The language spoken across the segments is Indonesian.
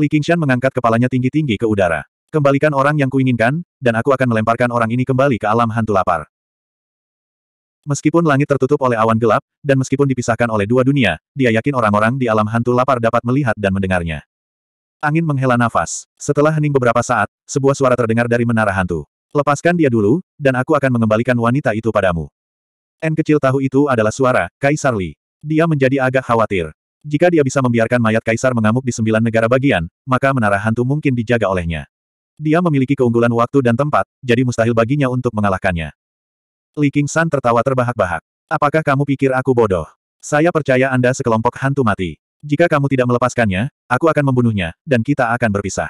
Li Qingshan mengangkat kepalanya tinggi-tinggi ke udara. Kembalikan orang yang kuinginkan, dan aku akan melemparkan orang ini kembali ke alam hantu lapar. Meskipun langit tertutup oleh awan gelap, dan meskipun dipisahkan oleh dua dunia, dia yakin orang-orang di alam hantu lapar dapat melihat dan mendengarnya. Angin menghela nafas. Setelah hening beberapa saat, sebuah suara terdengar dari menara hantu. Lepaskan dia dulu, dan aku akan mengembalikan wanita itu padamu. N kecil tahu itu adalah suara, Kaisar Li. Dia menjadi agak khawatir. Jika dia bisa membiarkan mayat kaisar mengamuk di sembilan negara bagian, maka menara hantu mungkin dijaga olehnya. Dia memiliki keunggulan waktu dan tempat, jadi mustahil baginya untuk mengalahkannya. Li King San tertawa terbahak-bahak. Apakah kamu pikir aku bodoh? Saya percaya Anda sekelompok hantu mati. Jika kamu tidak melepaskannya, aku akan membunuhnya, dan kita akan berpisah.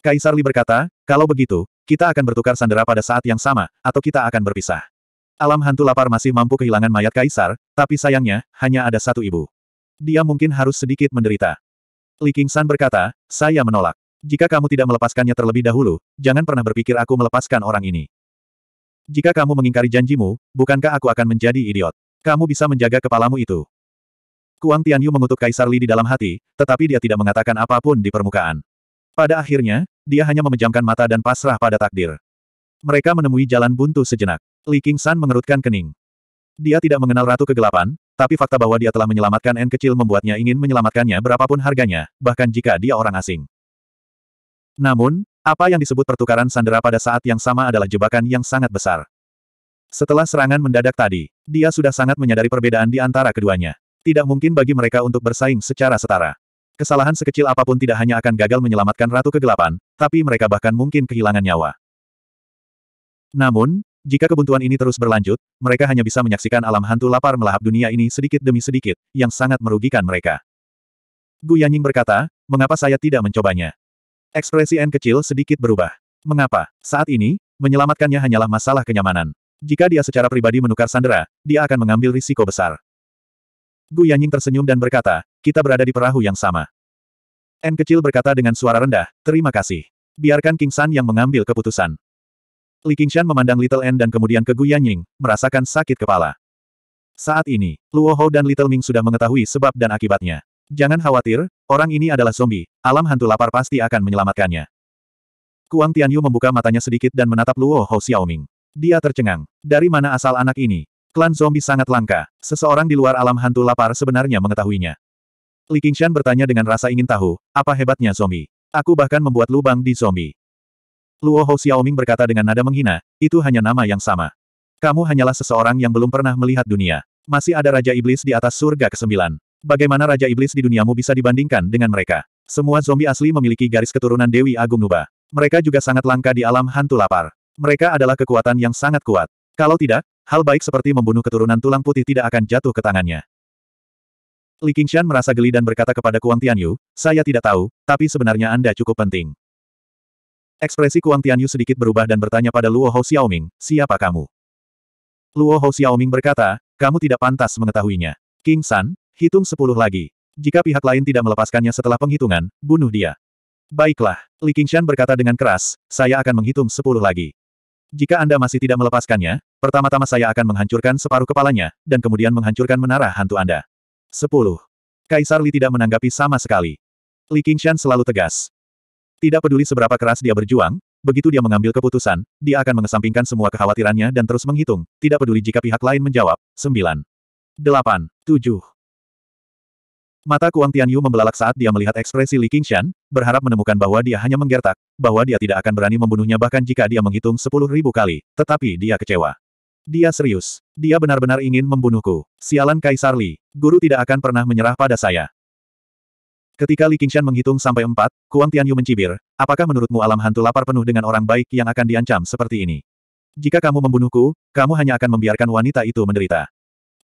Kaisar Li berkata, kalau begitu, kita akan bertukar sandera pada saat yang sama, atau kita akan berpisah. Alam hantu lapar masih mampu kehilangan mayat kaisar, tapi sayangnya, hanya ada satu ibu. Dia mungkin harus sedikit menderita. Li San berkata, saya menolak. Jika kamu tidak melepaskannya terlebih dahulu, jangan pernah berpikir aku melepaskan orang ini. Jika kamu mengingkari janjimu, bukankah aku akan menjadi idiot? Kamu bisa menjaga kepalamu itu. Kuang Tianyu mengutuk Kaisar Li di dalam hati, tetapi dia tidak mengatakan apapun di permukaan. Pada akhirnya, dia hanya memejamkan mata dan pasrah pada takdir. Mereka menemui jalan buntu sejenak. Li San mengerutkan kening. Dia tidak mengenal Ratu Kegelapan, tapi fakta bahwa dia telah menyelamatkan N kecil membuatnya ingin menyelamatkannya berapapun harganya, bahkan jika dia orang asing. Namun, apa yang disebut pertukaran sandera pada saat yang sama adalah jebakan yang sangat besar. Setelah serangan mendadak tadi, dia sudah sangat menyadari perbedaan di antara keduanya. Tidak mungkin bagi mereka untuk bersaing secara setara. Kesalahan sekecil apapun tidak hanya akan gagal menyelamatkan Ratu Kegelapan, tapi mereka bahkan mungkin kehilangan nyawa. Namun, jika kebuntuan ini terus berlanjut, mereka hanya bisa menyaksikan alam hantu lapar melahap dunia ini sedikit demi sedikit, yang sangat merugikan mereka. Gu Yanying berkata, mengapa saya tidak mencobanya? Ekspresi N kecil sedikit berubah. Mengapa? Saat ini, menyelamatkannya hanyalah masalah kenyamanan. Jika dia secara pribadi menukar sandera, dia akan mengambil risiko besar. Gu Yanying tersenyum dan berkata, kita berada di perahu yang sama. N kecil berkata dengan suara rendah, terima kasih. Biarkan King San yang mengambil keputusan. Li Qingshan memandang Little N dan kemudian ke Yanying, merasakan sakit kepala. Saat ini, Luo Hou dan Little Ming sudah mengetahui sebab dan akibatnya. Jangan khawatir, orang ini adalah zombie, alam hantu lapar pasti akan menyelamatkannya. Kuang Tianyu membuka matanya sedikit dan menatap Luo Hou Xiaoming. Dia tercengang. Dari mana asal anak ini? Klan zombie sangat langka. Seseorang di luar alam hantu lapar sebenarnya mengetahuinya. Li Qingshan bertanya dengan rasa ingin tahu, apa hebatnya zombie? Aku bahkan membuat lubang di zombie. Luo Hou Xiaoming berkata dengan nada menghina, itu hanya nama yang sama. Kamu hanyalah seseorang yang belum pernah melihat dunia. Masih ada Raja Iblis di atas surga ke-9. Bagaimana Raja Iblis di duniamu bisa dibandingkan dengan mereka? Semua zombie asli memiliki garis keturunan Dewi Agung Nuba. Mereka juga sangat langka di alam hantu lapar. Mereka adalah kekuatan yang sangat kuat. Kalau tidak, hal baik seperti membunuh keturunan tulang putih tidak akan jatuh ke tangannya. Li Qingshan merasa geli dan berkata kepada Kuang Tianyu, saya tidak tahu, tapi sebenarnya Anda cukup penting. Ekspresi Kuang Tianyu sedikit berubah dan bertanya pada Luo Hou Xiaoming, siapa kamu? Luo Hou Xiaoming berkata, kamu tidak pantas mengetahuinya. King San, hitung sepuluh lagi. Jika pihak lain tidak melepaskannya setelah penghitungan, bunuh dia. Baiklah, Li Qingshan berkata dengan keras, saya akan menghitung sepuluh lagi. Jika Anda masih tidak melepaskannya, pertama-tama saya akan menghancurkan separuh kepalanya, dan kemudian menghancurkan menara hantu Anda. Sepuluh. Kaisar Li tidak menanggapi sama sekali. Li Qingshan selalu tegas, tidak peduli seberapa keras dia berjuang, begitu dia mengambil keputusan, dia akan mengesampingkan semua kekhawatirannya dan terus menghitung, tidak peduli jika pihak lain menjawab. 9. 8. 7. Mata Kuang Tianyu membelalak saat dia melihat ekspresi Li Qingshan, berharap menemukan bahwa dia hanya menggertak, bahwa dia tidak akan berani membunuhnya bahkan jika dia menghitung sepuluh ribu kali, tetapi dia kecewa. Dia serius. Dia benar-benar ingin membunuhku. Sialan Kaisar Li. Guru tidak akan pernah menyerah pada saya. Ketika Li Qingshan menghitung sampai empat, Kuang Tianyu mencibir, apakah menurutmu alam hantu lapar penuh dengan orang baik yang akan diancam seperti ini? Jika kamu membunuhku, kamu hanya akan membiarkan wanita itu menderita.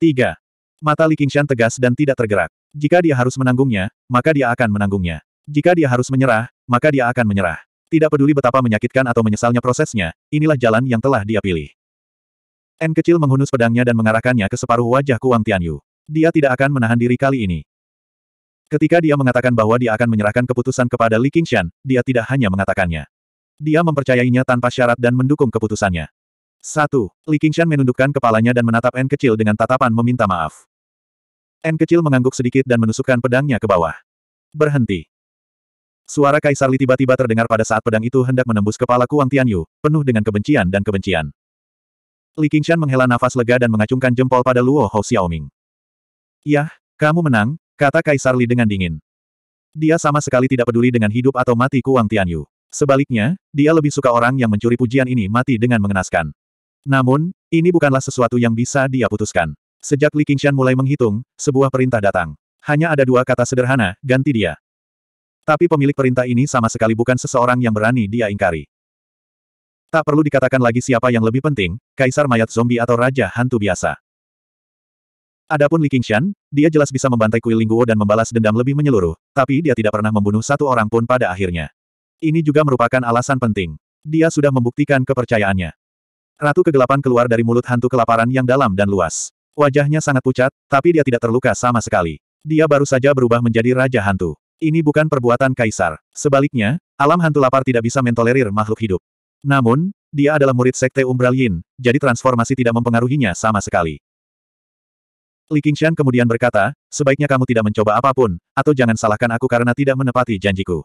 Tiga. Mata Li Qingshan tegas dan tidak tergerak. Jika dia harus menanggungnya, maka dia akan menanggungnya. Jika dia harus menyerah, maka dia akan menyerah. Tidak peduli betapa menyakitkan atau menyesalnya prosesnya, inilah jalan yang telah dia pilih. N kecil menghunus pedangnya dan mengarahkannya ke separuh wajah Kuang Tianyu. Dia tidak akan menahan diri kali ini. Ketika dia mengatakan bahwa dia akan menyerahkan keputusan kepada Li Qingshan, dia tidak hanya mengatakannya. Dia mempercayainya tanpa syarat dan mendukung keputusannya. 1. Li Qingshan menundukkan kepalanya dan menatap N kecil dengan tatapan meminta maaf. N kecil mengangguk sedikit dan menusukkan pedangnya ke bawah. Berhenti. Suara Kaisar Li tiba-tiba terdengar pada saat pedang itu hendak menembus kepala Kuang Tianyu, penuh dengan kebencian dan kebencian. Li Qingshan menghela nafas lega dan mengacungkan jempol pada Luo Hou Xiaoming. Yah, kamu menang, Kata Kaisar Li dengan dingin. Dia sama sekali tidak peduli dengan hidup atau mati Kuang Tianyu. Sebaliknya, dia lebih suka orang yang mencuri pujian ini mati dengan mengenaskan. Namun, ini bukanlah sesuatu yang bisa dia putuskan. Sejak Li Qingshan mulai menghitung, sebuah perintah datang. Hanya ada dua kata sederhana, ganti dia. Tapi pemilik perintah ini sama sekali bukan seseorang yang berani dia ingkari. Tak perlu dikatakan lagi siapa yang lebih penting, kaisar mayat zombie atau raja hantu biasa. Adapun Li Qingshan, dia jelas bisa membantai kuil Lingguo dan membalas dendam lebih menyeluruh, tapi dia tidak pernah membunuh satu orang pun pada akhirnya. Ini juga merupakan alasan penting. Dia sudah membuktikan kepercayaannya. Ratu kegelapan keluar dari mulut hantu kelaparan yang dalam dan luas. Wajahnya sangat pucat, tapi dia tidak terluka sama sekali. Dia baru saja berubah menjadi Raja Hantu. Ini bukan perbuatan kaisar. Sebaliknya, alam hantu lapar tidak bisa mentolerir makhluk hidup. Namun, dia adalah murid sekte Umbral Yin, jadi transformasi tidak mempengaruhinya sama sekali. Li Qingshan kemudian berkata, sebaiknya kamu tidak mencoba apapun, atau jangan salahkan aku karena tidak menepati janjiku.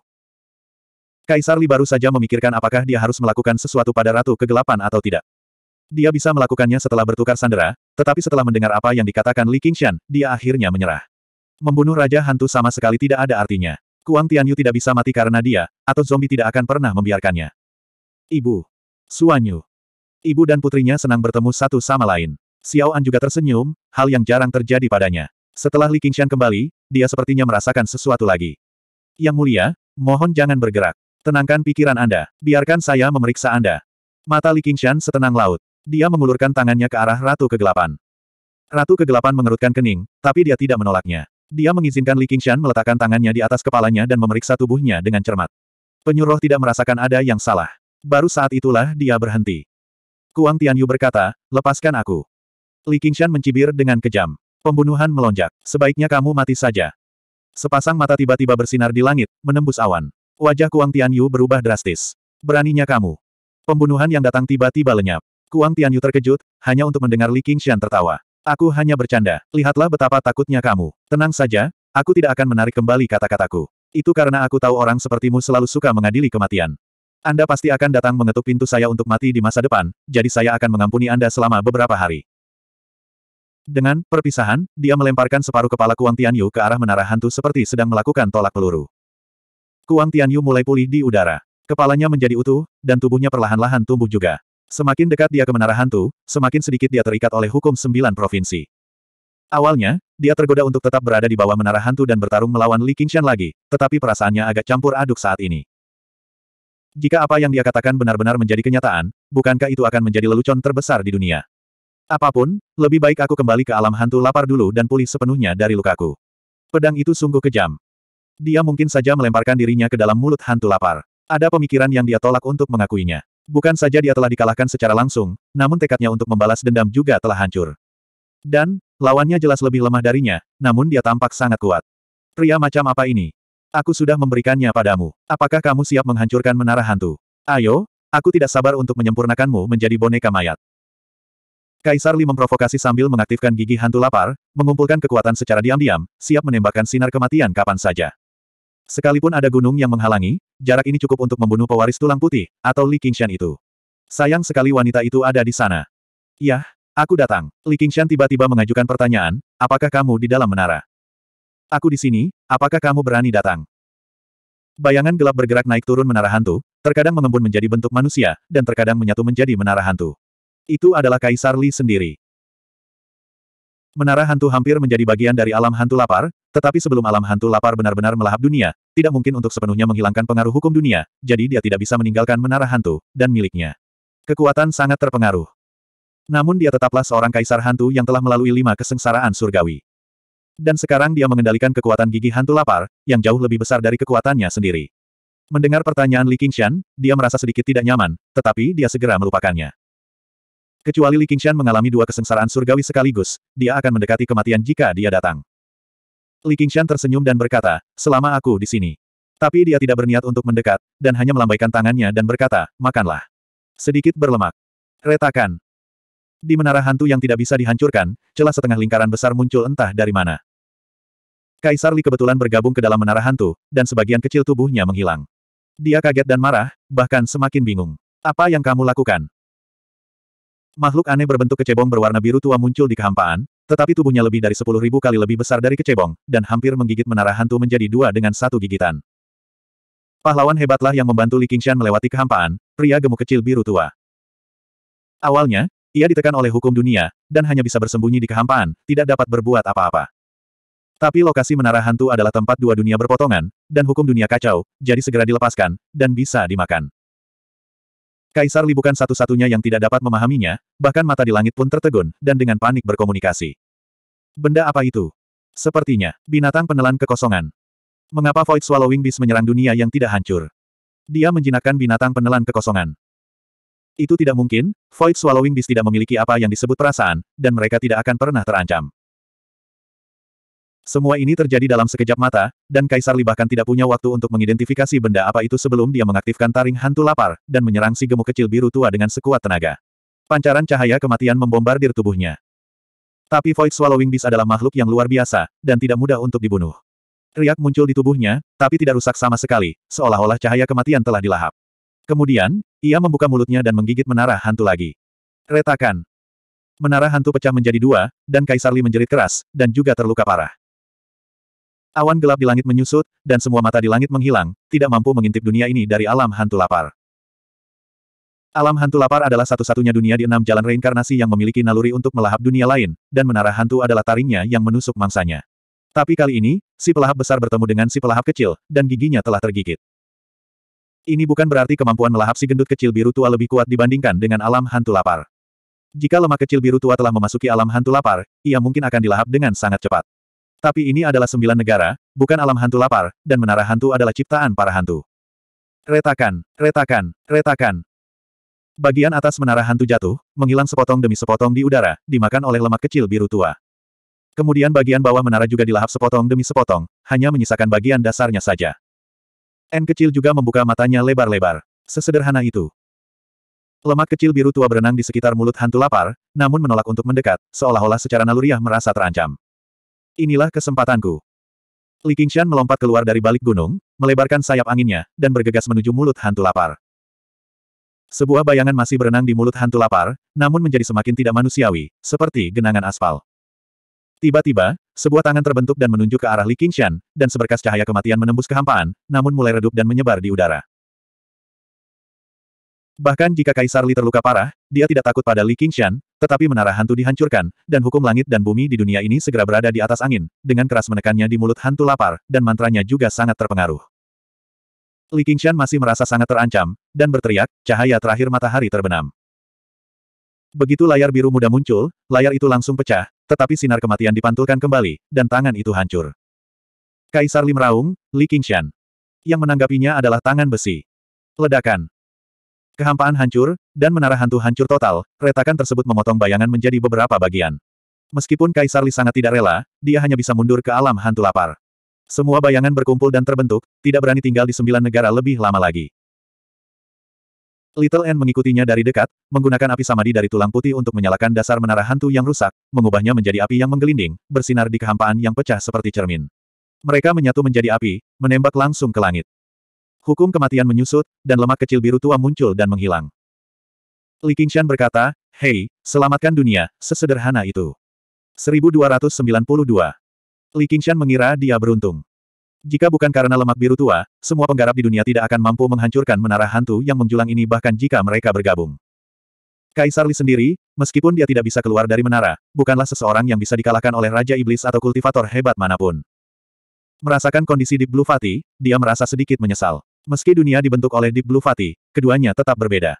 Kaisar Li baru saja memikirkan apakah dia harus melakukan sesuatu pada Ratu Kegelapan atau tidak. Dia bisa melakukannya setelah bertukar sandera, tetapi setelah mendengar apa yang dikatakan Li Qingshan, dia akhirnya menyerah. Membunuh Raja Hantu sama sekali tidak ada artinya. Kuang Tianyu tidak bisa mati karena dia, atau zombie tidak akan pernah membiarkannya. Ibu. Suanyu. Ibu dan putrinya senang bertemu satu sama lain. Xiao An juga tersenyum, hal yang jarang terjadi padanya. Setelah Li Qingshan kembali, dia sepertinya merasakan sesuatu lagi. Yang mulia, mohon jangan bergerak. Tenangkan pikiran Anda, biarkan saya memeriksa Anda. Mata Li Qingshan setenang laut. Dia mengulurkan tangannya ke arah Ratu Kegelapan. Ratu Kegelapan mengerutkan kening, tapi dia tidak menolaknya. Dia mengizinkan Li Qingshan meletakkan tangannya di atas kepalanya dan memeriksa tubuhnya dengan cermat. Penyuruh tidak merasakan ada yang salah. Baru saat itulah dia berhenti. Kuang Tianyu berkata, lepaskan aku. Li Qingshan mencibir dengan kejam. Pembunuhan melonjak. Sebaiknya kamu mati saja. Sepasang mata tiba-tiba bersinar di langit, menembus awan. Wajah Kuang Tianyu berubah drastis. Beraninya kamu. Pembunuhan yang datang tiba-tiba lenyap. Kuang Tianyu terkejut, hanya untuk mendengar Li Qingshan tertawa. Aku hanya bercanda. Lihatlah betapa takutnya kamu. Tenang saja, aku tidak akan menarik kembali kata-kataku. Itu karena aku tahu orang sepertimu selalu suka mengadili kematian. Anda pasti akan datang mengetuk pintu saya untuk mati di masa depan, jadi saya akan mengampuni Anda selama beberapa hari. Dengan perpisahan, dia melemparkan separuh kepala Kuang Tianyu ke arah menara hantu seperti sedang melakukan tolak peluru. Kuang Tianyu mulai pulih di udara. Kepalanya menjadi utuh, dan tubuhnya perlahan-lahan tumbuh juga. Semakin dekat dia ke menara hantu, semakin sedikit dia terikat oleh hukum sembilan provinsi. Awalnya, dia tergoda untuk tetap berada di bawah menara hantu dan bertarung melawan Li Qingshan lagi, tetapi perasaannya agak campur aduk saat ini. Jika apa yang dia katakan benar-benar menjadi kenyataan, bukankah itu akan menjadi lelucon terbesar di dunia? Apapun, lebih baik aku kembali ke alam hantu lapar dulu dan pulih sepenuhnya dari lukaku. Pedang itu sungguh kejam. Dia mungkin saja melemparkan dirinya ke dalam mulut hantu lapar. Ada pemikiran yang dia tolak untuk mengakuinya. Bukan saja dia telah dikalahkan secara langsung, namun tekadnya untuk membalas dendam juga telah hancur. Dan, lawannya jelas lebih lemah darinya, namun dia tampak sangat kuat. Pria macam apa ini? Aku sudah memberikannya padamu. Apakah kamu siap menghancurkan menara hantu? Ayo, aku tidak sabar untuk menyempurnakanmu menjadi boneka mayat. Kaisar Li memprovokasi sambil mengaktifkan gigi hantu lapar, mengumpulkan kekuatan secara diam-diam, siap menembakkan sinar kematian kapan saja. Sekalipun ada gunung yang menghalangi, jarak ini cukup untuk membunuh pewaris tulang putih, atau Li Qingshan itu. Sayang sekali wanita itu ada di sana. Yah, aku datang. Li Qingshan tiba-tiba mengajukan pertanyaan, apakah kamu di dalam menara? Aku di sini, apakah kamu berani datang? Bayangan gelap bergerak naik turun menara hantu, terkadang mengembun menjadi bentuk manusia, dan terkadang menyatu menjadi menara hantu. Itu adalah Kaisar Li sendiri. Menara hantu hampir menjadi bagian dari alam hantu lapar, tetapi sebelum alam hantu lapar benar-benar melahap dunia, tidak mungkin untuk sepenuhnya menghilangkan pengaruh hukum dunia, jadi dia tidak bisa meninggalkan menara hantu, dan miliknya. Kekuatan sangat terpengaruh. Namun dia tetaplah seorang kaisar hantu yang telah melalui lima kesengsaraan surgawi. Dan sekarang dia mengendalikan kekuatan gigi hantu lapar, yang jauh lebih besar dari kekuatannya sendiri. Mendengar pertanyaan Li Qingshan, dia merasa sedikit tidak nyaman, tetapi dia segera melupakannya. Kecuali Li Qingshan mengalami dua kesengsaraan surgawi sekaligus, dia akan mendekati kematian jika dia datang. Li Qingshan tersenyum dan berkata, selama aku di sini. Tapi dia tidak berniat untuk mendekat, dan hanya melambaikan tangannya dan berkata, makanlah. Sedikit berlemak. Retakan. Di menara hantu yang tidak bisa dihancurkan, celah setengah lingkaran besar muncul entah dari mana. Kaisar Li kebetulan bergabung ke dalam menara hantu, dan sebagian kecil tubuhnya menghilang. Dia kaget dan marah, bahkan semakin bingung. Apa yang kamu lakukan? Makhluk aneh berbentuk kecebong berwarna biru tua muncul di kehampaan, tetapi tubuhnya lebih dari sepuluh ribu kali lebih besar dari kecebong, dan hampir menggigit menara hantu menjadi dua dengan satu gigitan. Pahlawan hebatlah yang membantu Li Qingshan melewati kehampaan, pria gemuk kecil biru tua. Awalnya, ia ditekan oleh hukum dunia, dan hanya bisa bersembunyi di kehampaan, tidak dapat berbuat apa-apa. Tapi lokasi menara hantu adalah tempat dua dunia berpotongan, dan hukum dunia kacau, jadi segera dilepaskan, dan bisa dimakan. Kaisar Li bukan satu-satunya yang tidak dapat memahaminya, bahkan mata di langit pun tertegun, dan dengan panik berkomunikasi. Benda apa itu? Sepertinya, binatang penelan kekosongan. Mengapa Void Swallowing Beast menyerang dunia yang tidak hancur? Dia menjinakkan binatang penelan kekosongan. Itu tidak mungkin, Void Swallowing Beast tidak memiliki apa yang disebut perasaan, dan mereka tidak akan pernah terancam. Semua ini terjadi dalam sekejap mata, dan Kaisar Li bahkan tidak punya waktu untuk mengidentifikasi benda apa itu sebelum dia mengaktifkan taring hantu lapar, dan menyerang si gemuk kecil biru tua dengan sekuat tenaga. Pancaran cahaya kematian membombardir tubuhnya. Tapi Void Swallowing Beast adalah makhluk yang luar biasa, dan tidak mudah untuk dibunuh. Riak muncul di tubuhnya, tapi tidak rusak sama sekali, seolah-olah cahaya kematian telah dilahap. Kemudian, ia membuka mulutnya dan menggigit menara hantu lagi. Retakan. Menara hantu pecah menjadi dua, dan Kaisar Li menjerit keras, dan juga terluka parah. Awan gelap di langit menyusut, dan semua mata di langit menghilang, tidak mampu mengintip dunia ini dari alam hantu lapar. Alam hantu lapar adalah satu-satunya dunia di enam jalan reinkarnasi yang memiliki naluri untuk melahap dunia lain, dan menara hantu adalah taringnya yang menusuk mangsanya. Tapi kali ini, si pelahap besar bertemu dengan si pelahap kecil, dan giginya telah tergigit. Ini bukan berarti kemampuan melahap si gendut kecil biru tua lebih kuat dibandingkan dengan alam hantu lapar. Jika lemak kecil biru tua telah memasuki alam hantu lapar, ia mungkin akan dilahap dengan sangat cepat. Tapi ini adalah sembilan negara, bukan alam hantu lapar, dan menara hantu adalah ciptaan para hantu. Retakan, retakan, retakan. Bagian atas menara hantu jatuh, menghilang sepotong demi sepotong di udara, dimakan oleh lemak kecil biru tua. Kemudian bagian bawah menara juga dilahap sepotong demi sepotong, hanya menyisakan bagian dasarnya saja. N kecil juga membuka matanya lebar-lebar. Sesederhana itu. Lemak kecil biru tua berenang di sekitar mulut hantu lapar, namun menolak untuk mendekat, seolah-olah secara naluriah merasa terancam. Inilah kesempatanku. Li Qingshan melompat keluar dari balik gunung, melebarkan sayap anginnya, dan bergegas menuju mulut hantu lapar. Sebuah bayangan masih berenang di mulut hantu lapar, namun menjadi semakin tidak manusiawi, seperti genangan aspal. Tiba-tiba, sebuah tangan terbentuk dan menunjuk ke arah Li Qingshan, dan seberkas cahaya kematian menembus kehampaan, namun mulai redup dan menyebar di udara. Bahkan jika Kaisar Li terluka parah, dia tidak takut pada Li Qingshan, tetapi menara hantu dihancurkan, dan hukum langit dan bumi di dunia ini segera berada di atas angin, dengan keras menekannya di mulut hantu lapar, dan mantranya juga sangat terpengaruh. Li Qingshan masih merasa sangat terancam, dan berteriak, cahaya terakhir matahari terbenam. Begitu layar biru muda muncul, layar itu langsung pecah, tetapi sinar kematian dipantulkan kembali, dan tangan itu hancur. Kaisar Lim Raung, Li Qingshan. Yang menanggapinya adalah tangan besi. Ledakan. Kehampaan hancur, dan menara hantu hancur total, retakan tersebut memotong bayangan menjadi beberapa bagian. Meskipun Kaisar Li sangat tidak rela, dia hanya bisa mundur ke alam hantu lapar. Semua bayangan berkumpul dan terbentuk, tidak berani tinggal di sembilan negara lebih lama lagi. Little N mengikutinya dari dekat, menggunakan api samadi dari tulang putih untuk menyalakan dasar menara hantu yang rusak, mengubahnya menjadi api yang menggelinding, bersinar di kehampaan yang pecah seperti cermin. Mereka menyatu menjadi api, menembak langsung ke langit. Hukum kematian menyusut, dan lemak kecil biru tua muncul dan menghilang. Li Qingshan berkata, Hei, selamatkan dunia, sesederhana itu. 1292. Li Qingshan mengira dia beruntung. Jika bukan karena lemak biru tua, semua penggarap di dunia tidak akan mampu menghancurkan menara hantu yang menjulang ini bahkan jika mereka bergabung. Kaisar Li sendiri, meskipun dia tidak bisa keluar dari menara, bukanlah seseorang yang bisa dikalahkan oleh Raja Iblis atau kultivator hebat manapun. Merasakan kondisi di Blue Fati, dia merasa sedikit menyesal. Meski dunia dibentuk oleh Deep Blue Fati, keduanya tetap berbeda.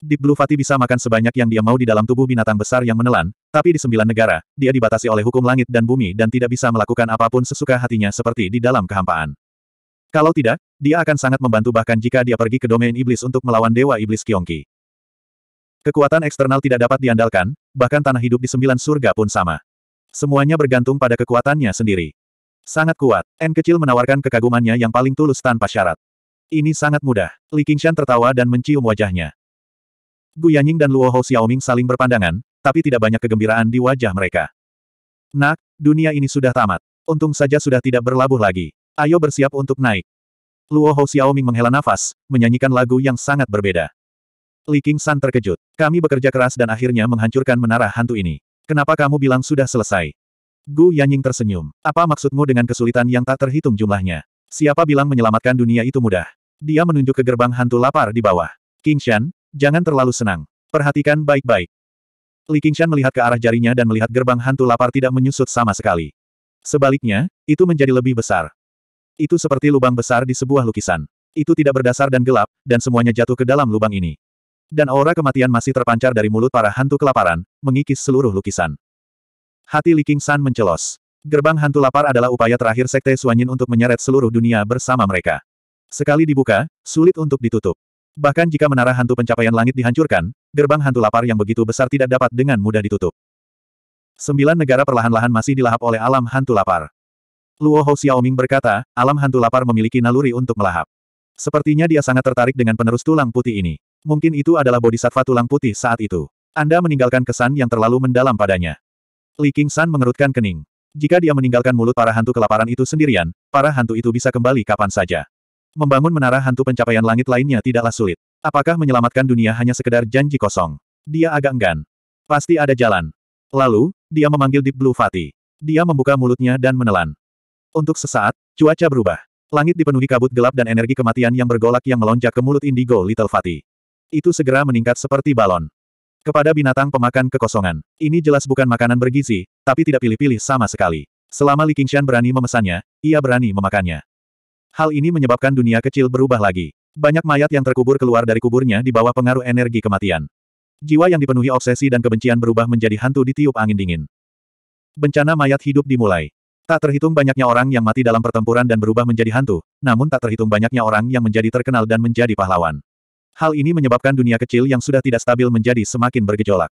Deep Blue Fati bisa makan sebanyak yang dia mau di dalam tubuh binatang besar yang menelan, tapi di sembilan negara, dia dibatasi oleh hukum langit dan bumi dan tidak bisa melakukan apapun sesuka hatinya seperti di dalam kehampaan. Kalau tidak, dia akan sangat membantu bahkan jika dia pergi ke domain iblis untuk melawan Dewa Iblis Kiongki. Kekuatan eksternal tidak dapat diandalkan, bahkan tanah hidup di sembilan surga pun sama. Semuanya bergantung pada kekuatannya sendiri. Sangat kuat. N kecil menawarkan kekagumannya yang paling tulus tanpa syarat. Ini sangat mudah. Li Qingshan tertawa dan mencium wajahnya. Gu Yanying dan Luo Hou Xiaoming saling berpandangan, tapi tidak banyak kegembiraan di wajah mereka. Nak, dunia ini sudah tamat. Untung saja sudah tidak berlabuh lagi. Ayo bersiap untuk naik. Luo Hou Xiaoming menghela nafas, menyanyikan lagu yang sangat berbeda. Li Qingshan terkejut. Kami bekerja keras dan akhirnya menghancurkan menara hantu ini. Kenapa kamu bilang sudah selesai? Gu Yanying tersenyum. Apa maksudmu dengan kesulitan yang tak terhitung jumlahnya? Siapa bilang menyelamatkan dunia itu mudah? Dia menunjuk ke gerbang hantu lapar di bawah. King Shan, jangan terlalu senang. Perhatikan baik-baik. Li Qingshan melihat ke arah jarinya dan melihat gerbang hantu lapar tidak menyusut sama sekali. Sebaliknya, itu menjadi lebih besar. Itu seperti lubang besar di sebuah lukisan. Itu tidak berdasar dan gelap, dan semuanya jatuh ke dalam lubang ini. Dan aura kematian masih terpancar dari mulut para hantu kelaparan, mengikis seluruh lukisan. Hati Li San mencelos. Gerbang hantu lapar adalah upaya terakhir Sekte Suanyin untuk menyeret seluruh dunia bersama mereka. Sekali dibuka, sulit untuk ditutup. Bahkan jika menara hantu pencapaian langit dihancurkan, gerbang hantu lapar yang begitu besar tidak dapat dengan mudah ditutup. Sembilan negara perlahan-lahan masih dilahap oleh alam hantu lapar. Luo Hou Xiaoming berkata, alam hantu lapar memiliki naluri untuk melahap. Sepertinya dia sangat tertarik dengan penerus tulang putih ini. Mungkin itu adalah bodhisattva tulang putih saat itu. Anda meninggalkan kesan yang terlalu mendalam padanya. Li Sun mengerutkan kening. Jika dia meninggalkan mulut para hantu kelaparan itu sendirian, para hantu itu bisa kembali kapan saja. Membangun menara hantu pencapaian langit lainnya tidaklah sulit. Apakah menyelamatkan dunia hanya sekedar janji kosong? Dia agak enggan. Pasti ada jalan. Lalu, dia memanggil Deep Blue Fati. Dia membuka mulutnya dan menelan. Untuk sesaat, cuaca berubah. Langit dipenuhi kabut gelap dan energi kematian yang bergolak yang melonjak ke mulut Indigo Little Fati. Itu segera meningkat seperti balon. Kepada binatang pemakan kekosongan, ini jelas bukan makanan bergizi, tapi tidak pilih-pilih sama sekali. Selama Li Qingshan berani memesannya, ia berani memakannya. Hal ini menyebabkan dunia kecil berubah lagi. Banyak mayat yang terkubur keluar dari kuburnya di bawah pengaruh energi kematian. Jiwa yang dipenuhi obsesi dan kebencian berubah menjadi hantu di tiup angin dingin. Bencana mayat hidup dimulai. Tak terhitung banyaknya orang yang mati dalam pertempuran dan berubah menjadi hantu, namun tak terhitung banyaknya orang yang menjadi terkenal dan menjadi pahlawan. Hal ini menyebabkan dunia kecil yang sudah tidak stabil menjadi semakin bergejolak.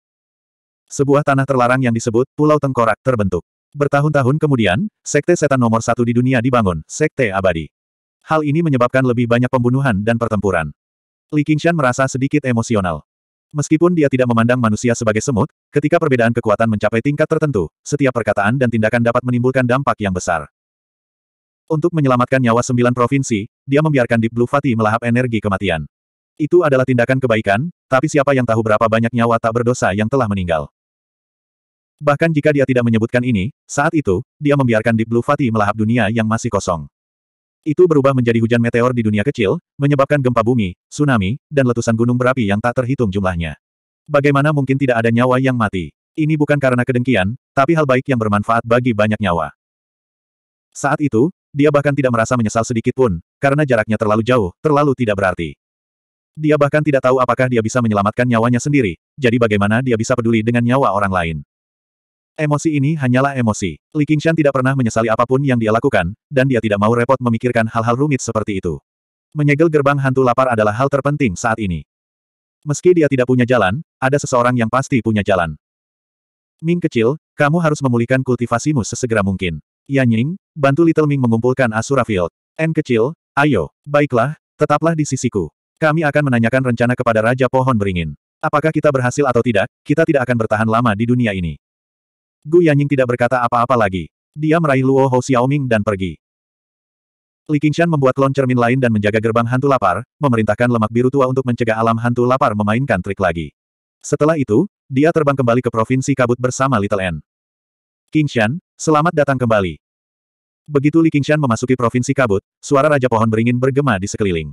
Sebuah tanah terlarang yang disebut Pulau Tengkorak terbentuk. Bertahun-tahun kemudian, sekte setan nomor satu di dunia dibangun, sekte abadi. Hal ini menyebabkan lebih banyak pembunuhan dan pertempuran. Li Qingshan merasa sedikit emosional. Meskipun dia tidak memandang manusia sebagai semut, ketika perbedaan kekuatan mencapai tingkat tertentu, setiap perkataan dan tindakan dapat menimbulkan dampak yang besar. Untuk menyelamatkan nyawa sembilan provinsi, dia membiarkan Deep Blue Fati melahap energi kematian. Itu adalah tindakan kebaikan, tapi siapa yang tahu berapa banyak nyawa tak berdosa yang telah meninggal. Bahkan jika dia tidak menyebutkan ini, saat itu, dia membiarkan Deep Blue Fatih melahap dunia yang masih kosong. Itu berubah menjadi hujan meteor di dunia kecil, menyebabkan gempa bumi, tsunami, dan letusan gunung berapi yang tak terhitung jumlahnya. Bagaimana mungkin tidak ada nyawa yang mati? Ini bukan karena kedengkian, tapi hal baik yang bermanfaat bagi banyak nyawa. Saat itu, dia bahkan tidak merasa menyesal sedikit pun, karena jaraknya terlalu jauh, terlalu tidak berarti. Dia bahkan tidak tahu apakah dia bisa menyelamatkan nyawanya sendiri, jadi bagaimana dia bisa peduli dengan nyawa orang lain. Emosi ini hanyalah emosi. Li Qingshan tidak pernah menyesali apapun yang dia lakukan, dan dia tidak mau repot memikirkan hal-hal rumit seperti itu. Menyegel gerbang hantu lapar adalah hal terpenting saat ini. Meski dia tidak punya jalan, ada seseorang yang pasti punya jalan. Ming kecil, kamu harus memulihkan kultivasimu sesegera mungkin. Yan Ying, bantu Little Ming mengumpulkan Asura Field. N kecil, ayo, baiklah, tetaplah di sisiku. Kami akan menanyakan rencana kepada Raja Pohon Beringin. Apakah kita berhasil atau tidak, kita tidak akan bertahan lama di dunia ini. Gu Yanying tidak berkata apa-apa lagi. Dia meraih Luo Hou Xiaoming dan pergi. Li Qingshan membuat klon cermin lain dan menjaga gerbang hantu lapar, memerintahkan lemak biru tua untuk mencegah alam hantu lapar memainkan trik lagi. Setelah itu, dia terbang kembali ke Provinsi Kabut bersama Little N. Qingshan, selamat datang kembali. Begitu Li Qingshan memasuki Provinsi Kabut, suara Raja Pohon Beringin bergema di sekeliling.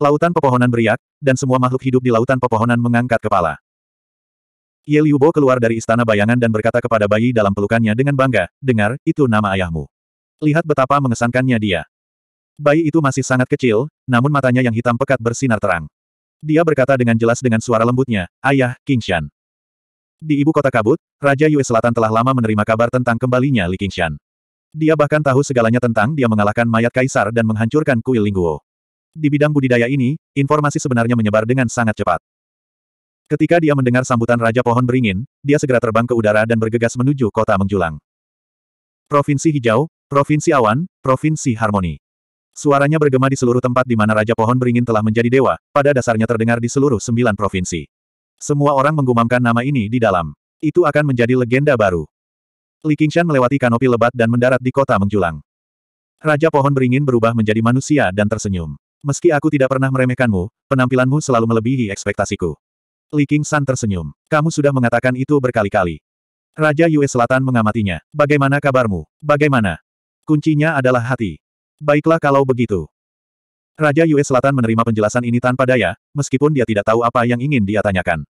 Lautan pepohonan beriak, dan semua makhluk hidup di lautan pepohonan mengangkat kepala. Ye Liubo keluar dari istana bayangan dan berkata kepada bayi dalam pelukannya dengan bangga, dengar, itu nama ayahmu. Lihat betapa mengesankannya dia. Bayi itu masih sangat kecil, namun matanya yang hitam pekat bersinar terang. Dia berkata dengan jelas dengan suara lembutnya, Ayah, Kingshan. Di ibu kota kabut, Raja Yue Selatan telah lama menerima kabar tentang kembalinya Li Kingshan. Dia bahkan tahu segalanya tentang dia mengalahkan mayat kaisar dan menghancurkan kuil Lingguo. Di bidang budidaya ini, informasi sebenarnya menyebar dengan sangat cepat. Ketika dia mendengar sambutan Raja Pohon Beringin, dia segera terbang ke udara dan bergegas menuju kota menjulang. Provinsi Hijau, Provinsi Awan, Provinsi Harmoni. Suaranya bergema di seluruh tempat di mana Raja Pohon Beringin telah menjadi dewa, pada dasarnya terdengar di seluruh sembilan provinsi. Semua orang menggumamkan nama ini di dalam. Itu akan menjadi legenda baru. Li Qingshan melewati kanopi lebat dan mendarat di kota menjulang. Raja Pohon Beringin berubah menjadi manusia dan tersenyum. Meski aku tidak pernah meremehkanmu, penampilanmu selalu melebihi ekspektasiku. Li Qingshan tersenyum. Kamu sudah mengatakan itu berkali-kali. Raja Yue Selatan mengamatinya. Bagaimana kabarmu? Bagaimana? Kuncinya adalah hati. Baiklah kalau begitu. Raja Yue Selatan menerima penjelasan ini tanpa daya, meskipun dia tidak tahu apa yang ingin dia tanyakan.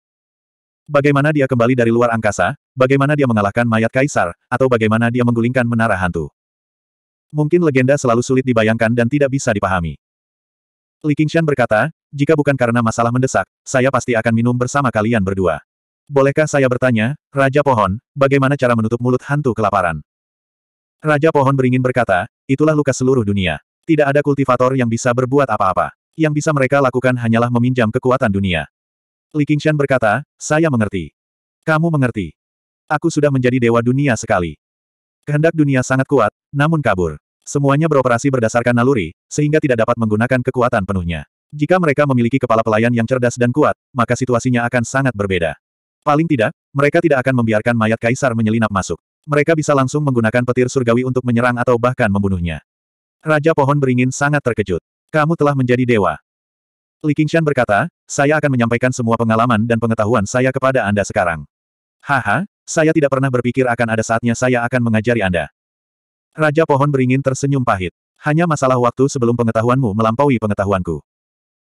Bagaimana dia kembali dari luar angkasa, bagaimana dia mengalahkan mayat kaisar, atau bagaimana dia menggulingkan menara hantu. Mungkin legenda selalu sulit dibayangkan dan tidak bisa dipahami. Li Qingshan berkata, jika bukan karena masalah mendesak, saya pasti akan minum bersama kalian berdua. Bolehkah saya bertanya, Raja Pohon, bagaimana cara menutup mulut hantu kelaparan? Raja Pohon beringin berkata, itulah luka seluruh dunia. Tidak ada kultivator yang bisa berbuat apa-apa. Yang bisa mereka lakukan hanyalah meminjam kekuatan dunia. Li Qingshan berkata, saya mengerti. Kamu mengerti. Aku sudah menjadi dewa dunia sekali. Kehendak dunia sangat kuat, namun kabur. Semuanya beroperasi berdasarkan naluri, sehingga tidak dapat menggunakan kekuatan penuhnya. Jika mereka memiliki kepala pelayan yang cerdas dan kuat, maka situasinya akan sangat berbeda. Paling tidak, mereka tidak akan membiarkan mayat kaisar menyelinap masuk. Mereka bisa langsung menggunakan petir surgawi untuk menyerang atau bahkan membunuhnya. Raja Pohon Beringin sangat terkejut. Kamu telah menjadi dewa. Li Qingshan berkata, saya akan menyampaikan semua pengalaman dan pengetahuan saya kepada Anda sekarang. Haha, saya tidak pernah berpikir akan ada saatnya saya akan mengajari Anda. Raja pohon beringin tersenyum pahit. Hanya masalah waktu sebelum pengetahuanmu melampaui pengetahuanku.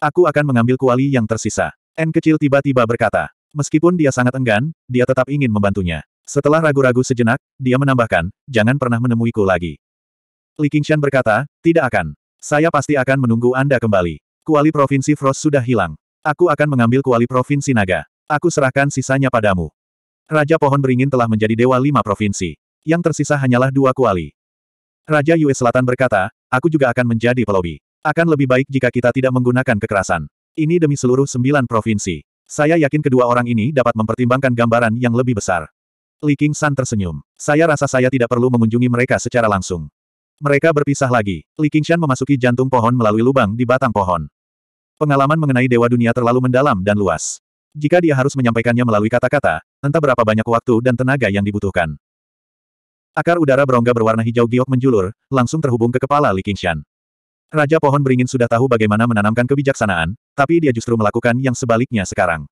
Aku akan mengambil kuali yang tersisa. N kecil tiba-tiba berkata. Meskipun dia sangat enggan, dia tetap ingin membantunya. Setelah ragu-ragu sejenak, dia menambahkan, jangan pernah menemuiku lagi. Li Qingshan berkata, tidak akan. Saya pasti akan menunggu Anda kembali. Kuali Provinsi Frost sudah hilang. Aku akan mengambil kuali Provinsi Naga. Aku serahkan sisanya padamu. Raja Pohon Beringin telah menjadi Dewa Lima Provinsi. Yang tersisa hanyalah dua kuali. Raja Yue Selatan berkata, aku juga akan menjadi pelobi. Akan lebih baik jika kita tidak menggunakan kekerasan. Ini demi seluruh sembilan provinsi. Saya yakin kedua orang ini dapat mempertimbangkan gambaran yang lebih besar. Li King San tersenyum. Saya rasa saya tidak perlu mengunjungi mereka secara langsung. Mereka berpisah lagi. Li Shan memasuki jantung pohon melalui lubang di batang pohon. Pengalaman mengenai Dewa Dunia terlalu mendalam dan luas. Jika dia harus menyampaikannya melalui kata-kata, entah berapa banyak waktu dan tenaga yang dibutuhkan. Akar udara berongga berwarna hijau giok menjulur, langsung terhubung ke kepala Li Qingshan. Raja pohon beringin sudah tahu bagaimana menanamkan kebijaksanaan, tapi dia justru melakukan yang sebaliknya sekarang.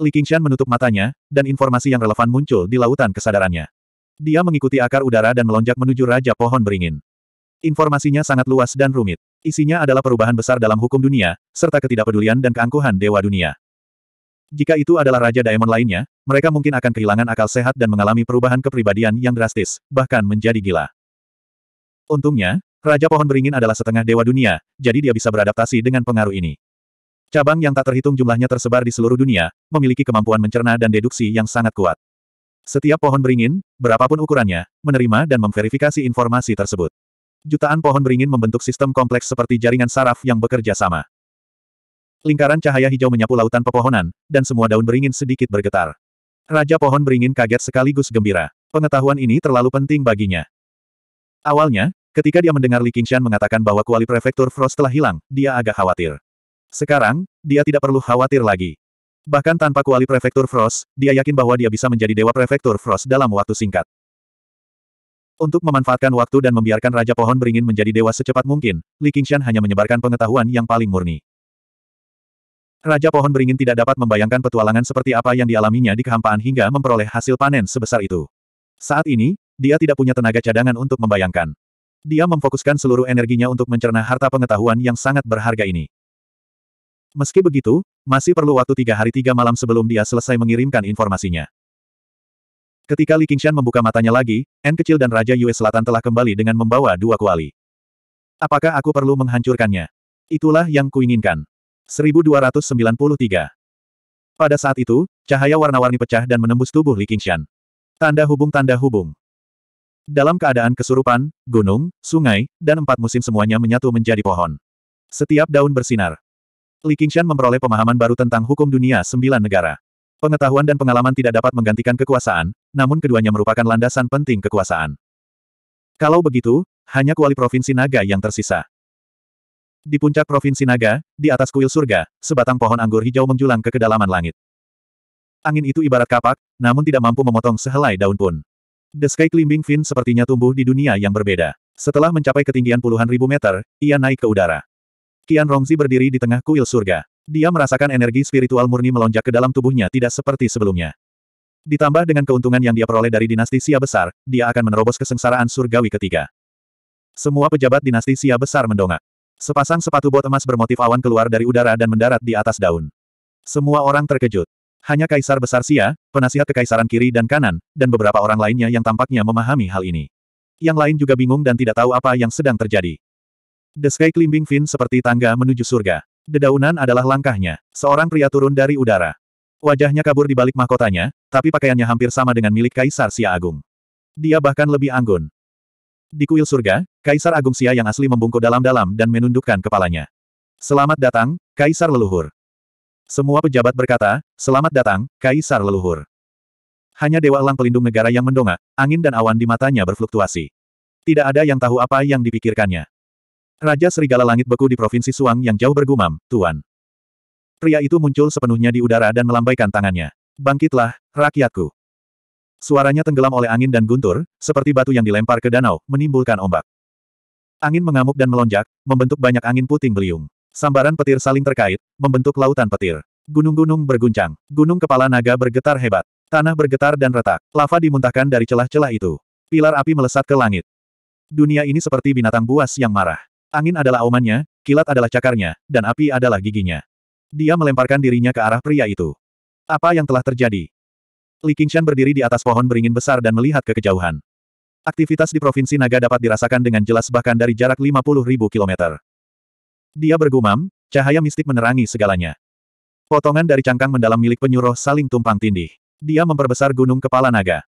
Li Qingshan menutup matanya, dan informasi yang relevan muncul di lautan kesadarannya. Dia mengikuti akar udara dan melonjak menuju Raja Pohon Beringin. Informasinya sangat luas dan rumit. Isinya adalah perubahan besar dalam hukum dunia, serta ketidakpedulian dan keangkuhan Dewa Dunia. Jika itu adalah Raja Daemon lainnya, mereka mungkin akan kehilangan akal sehat dan mengalami perubahan kepribadian yang drastis, bahkan menjadi gila. Untungnya, Raja Pohon Beringin adalah setengah dewa dunia, jadi dia bisa beradaptasi dengan pengaruh ini. Cabang yang tak terhitung jumlahnya tersebar di seluruh dunia, memiliki kemampuan mencerna dan deduksi yang sangat kuat. Setiap pohon beringin, berapapun ukurannya, menerima dan memverifikasi informasi tersebut. Jutaan pohon beringin membentuk sistem kompleks seperti jaringan saraf yang bekerja sama. Lingkaran cahaya hijau menyapu lautan pepohonan, dan semua daun beringin sedikit bergetar. Raja pohon beringin kaget sekaligus gembira. Pengetahuan ini terlalu penting baginya. Awalnya, ketika dia mendengar Li Qingshan mengatakan bahwa kuali prefektur Frost telah hilang, dia agak khawatir. Sekarang, dia tidak perlu khawatir lagi. Bahkan tanpa kuali prefektur Frost, dia yakin bahwa dia bisa menjadi dewa prefektur Frost dalam waktu singkat. Untuk memanfaatkan waktu dan membiarkan Raja Pohon Beringin menjadi dewa secepat mungkin, Li Qingshan hanya menyebarkan pengetahuan yang paling murni. Raja Pohon Beringin tidak dapat membayangkan petualangan seperti apa yang dialaminya di kehampaan hingga memperoleh hasil panen sebesar itu. Saat ini, dia tidak punya tenaga cadangan untuk membayangkan. Dia memfokuskan seluruh energinya untuk mencerna harta pengetahuan yang sangat berharga ini. Meski begitu, masih perlu waktu tiga hari tiga malam sebelum dia selesai mengirimkan informasinya. Ketika Li Qingshan membuka matanya lagi, N kecil dan Raja Yue Selatan telah kembali dengan membawa dua kuali. Apakah aku perlu menghancurkannya? Itulah yang kuinginkan. 1293. Pada saat itu, cahaya warna-warni pecah dan menembus tubuh Li Qingshan. Tanda hubung tanda hubung. Dalam keadaan kesurupan, gunung, sungai, dan empat musim semuanya menyatu menjadi pohon. Setiap daun bersinar. Li Qingshan memperoleh pemahaman baru tentang hukum dunia sembilan negara. Pengetahuan dan pengalaman tidak dapat menggantikan kekuasaan, namun keduanya merupakan landasan penting kekuasaan. Kalau begitu, hanya kuali provinsi naga yang tersisa. Di puncak Provinsi Naga, di atas kuil surga, sebatang pohon anggur hijau menjulang ke kedalaman langit. Angin itu ibarat kapak, namun tidak mampu memotong sehelai daun pun. The Sky Climbing Fin sepertinya tumbuh di dunia yang berbeda. Setelah mencapai ketinggian puluhan ribu meter, ia naik ke udara. Qian Rongzi berdiri di tengah kuil surga. Dia merasakan energi spiritual murni melonjak ke dalam tubuhnya tidak seperti sebelumnya. Ditambah dengan keuntungan yang dia peroleh dari dinasti Sia besar, dia akan menerobos kesengsaraan surgawi ketiga. Semua pejabat dinasti Sia besar mendongak. Sepasang sepatu bot emas bermotif awan keluar dari udara dan mendarat di atas daun. Semua orang terkejut. Hanya Kaisar Besar Sia, penasihat kekaisaran kiri dan kanan, dan beberapa orang lainnya yang tampaknya memahami hal ini. Yang lain juga bingung dan tidak tahu apa yang sedang terjadi. The Sky Climbing Fin seperti tangga menuju surga. Dedaunan adalah langkahnya. Seorang pria turun dari udara. Wajahnya kabur di balik mahkotanya, tapi pakaiannya hampir sama dengan milik Kaisar Sia Agung. Dia bahkan lebih anggun. Di kuil surga, Kaisar Agung Sia yang asli membungkuk dalam-dalam dan menundukkan kepalanya. Selamat datang, Kaisar Leluhur. Semua pejabat berkata, selamat datang, Kaisar Leluhur. Hanya Dewa Elang Pelindung Negara yang mendongak, angin dan awan di matanya berfluktuasi. Tidak ada yang tahu apa yang dipikirkannya. Raja Serigala Langit Beku di Provinsi Suang yang jauh bergumam, Tuan. Pria itu muncul sepenuhnya di udara dan melambaikan tangannya. Bangkitlah, rakyatku. Suaranya tenggelam oleh angin dan guntur, seperti batu yang dilempar ke danau, menimbulkan ombak. Angin mengamuk dan melonjak, membentuk banyak angin puting beliung. Sambaran petir saling terkait, membentuk lautan petir. Gunung-gunung berguncang. Gunung kepala naga bergetar hebat. Tanah bergetar dan retak. Lava dimuntahkan dari celah-celah itu. Pilar api melesat ke langit. Dunia ini seperti binatang buas yang marah. Angin adalah aumannya, kilat adalah cakarnya, dan api adalah giginya. Dia melemparkan dirinya ke arah pria itu. Apa yang telah terjadi? Li Qingshan berdiri di atas pohon beringin besar dan melihat ke kejauhan. Aktivitas di Provinsi Naga dapat dirasakan dengan jelas bahkan dari jarak 50 ribu kilometer. Dia bergumam, cahaya mistik menerangi segalanya. Potongan dari cangkang mendalam milik penyuruh saling tumpang tindih. Dia memperbesar gunung kepala naga.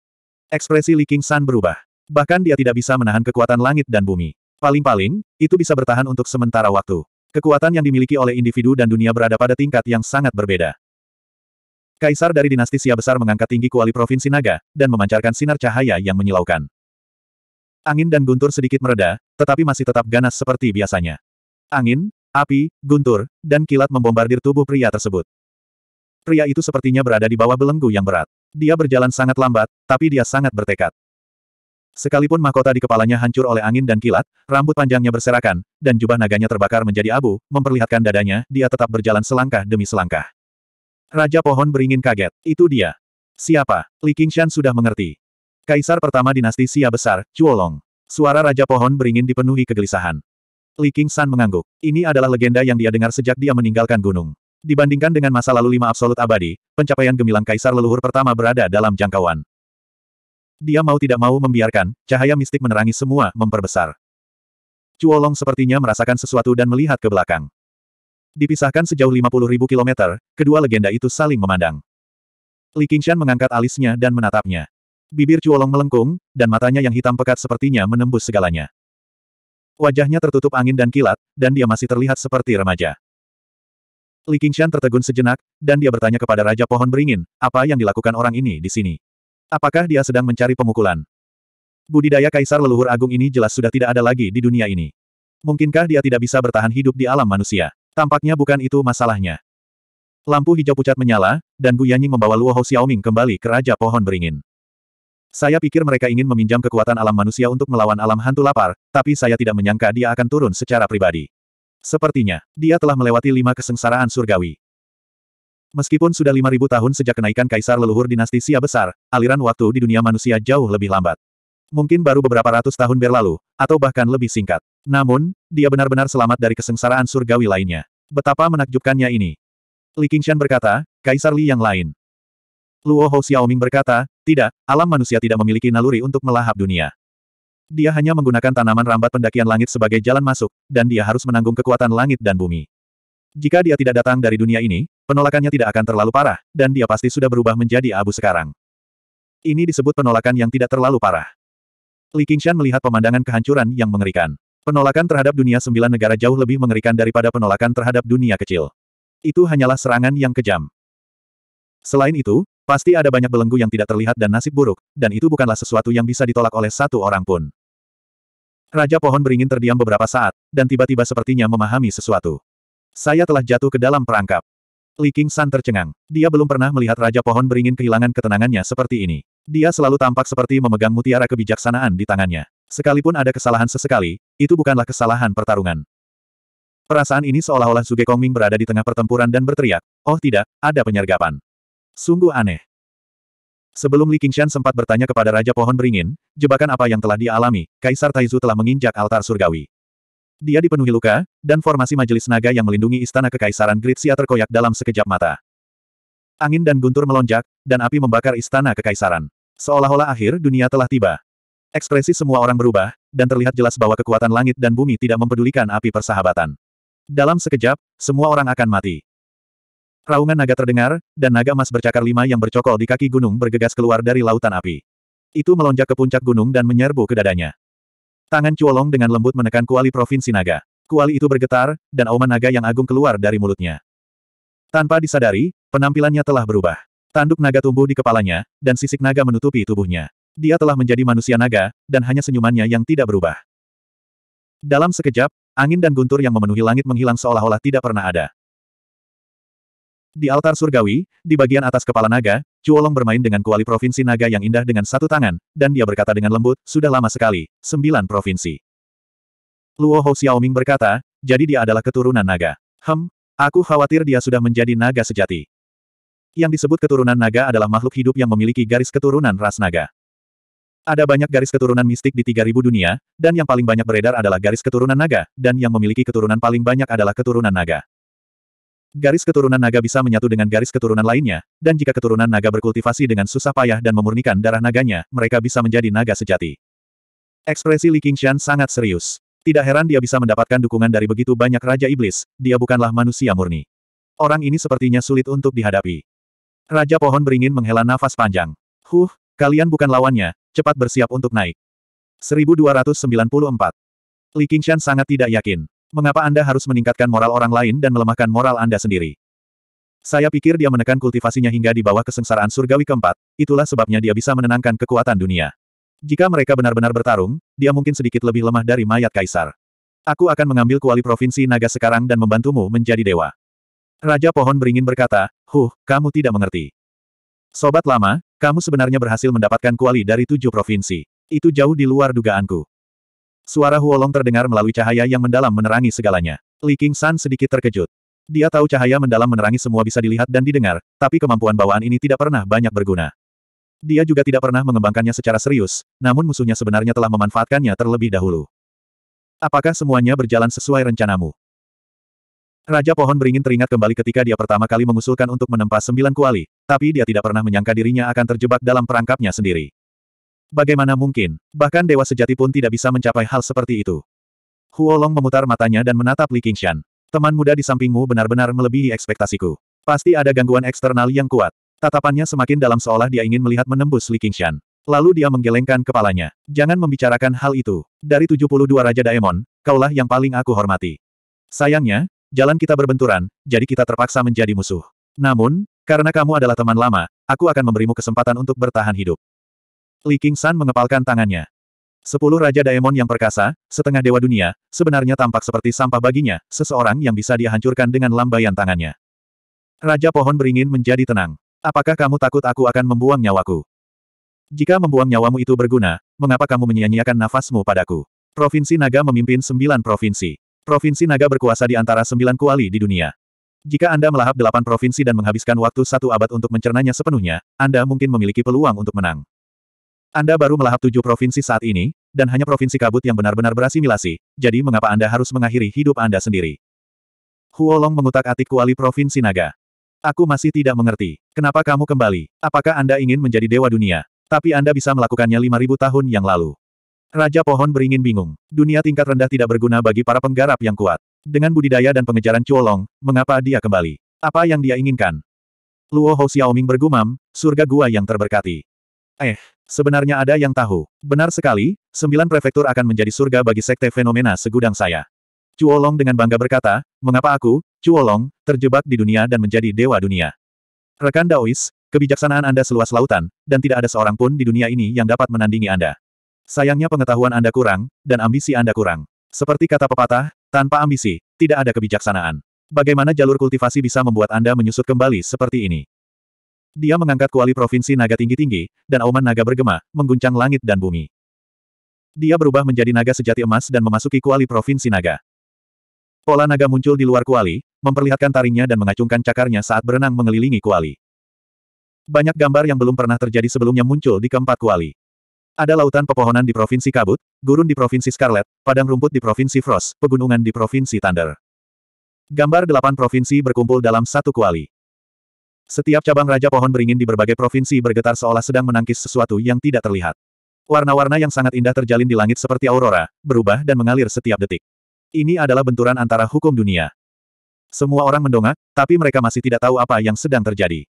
Ekspresi Li Qingshan berubah. Bahkan dia tidak bisa menahan kekuatan langit dan bumi. Paling-paling, itu bisa bertahan untuk sementara waktu. Kekuatan yang dimiliki oleh individu dan dunia berada pada tingkat yang sangat berbeda. Kaisar dari dinasti Xia besar mengangkat tinggi kuali Provinsi Naga, dan memancarkan sinar cahaya yang menyilaukan. Angin dan guntur sedikit mereda, tetapi masih tetap ganas seperti biasanya. Angin, api, guntur, dan kilat membombardir tubuh pria tersebut. Pria itu sepertinya berada di bawah belenggu yang berat. Dia berjalan sangat lambat, tapi dia sangat bertekad. Sekalipun mahkota di kepalanya hancur oleh angin dan kilat, rambut panjangnya berserakan, dan jubah naganya terbakar menjadi abu, memperlihatkan dadanya, dia tetap berjalan selangkah demi selangkah. Raja Pohon beringin kaget. Itu dia. Siapa? Li Qingshan sudah mengerti. Kaisar pertama dinasti Xia Besar, Chuolong. Suara Raja Pohon beringin dipenuhi kegelisahan. Li Qingshan mengangguk. Ini adalah legenda yang dia dengar sejak dia meninggalkan gunung. Dibandingkan dengan masa lalu lima absolut abadi, pencapaian gemilang kaisar leluhur pertama berada dalam jangkauan. Dia mau tidak mau membiarkan, cahaya mistik menerangi semua, memperbesar. Cuolong sepertinya merasakan sesuatu dan melihat ke belakang. Dipisahkan sejauh ribu kilometer, kedua legenda itu saling memandang. Li Qingshan mengangkat alisnya dan menatapnya. Bibir Cuolong melengkung, dan matanya yang hitam pekat sepertinya menembus segalanya. Wajahnya tertutup angin dan kilat, dan dia masih terlihat seperti remaja. Li Qingshan tertegun sejenak, dan dia bertanya kepada Raja Pohon Beringin, apa yang dilakukan orang ini di sini? Apakah dia sedang mencari pemukulan? Budidaya Kaisar Leluhur Agung ini jelas sudah tidak ada lagi di dunia ini. Mungkinkah dia tidak bisa bertahan hidup di alam manusia? Tampaknya bukan itu masalahnya. Lampu hijau pucat menyala, dan Gu Yanying membawa Luo Hou Xiaoming kembali ke Raja Pohon Beringin. Saya pikir mereka ingin meminjam kekuatan alam manusia untuk melawan alam hantu lapar, tapi saya tidak menyangka dia akan turun secara pribadi. Sepertinya, dia telah melewati lima kesengsaraan surgawi. Meskipun sudah lima ribu tahun sejak kenaikan kaisar leluhur dinasti Xia besar, aliran waktu di dunia manusia jauh lebih lambat. Mungkin baru beberapa ratus tahun berlalu, atau bahkan lebih singkat. Namun, dia benar-benar selamat dari kesengsaraan surgawi lainnya. Betapa menakjubkannya ini. Li Qingshan berkata, Kaisar Li yang lain. Luo Hou Xiaoming berkata, tidak, alam manusia tidak memiliki naluri untuk melahap dunia. Dia hanya menggunakan tanaman rambat pendakian langit sebagai jalan masuk, dan dia harus menanggung kekuatan langit dan bumi. Jika dia tidak datang dari dunia ini, penolakannya tidak akan terlalu parah, dan dia pasti sudah berubah menjadi abu sekarang. Ini disebut penolakan yang tidak terlalu parah. Li Qingshan melihat pemandangan kehancuran yang mengerikan. Penolakan terhadap dunia sembilan negara jauh lebih mengerikan daripada penolakan terhadap dunia kecil. Itu hanyalah serangan yang kejam. Selain itu, pasti ada banyak belenggu yang tidak terlihat dan nasib buruk, dan itu bukanlah sesuatu yang bisa ditolak oleh satu orang pun. Raja pohon beringin terdiam beberapa saat, dan tiba-tiba sepertinya memahami sesuatu. Saya telah jatuh ke dalam perangkap. Li King San tercengang. Dia belum pernah melihat Raja Pohon Beringin kehilangan ketenangannya seperti ini. Dia selalu tampak seperti memegang mutiara kebijaksanaan di tangannya. Sekalipun ada kesalahan sesekali, itu bukanlah kesalahan pertarungan. Perasaan ini seolah-olah Suge Kongming berada di tengah pertempuran dan berteriak, oh tidak, ada penyergapan. Sungguh aneh. Sebelum Li Qingshan sempat bertanya kepada Raja Pohon Beringin, jebakan apa yang telah dialami, Kaisar Taizu telah menginjak altar surgawi. Dia dipenuhi luka, dan formasi majelis naga yang melindungi istana kekaisaran Gritsia terkoyak dalam sekejap mata. Angin dan guntur melonjak, dan api membakar istana kekaisaran. Seolah-olah akhir dunia telah tiba. Ekspresi semua orang berubah, dan terlihat jelas bahwa kekuatan langit dan bumi tidak mempedulikan api persahabatan. Dalam sekejap, semua orang akan mati. Raungan naga terdengar, dan naga emas bercakar lima yang bercokol di kaki gunung bergegas keluar dari lautan api. Itu melonjak ke puncak gunung dan menyerbu ke dadanya. Tangan Cuolong dengan lembut menekan kuali provinsi naga. Kuali itu bergetar, dan auman naga yang agung keluar dari mulutnya. Tanpa disadari, penampilannya telah berubah. Tanduk naga tumbuh di kepalanya, dan sisik naga menutupi tubuhnya dia telah menjadi manusia naga, dan hanya senyumannya yang tidak berubah. Dalam sekejap, angin dan guntur yang memenuhi langit menghilang seolah-olah tidak pernah ada. Di altar surgawi, di bagian atas kepala naga, Cuolong bermain dengan kuali provinsi naga yang indah dengan satu tangan, dan dia berkata dengan lembut, sudah lama sekali, sembilan provinsi. Luo Hou Xiaoming berkata, jadi dia adalah keturunan naga. Hem, aku khawatir dia sudah menjadi naga sejati. Yang disebut keturunan naga adalah makhluk hidup yang memiliki garis keturunan ras naga. Ada banyak garis keturunan mistik di 3000 dunia, dan yang paling banyak beredar adalah garis keturunan naga, dan yang memiliki keturunan paling banyak adalah keturunan naga. Garis keturunan naga bisa menyatu dengan garis keturunan lainnya, dan jika keturunan naga berkultivasi dengan susah payah dan memurnikan darah naganya, mereka bisa menjadi naga sejati. Ekspresi Li Qingshan sangat serius. Tidak heran dia bisa mendapatkan dukungan dari begitu banyak Raja Iblis, dia bukanlah manusia murni. Orang ini sepertinya sulit untuk dihadapi. Raja Pohon beringin menghela nafas panjang. Huh, kalian bukan lawannya, cepat bersiap untuk naik. 1294. Li Qingshan sangat tidak yakin. Mengapa Anda harus meningkatkan moral orang lain dan melemahkan moral Anda sendiri? Saya pikir dia menekan kultivasinya hingga di bawah kesengsaraan surgawi keempat, itulah sebabnya dia bisa menenangkan kekuatan dunia. Jika mereka benar-benar bertarung, dia mungkin sedikit lebih lemah dari mayat kaisar. Aku akan mengambil kuali provinsi naga sekarang dan membantumu menjadi dewa. Raja Pohon Beringin berkata, Huh, kamu tidak mengerti. Sobat lama, kamu sebenarnya berhasil mendapatkan kuali dari tujuh provinsi. Itu jauh di luar dugaanku. Suara Huolong terdengar melalui cahaya yang mendalam menerangi segalanya. Li King San sedikit terkejut. Dia tahu cahaya mendalam menerangi semua bisa dilihat dan didengar, tapi kemampuan bawaan ini tidak pernah banyak berguna. Dia juga tidak pernah mengembangkannya secara serius, namun musuhnya sebenarnya telah memanfaatkannya terlebih dahulu. Apakah semuanya berjalan sesuai rencanamu? Raja Pohon Beringin teringat kembali ketika dia pertama kali mengusulkan untuk menempa sembilan kuali, tapi dia tidak pernah menyangka dirinya akan terjebak dalam perangkapnya sendiri. Bagaimana mungkin, bahkan dewa sejati pun tidak bisa mencapai hal seperti itu. Huolong memutar matanya dan menatap Li Qingshan. Teman muda di sampingmu benar-benar melebihi ekspektasiku. Pasti ada gangguan eksternal yang kuat. Tatapannya semakin dalam seolah dia ingin melihat menembus Li Qingshan. Lalu dia menggelengkan kepalanya. Jangan membicarakan hal itu. Dari 72 Raja Daemon, kaulah yang paling aku hormati. Sayangnya, jalan kita berbenturan, jadi kita terpaksa menjadi musuh. Namun, karena kamu adalah teman lama, aku akan memberimu kesempatan untuk bertahan hidup. Li King San mengepalkan tangannya. Sepuluh Raja Daemon yang perkasa, setengah Dewa Dunia, sebenarnya tampak seperti sampah baginya, seseorang yang bisa dihancurkan dengan lambaian tangannya. Raja Pohon beringin menjadi tenang. Apakah kamu takut aku akan membuang nyawaku? Jika membuang nyawamu itu berguna, mengapa kamu menyia-nyiakan nafasmu padaku? Provinsi Naga memimpin sembilan provinsi. Provinsi Naga berkuasa di antara sembilan kuali di dunia. Jika Anda melahap delapan provinsi dan menghabiskan waktu satu abad untuk mencernanya sepenuhnya, Anda mungkin memiliki peluang untuk menang. Anda baru melahap tujuh provinsi saat ini, dan hanya provinsi kabut yang benar-benar berasimilasi, jadi mengapa Anda harus mengakhiri hidup Anda sendiri? Huolong mengutak-atik kuali provinsi naga. Aku masih tidak mengerti. Kenapa kamu kembali? Apakah Anda ingin menjadi dewa dunia? Tapi Anda bisa melakukannya lima ribu tahun yang lalu. Raja Pohon beringin bingung. Dunia tingkat rendah tidak berguna bagi para penggarap yang kuat. Dengan budidaya dan pengejaran Cuolong, mengapa dia kembali? Apa yang dia inginkan? Luo Hou Xiaoming bergumam, surga gua yang terberkati. Eh, sebenarnya ada yang tahu. Benar sekali, sembilan prefektur akan menjadi surga bagi sekte fenomena segudang saya. Cuolong dengan bangga berkata, mengapa aku, Cuolong, terjebak di dunia dan menjadi dewa dunia. Rekan Daois, kebijaksanaan Anda seluas lautan, dan tidak ada seorang pun di dunia ini yang dapat menandingi Anda. Sayangnya pengetahuan Anda kurang, dan ambisi Anda kurang. Seperti kata pepatah, tanpa ambisi, tidak ada kebijaksanaan. Bagaimana jalur kultivasi bisa membuat Anda menyusut kembali seperti ini? Dia mengangkat kuali provinsi naga tinggi-tinggi, dan auman naga bergema, mengguncang langit dan bumi. Dia berubah menjadi naga sejati emas dan memasuki kuali provinsi naga. Pola naga muncul di luar kuali, memperlihatkan taringnya dan mengacungkan cakarnya saat berenang mengelilingi kuali. Banyak gambar yang belum pernah terjadi sebelumnya muncul di keempat kuali. Ada lautan pepohonan di Provinsi Kabut, gurun di Provinsi Scarlet, padang rumput di Provinsi Frost, pegunungan di Provinsi Thunder. Gambar delapan provinsi berkumpul dalam satu kuali. Setiap cabang Raja Pohon Beringin di berbagai provinsi bergetar seolah sedang menangkis sesuatu yang tidak terlihat. Warna-warna yang sangat indah terjalin di langit seperti aurora, berubah dan mengalir setiap detik. Ini adalah benturan antara hukum dunia. Semua orang mendongak, tapi mereka masih tidak tahu apa yang sedang terjadi.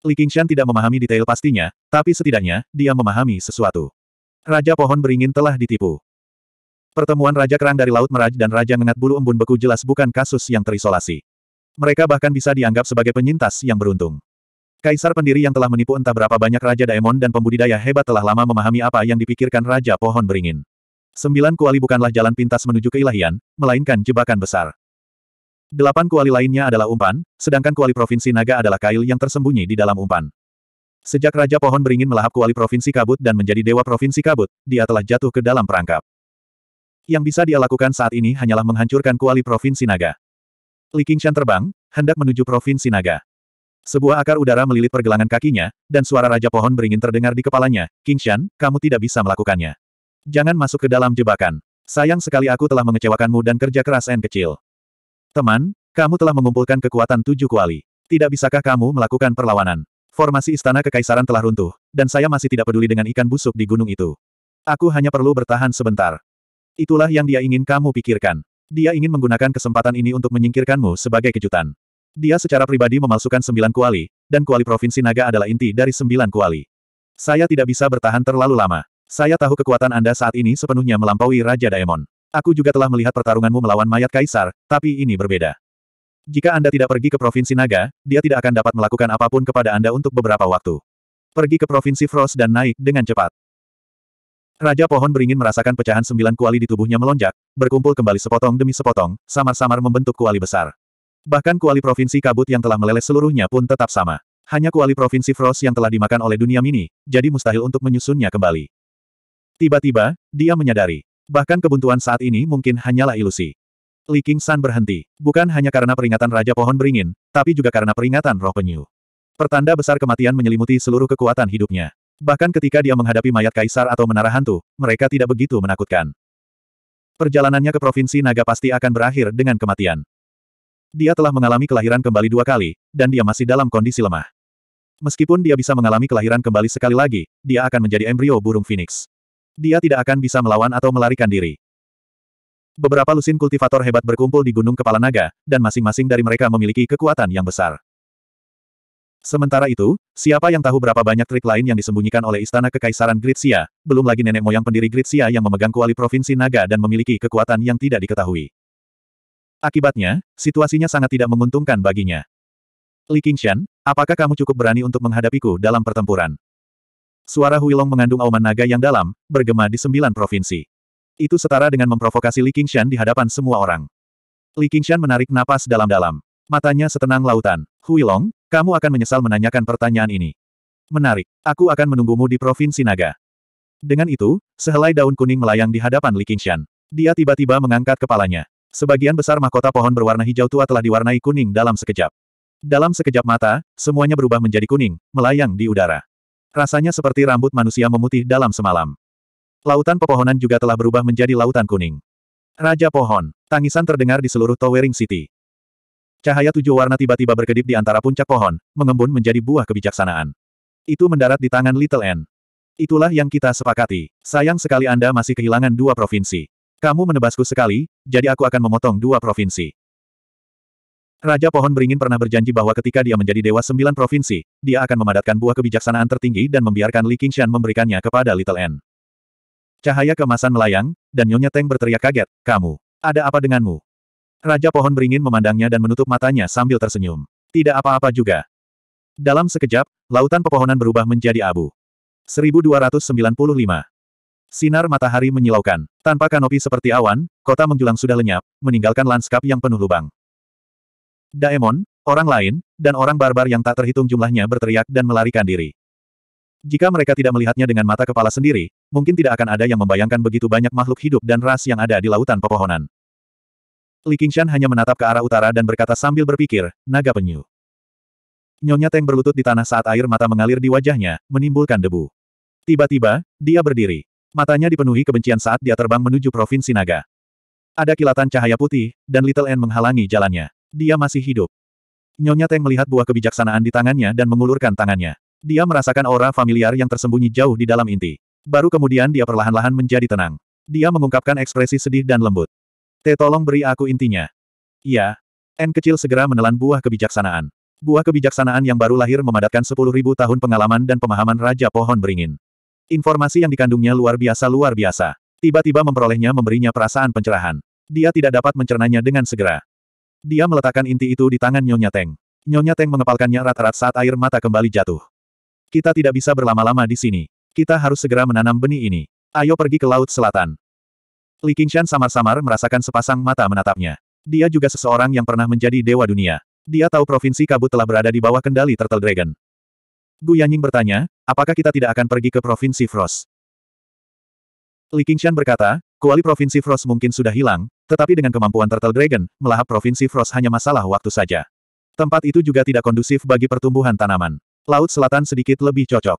Li Qingshan tidak memahami detail pastinya, tapi setidaknya, dia memahami sesuatu. Raja pohon beringin telah ditipu. Pertemuan Raja Kerang dari Laut Meraj dan Raja Ngengat Bulu Embun Beku jelas bukan kasus yang terisolasi. Mereka bahkan bisa dianggap sebagai penyintas yang beruntung. Kaisar pendiri yang telah menipu entah berapa banyak Raja Daemon dan pembudidaya hebat telah lama memahami apa yang dipikirkan Raja Pohon Beringin. Sembilan kuali bukanlah jalan pintas menuju keilahian, melainkan jebakan besar. Delapan kuali lainnya adalah umpan, sedangkan kuali Provinsi Naga adalah kail yang tersembunyi di dalam umpan. Sejak Raja Pohon beringin melahap kuali Provinsi Kabut dan menjadi Dewa Provinsi Kabut, dia telah jatuh ke dalam perangkap. Yang bisa dia lakukan saat ini hanyalah menghancurkan kuali Provinsi Naga. Li Qingshan terbang, hendak menuju Provinsi Naga. Sebuah akar udara melilit pergelangan kakinya, dan suara Raja Pohon beringin terdengar di kepalanya, Qingshan, kamu tidak bisa melakukannya. Jangan masuk ke dalam jebakan. Sayang sekali aku telah mengecewakanmu dan kerja keras N kecil. Teman, kamu telah mengumpulkan kekuatan tujuh kuali. Tidak bisakah kamu melakukan perlawanan? Formasi istana kekaisaran telah runtuh, dan saya masih tidak peduli dengan ikan busuk di gunung itu. Aku hanya perlu bertahan sebentar. Itulah yang dia ingin kamu pikirkan. Dia ingin menggunakan kesempatan ini untuk menyingkirkanmu sebagai kejutan. Dia secara pribadi memalsukan sembilan kuali, dan kuali Provinsi Naga adalah inti dari sembilan kuali. Saya tidak bisa bertahan terlalu lama. Saya tahu kekuatan Anda saat ini sepenuhnya melampaui Raja Daemon. Aku juga telah melihat pertarunganmu melawan mayat kaisar, tapi ini berbeda. Jika Anda tidak pergi ke Provinsi Naga, dia tidak akan dapat melakukan apapun kepada Anda untuk beberapa waktu. Pergi ke Provinsi Frost dan naik dengan cepat. Raja Pohon beringin merasakan pecahan sembilan kuali di tubuhnya melonjak, berkumpul kembali sepotong demi sepotong, samar-samar membentuk kuali besar. Bahkan kuali Provinsi Kabut yang telah meleleh seluruhnya pun tetap sama. Hanya kuali Provinsi Frost yang telah dimakan oleh dunia mini, jadi mustahil untuk menyusunnya kembali. Tiba-tiba, dia menyadari. Bahkan kebuntuan saat ini mungkin hanyalah ilusi. Li King San berhenti, bukan hanya karena peringatan Raja Pohon Beringin, tapi juga karena peringatan roh penyu. Pertanda besar kematian menyelimuti seluruh kekuatan hidupnya. Bahkan ketika dia menghadapi mayat kaisar atau menara hantu, mereka tidak begitu menakutkan. Perjalanannya ke Provinsi Naga pasti akan berakhir dengan kematian. Dia telah mengalami kelahiran kembali dua kali, dan dia masih dalam kondisi lemah. Meskipun dia bisa mengalami kelahiran kembali sekali lagi, dia akan menjadi embrio burung phoenix. Dia tidak akan bisa melawan atau melarikan diri. Beberapa lusin kultivator hebat berkumpul di Gunung Kepala Naga, dan masing-masing dari mereka memiliki kekuatan yang besar. Sementara itu, siapa yang tahu berapa banyak trik lain yang disembunyikan oleh Istana Kekaisaran Gritsia, belum lagi nenek moyang pendiri Gritsia yang memegang kuali Provinsi Naga dan memiliki kekuatan yang tidak diketahui. Akibatnya, situasinya sangat tidak menguntungkan baginya. Li Qingshan, apakah kamu cukup berani untuk menghadapiku dalam pertempuran? Suara Huilong mengandung auman naga yang dalam, bergema di sembilan provinsi. Itu setara dengan memprovokasi Li Qingshan di hadapan semua orang. Li Qingshan menarik napas dalam-dalam. Matanya setenang lautan. Huilong, kamu akan menyesal menanyakan pertanyaan ini. Menarik. Aku akan menunggumu di Provinsi Naga. Dengan itu, sehelai daun kuning melayang di hadapan Li Qingshan. Dia tiba-tiba mengangkat kepalanya. Sebagian besar mahkota pohon berwarna hijau tua telah diwarnai kuning dalam sekejap. Dalam sekejap mata, semuanya berubah menjadi kuning, melayang di udara. Rasanya seperti rambut manusia memutih dalam semalam. Lautan pepohonan juga telah berubah menjadi lautan kuning. Raja pohon, tangisan terdengar di seluruh Towering City. Cahaya tujuh warna tiba-tiba berkedip di antara puncak pohon, mengembun menjadi buah kebijaksanaan. Itu mendarat di tangan Little N. Itulah yang kita sepakati. Sayang sekali Anda masih kehilangan dua provinsi. Kamu menebasku sekali, jadi aku akan memotong dua provinsi. Raja Pohon Beringin pernah berjanji bahwa ketika dia menjadi Dewa Sembilan Provinsi, dia akan memadatkan buah kebijaksanaan tertinggi dan membiarkan Li Qingshan memberikannya kepada Little N. Cahaya kemasan melayang, dan Nyonya Teng berteriak kaget, Kamu, ada apa denganmu? Raja Pohon Beringin memandangnya dan menutup matanya sambil tersenyum. Tidak apa-apa juga. Dalam sekejap, lautan pepohonan berubah menjadi abu. 1295. Sinar matahari menyilaukan. Tanpa kanopi seperti awan, kota menjulang sudah lenyap, meninggalkan lanskap yang penuh lubang. Daemon, orang lain, dan orang barbar yang tak terhitung jumlahnya berteriak dan melarikan diri. Jika mereka tidak melihatnya dengan mata kepala sendiri, mungkin tidak akan ada yang membayangkan begitu banyak makhluk hidup dan ras yang ada di lautan pepohonan. Li Qingshan hanya menatap ke arah utara dan berkata sambil berpikir, naga penyu. Nyonya Teng berlutut di tanah saat air mata mengalir di wajahnya, menimbulkan debu. Tiba-tiba, dia berdiri. Matanya dipenuhi kebencian saat dia terbang menuju Provinsi Naga. Ada kilatan cahaya putih, dan Little N menghalangi jalannya. Dia masih hidup. Nyonya Teng melihat buah kebijaksanaan di tangannya dan mengulurkan tangannya. Dia merasakan aura familiar yang tersembunyi jauh di dalam inti. Baru kemudian dia perlahan-lahan menjadi tenang. Dia mengungkapkan ekspresi sedih dan lembut. Te tolong beri aku intinya. Iya. N kecil segera menelan buah kebijaksanaan. Buah kebijaksanaan yang baru lahir memadatkan 10.000 tahun pengalaman dan pemahaman Raja Pohon Beringin. Informasi yang dikandungnya luar biasa-luar biasa. Tiba-tiba memperolehnya memberinya perasaan pencerahan. Dia tidak dapat mencernanya dengan segera. Dia meletakkan inti itu di tangan Nyonya Teng. Nyonya Teng mengepalkannya erat-erat saat air mata kembali jatuh. Kita tidak bisa berlama-lama di sini. Kita harus segera menanam benih ini. Ayo pergi ke Laut Selatan. Li Qingshan samar-samar merasakan sepasang mata menatapnya. Dia juga seseorang yang pernah menjadi dewa dunia. Dia tahu provinsi kabut telah berada di bawah kendali Turtle Dragon. Gu Yanying bertanya, apakah kita tidak akan pergi ke provinsi Frost? Li Qingshan berkata, kuali provinsi Frost mungkin sudah hilang, tetapi dengan kemampuan Turtle Dragon, melahap provinsi Frost hanya masalah waktu saja. Tempat itu juga tidak kondusif bagi pertumbuhan tanaman. Laut selatan sedikit lebih cocok.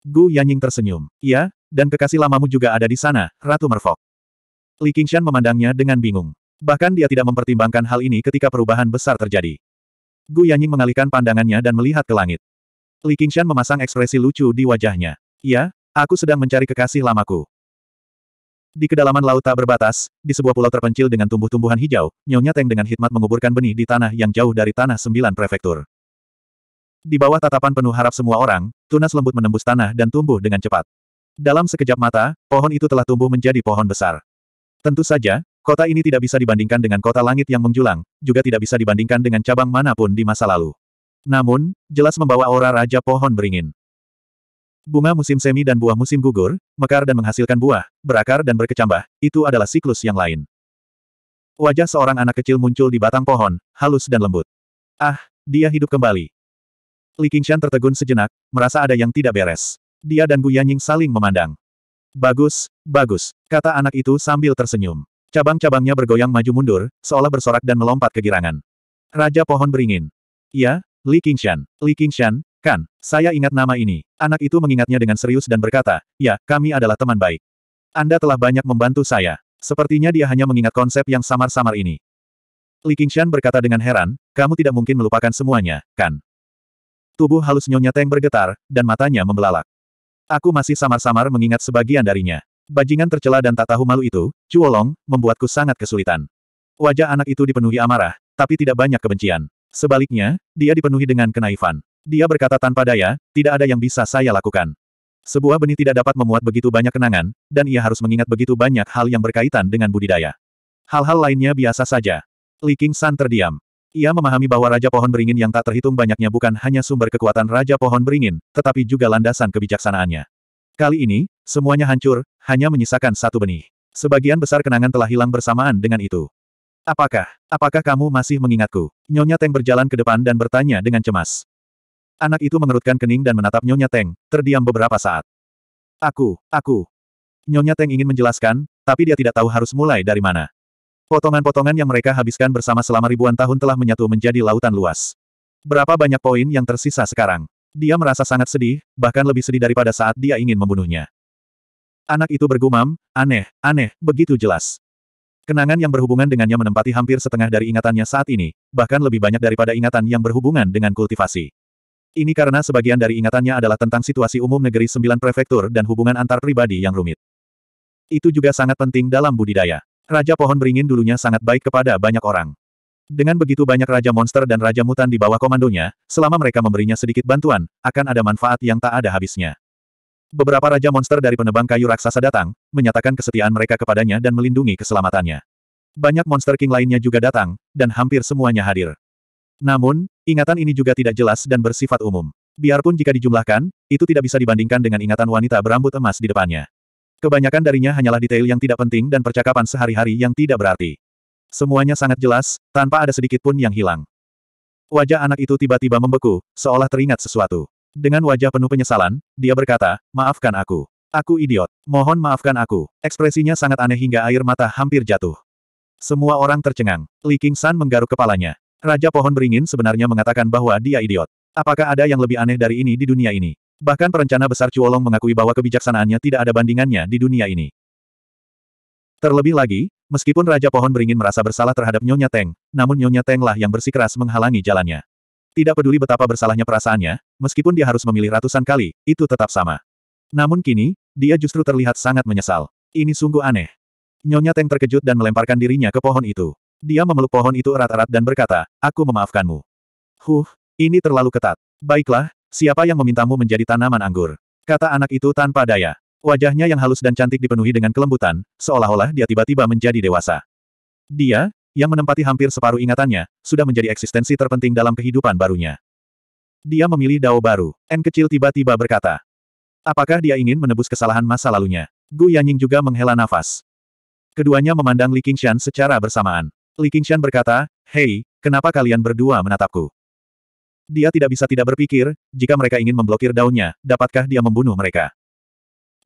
Gu Yanying tersenyum. Iya, dan kekasih lamamu juga ada di sana, Ratu Merfok. Li Qingshan memandangnya dengan bingung. Bahkan dia tidak mempertimbangkan hal ini ketika perubahan besar terjadi. Gu Yanying mengalihkan pandangannya dan melihat ke langit. Li Qingshan memasang ekspresi lucu di wajahnya. Iya, aku sedang mencari kekasih lamaku. Di kedalaman laut tak berbatas, di sebuah pulau terpencil dengan tumbuh-tumbuhan hijau, Nyonya Teng dengan hikmat menguburkan benih di tanah yang jauh dari tanah sembilan prefektur. Di bawah tatapan penuh harap semua orang, tunas lembut menembus tanah dan tumbuh dengan cepat. Dalam sekejap mata, pohon itu telah tumbuh menjadi pohon besar. Tentu saja, kota ini tidak bisa dibandingkan dengan kota langit yang menjulang, juga tidak bisa dibandingkan dengan cabang manapun di masa lalu. Namun, jelas membawa aura Raja Pohon Beringin. Bunga musim semi dan buah musim gugur, mekar dan menghasilkan buah, berakar dan berkecambah, itu adalah siklus yang lain. Wajah seorang anak kecil muncul di batang pohon, halus dan lembut. Ah, dia hidup kembali. Li Qingshan tertegun sejenak, merasa ada yang tidak beres. Dia dan Bu Yanying saling memandang. Bagus, bagus, kata anak itu sambil tersenyum. Cabang-cabangnya bergoyang maju mundur, seolah bersorak dan melompat kegirangan. Raja pohon beringin. Ya, Li Qingshan, Li Qingshan, Kan, saya ingat nama ini. Anak itu mengingatnya dengan serius dan berkata, ya, kami adalah teman baik. Anda telah banyak membantu saya. Sepertinya dia hanya mengingat konsep yang samar-samar ini. Li Qingshan berkata dengan heran, kamu tidak mungkin melupakan semuanya, kan? Tubuh halus Nyonya Teng bergetar, dan matanya membelalak. Aku masih samar-samar mengingat sebagian darinya. Bajingan tercela dan tak tahu malu itu, Cuolong, membuatku sangat kesulitan. Wajah anak itu dipenuhi amarah, tapi tidak banyak kebencian. Sebaliknya, dia dipenuhi dengan kenaifan. Dia berkata tanpa daya, tidak ada yang bisa saya lakukan. Sebuah benih tidak dapat memuat begitu banyak kenangan, dan ia harus mengingat begitu banyak hal yang berkaitan dengan budidaya. Hal-hal lainnya biasa saja. Li King San terdiam. Ia memahami bahwa Raja Pohon Beringin yang tak terhitung banyaknya bukan hanya sumber kekuatan Raja Pohon Beringin, tetapi juga landasan kebijaksanaannya. Kali ini, semuanya hancur, hanya menyisakan satu benih. Sebagian besar kenangan telah hilang bersamaan dengan itu. Apakah, apakah kamu masih mengingatku? Nyonya Teng berjalan ke depan dan bertanya dengan cemas. Anak itu mengerutkan kening dan menatap Nyonya Teng, terdiam beberapa saat. Aku, aku. Nyonya Teng ingin menjelaskan, tapi dia tidak tahu harus mulai dari mana. Potongan-potongan yang mereka habiskan bersama selama ribuan tahun telah menyatu menjadi lautan luas. Berapa banyak poin yang tersisa sekarang? Dia merasa sangat sedih, bahkan lebih sedih daripada saat dia ingin membunuhnya. Anak itu bergumam, aneh, aneh, begitu jelas. Kenangan yang berhubungan dengannya menempati hampir setengah dari ingatannya saat ini, bahkan lebih banyak daripada ingatan yang berhubungan dengan kultivasi. Ini karena sebagian dari ingatannya adalah tentang situasi umum negeri sembilan prefektur dan hubungan antar pribadi yang rumit. Itu juga sangat penting dalam budidaya. Raja pohon beringin dulunya sangat baik kepada banyak orang. Dengan begitu banyak Raja Monster dan Raja Mutan di bawah komandonya, selama mereka memberinya sedikit bantuan, akan ada manfaat yang tak ada habisnya. Beberapa Raja Monster dari penebang kayu raksasa datang, menyatakan kesetiaan mereka kepadanya dan melindungi keselamatannya. Banyak Monster King lainnya juga datang, dan hampir semuanya hadir. Namun, ingatan ini juga tidak jelas dan bersifat umum. Biarpun jika dijumlahkan, itu tidak bisa dibandingkan dengan ingatan wanita berambut emas di depannya. Kebanyakan darinya hanyalah detail yang tidak penting dan percakapan sehari-hari yang tidak berarti. Semuanya sangat jelas, tanpa ada sedikit pun yang hilang. Wajah anak itu tiba-tiba membeku, seolah teringat sesuatu. Dengan wajah penuh penyesalan, dia berkata, maafkan aku. Aku idiot. Mohon maafkan aku. Ekspresinya sangat aneh hingga air mata hampir jatuh. Semua orang tercengang. Li Qing San menggaruk kepalanya. Raja Pohon Beringin sebenarnya mengatakan bahwa dia idiot. Apakah ada yang lebih aneh dari ini di dunia ini? Bahkan perencana besar Cuolong mengakui bahwa kebijaksanaannya tidak ada bandingannya di dunia ini. Terlebih lagi, meskipun Raja Pohon Beringin merasa bersalah terhadap Nyonya Teng, namun Nyonya Teng lah yang bersikeras menghalangi jalannya. Tidak peduli betapa bersalahnya perasaannya, meskipun dia harus memilih ratusan kali, itu tetap sama. Namun kini, dia justru terlihat sangat menyesal. Ini sungguh aneh. Nyonya Teng terkejut dan melemparkan dirinya ke pohon itu. Dia memeluk pohon itu erat-erat dan berkata, aku memaafkanmu. Huh, ini terlalu ketat. Baiklah, siapa yang memintamu menjadi tanaman anggur? Kata anak itu tanpa daya. Wajahnya yang halus dan cantik dipenuhi dengan kelembutan, seolah-olah dia tiba-tiba menjadi dewasa. Dia, yang menempati hampir separuh ingatannya, sudah menjadi eksistensi terpenting dalam kehidupan barunya. Dia memilih Dao baru. N kecil tiba-tiba berkata. Apakah dia ingin menebus kesalahan masa lalunya? Gu Yanying juga menghela nafas. Keduanya memandang Li Qingshan secara bersamaan. Li Qingshan berkata, Hei, kenapa kalian berdua menatapku? Dia tidak bisa tidak berpikir, jika mereka ingin memblokir daunnya, dapatkah dia membunuh mereka?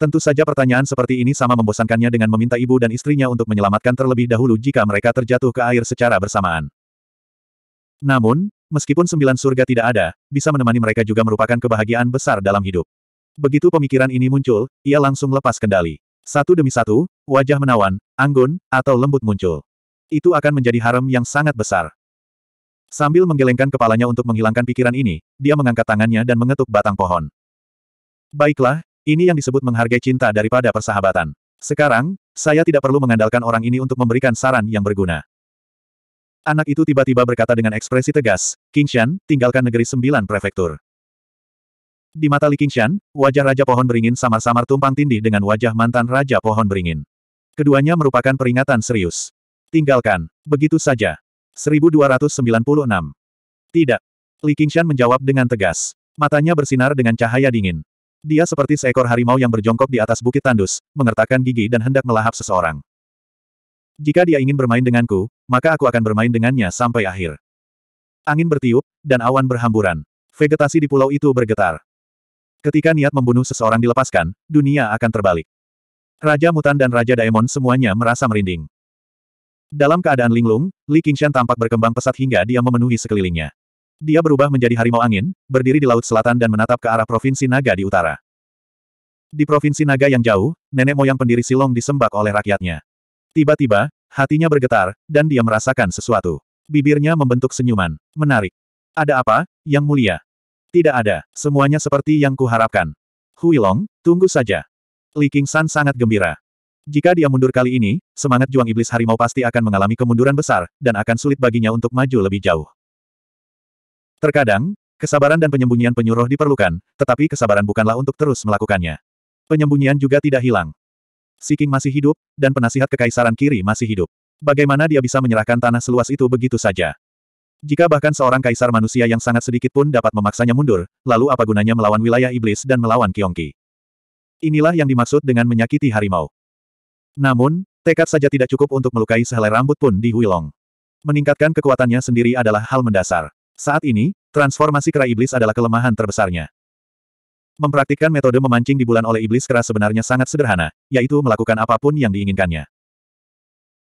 Tentu saja pertanyaan seperti ini sama membosankannya dengan meminta ibu dan istrinya untuk menyelamatkan terlebih dahulu jika mereka terjatuh ke air secara bersamaan. Namun, meskipun sembilan surga tidak ada, bisa menemani mereka juga merupakan kebahagiaan besar dalam hidup. Begitu pemikiran ini muncul, ia langsung lepas kendali. Satu demi satu, wajah menawan, anggun, atau lembut muncul itu akan menjadi harem yang sangat besar. Sambil menggelengkan kepalanya untuk menghilangkan pikiran ini, dia mengangkat tangannya dan mengetuk batang pohon. Baiklah, ini yang disebut menghargai cinta daripada persahabatan. Sekarang, saya tidak perlu mengandalkan orang ini untuk memberikan saran yang berguna. Anak itu tiba-tiba berkata dengan ekspresi tegas, Kingshan, tinggalkan negeri sembilan prefektur. Di mata Li Kingshan, wajah Raja Pohon Beringin samar-samar tumpang tindih dengan wajah mantan Raja Pohon Beringin. Keduanya merupakan peringatan serius. Tinggalkan. Begitu saja. 1296. Tidak. Li Qingshan menjawab dengan tegas. Matanya bersinar dengan cahaya dingin. Dia seperti seekor harimau yang berjongkok di atas bukit tandus, mengertakkan gigi dan hendak melahap seseorang. Jika dia ingin bermain denganku, maka aku akan bermain dengannya sampai akhir. Angin bertiup, dan awan berhamburan. Vegetasi di pulau itu bergetar. Ketika niat membunuh seseorang dilepaskan, dunia akan terbalik. Raja Mutan dan Raja Daemon semuanya merasa merinding. Dalam keadaan linglung, Li Qingshan tampak berkembang pesat hingga dia memenuhi sekelilingnya. Dia berubah menjadi harimau angin, berdiri di Laut Selatan dan menatap ke arah Provinsi Naga di utara. Di Provinsi Naga yang jauh, nenek moyang pendiri Silong disembak oleh rakyatnya. Tiba-tiba, hatinya bergetar, dan dia merasakan sesuatu. Bibirnya membentuk senyuman. Menarik. Ada apa, Yang Mulia? Tidak ada, semuanya seperti yang kuharapkan. Huilong, tunggu saja. Li Qingshan sangat gembira. Jika dia mundur kali ini, semangat juang iblis harimau pasti akan mengalami kemunduran besar, dan akan sulit baginya untuk maju lebih jauh. Terkadang, kesabaran dan penyembunyian penyuruh diperlukan, tetapi kesabaran bukanlah untuk terus melakukannya. Penyembunyian juga tidak hilang. Siking masih hidup, dan penasihat kekaisaran kiri masih hidup. Bagaimana dia bisa menyerahkan tanah seluas itu begitu saja? Jika bahkan seorang kaisar manusia yang sangat sedikit pun dapat memaksanya mundur, lalu apa gunanya melawan wilayah iblis dan melawan Kiongki? Inilah yang dimaksud dengan menyakiti harimau. Namun, tekad saja tidak cukup untuk melukai sehelai rambut pun di Huilong. Meningkatkan kekuatannya sendiri adalah hal mendasar. Saat ini, transformasi kera iblis adalah kelemahan terbesarnya. Mempraktikkan metode memancing di bulan oleh iblis keras sebenarnya sangat sederhana, yaitu melakukan apapun yang diinginkannya.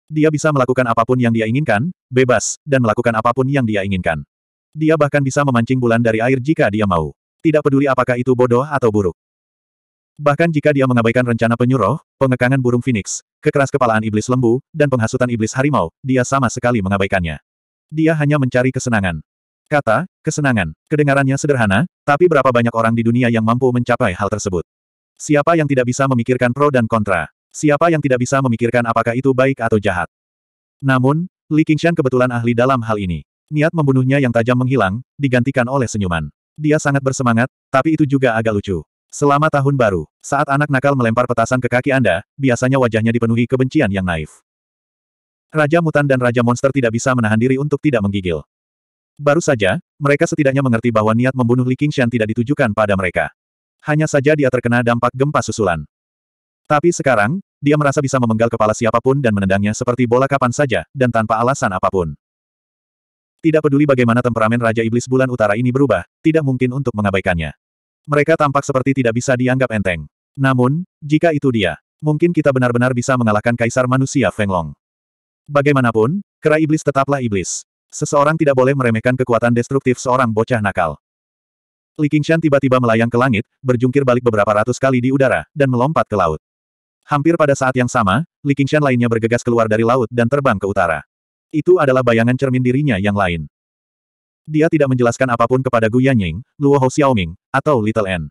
Dia bisa melakukan apapun yang dia inginkan, bebas, dan melakukan apapun yang dia inginkan. Dia bahkan bisa memancing bulan dari air jika dia mau. Tidak peduli apakah itu bodoh atau buruk. Bahkan jika dia mengabaikan rencana penyuruh, pengekangan burung Phoenix, kekeras kepalaan iblis lembu, dan penghasutan iblis harimau, dia sama sekali mengabaikannya. Dia hanya mencari kesenangan. Kata, kesenangan, kedengarannya sederhana, tapi berapa banyak orang di dunia yang mampu mencapai hal tersebut? Siapa yang tidak bisa memikirkan pro dan kontra? Siapa yang tidak bisa memikirkan apakah itu baik atau jahat? Namun, Li Qingshan kebetulan ahli dalam hal ini. Niat membunuhnya yang tajam menghilang, digantikan oleh senyuman. Dia sangat bersemangat, tapi itu juga agak lucu. Selama tahun baru, saat anak nakal melempar petasan ke kaki Anda, biasanya wajahnya dipenuhi kebencian yang naif. Raja Mutan dan Raja Monster tidak bisa menahan diri untuk tidak menggigil. Baru saja, mereka setidaknya mengerti bahwa niat membunuh Li Qingshan tidak ditujukan pada mereka. Hanya saja dia terkena dampak gempa susulan. Tapi sekarang, dia merasa bisa memenggal kepala siapapun dan menendangnya seperti bola kapan saja, dan tanpa alasan apapun. Tidak peduli bagaimana temperamen Raja Iblis Bulan Utara ini berubah, tidak mungkin untuk mengabaikannya. Mereka tampak seperti tidak bisa dianggap enteng. Namun, jika itu dia, mungkin kita benar-benar bisa mengalahkan kaisar manusia Fenglong. Bagaimanapun, kera iblis tetaplah iblis. Seseorang tidak boleh meremehkan kekuatan destruktif seorang bocah nakal. Li Qingshan tiba-tiba melayang ke langit, berjungkir balik beberapa ratus kali di udara, dan melompat ke laut. Hampir pada saat yang sama, Li Qingshan lainnya bergegas keluar dari laut dan terbang ke utara. Itu adalah bayangan cermin dirinya yang lain. Dia tidak menjelaskan apapun kepada Gu Yanying, Luo Hou Xiaoming, atau Little N.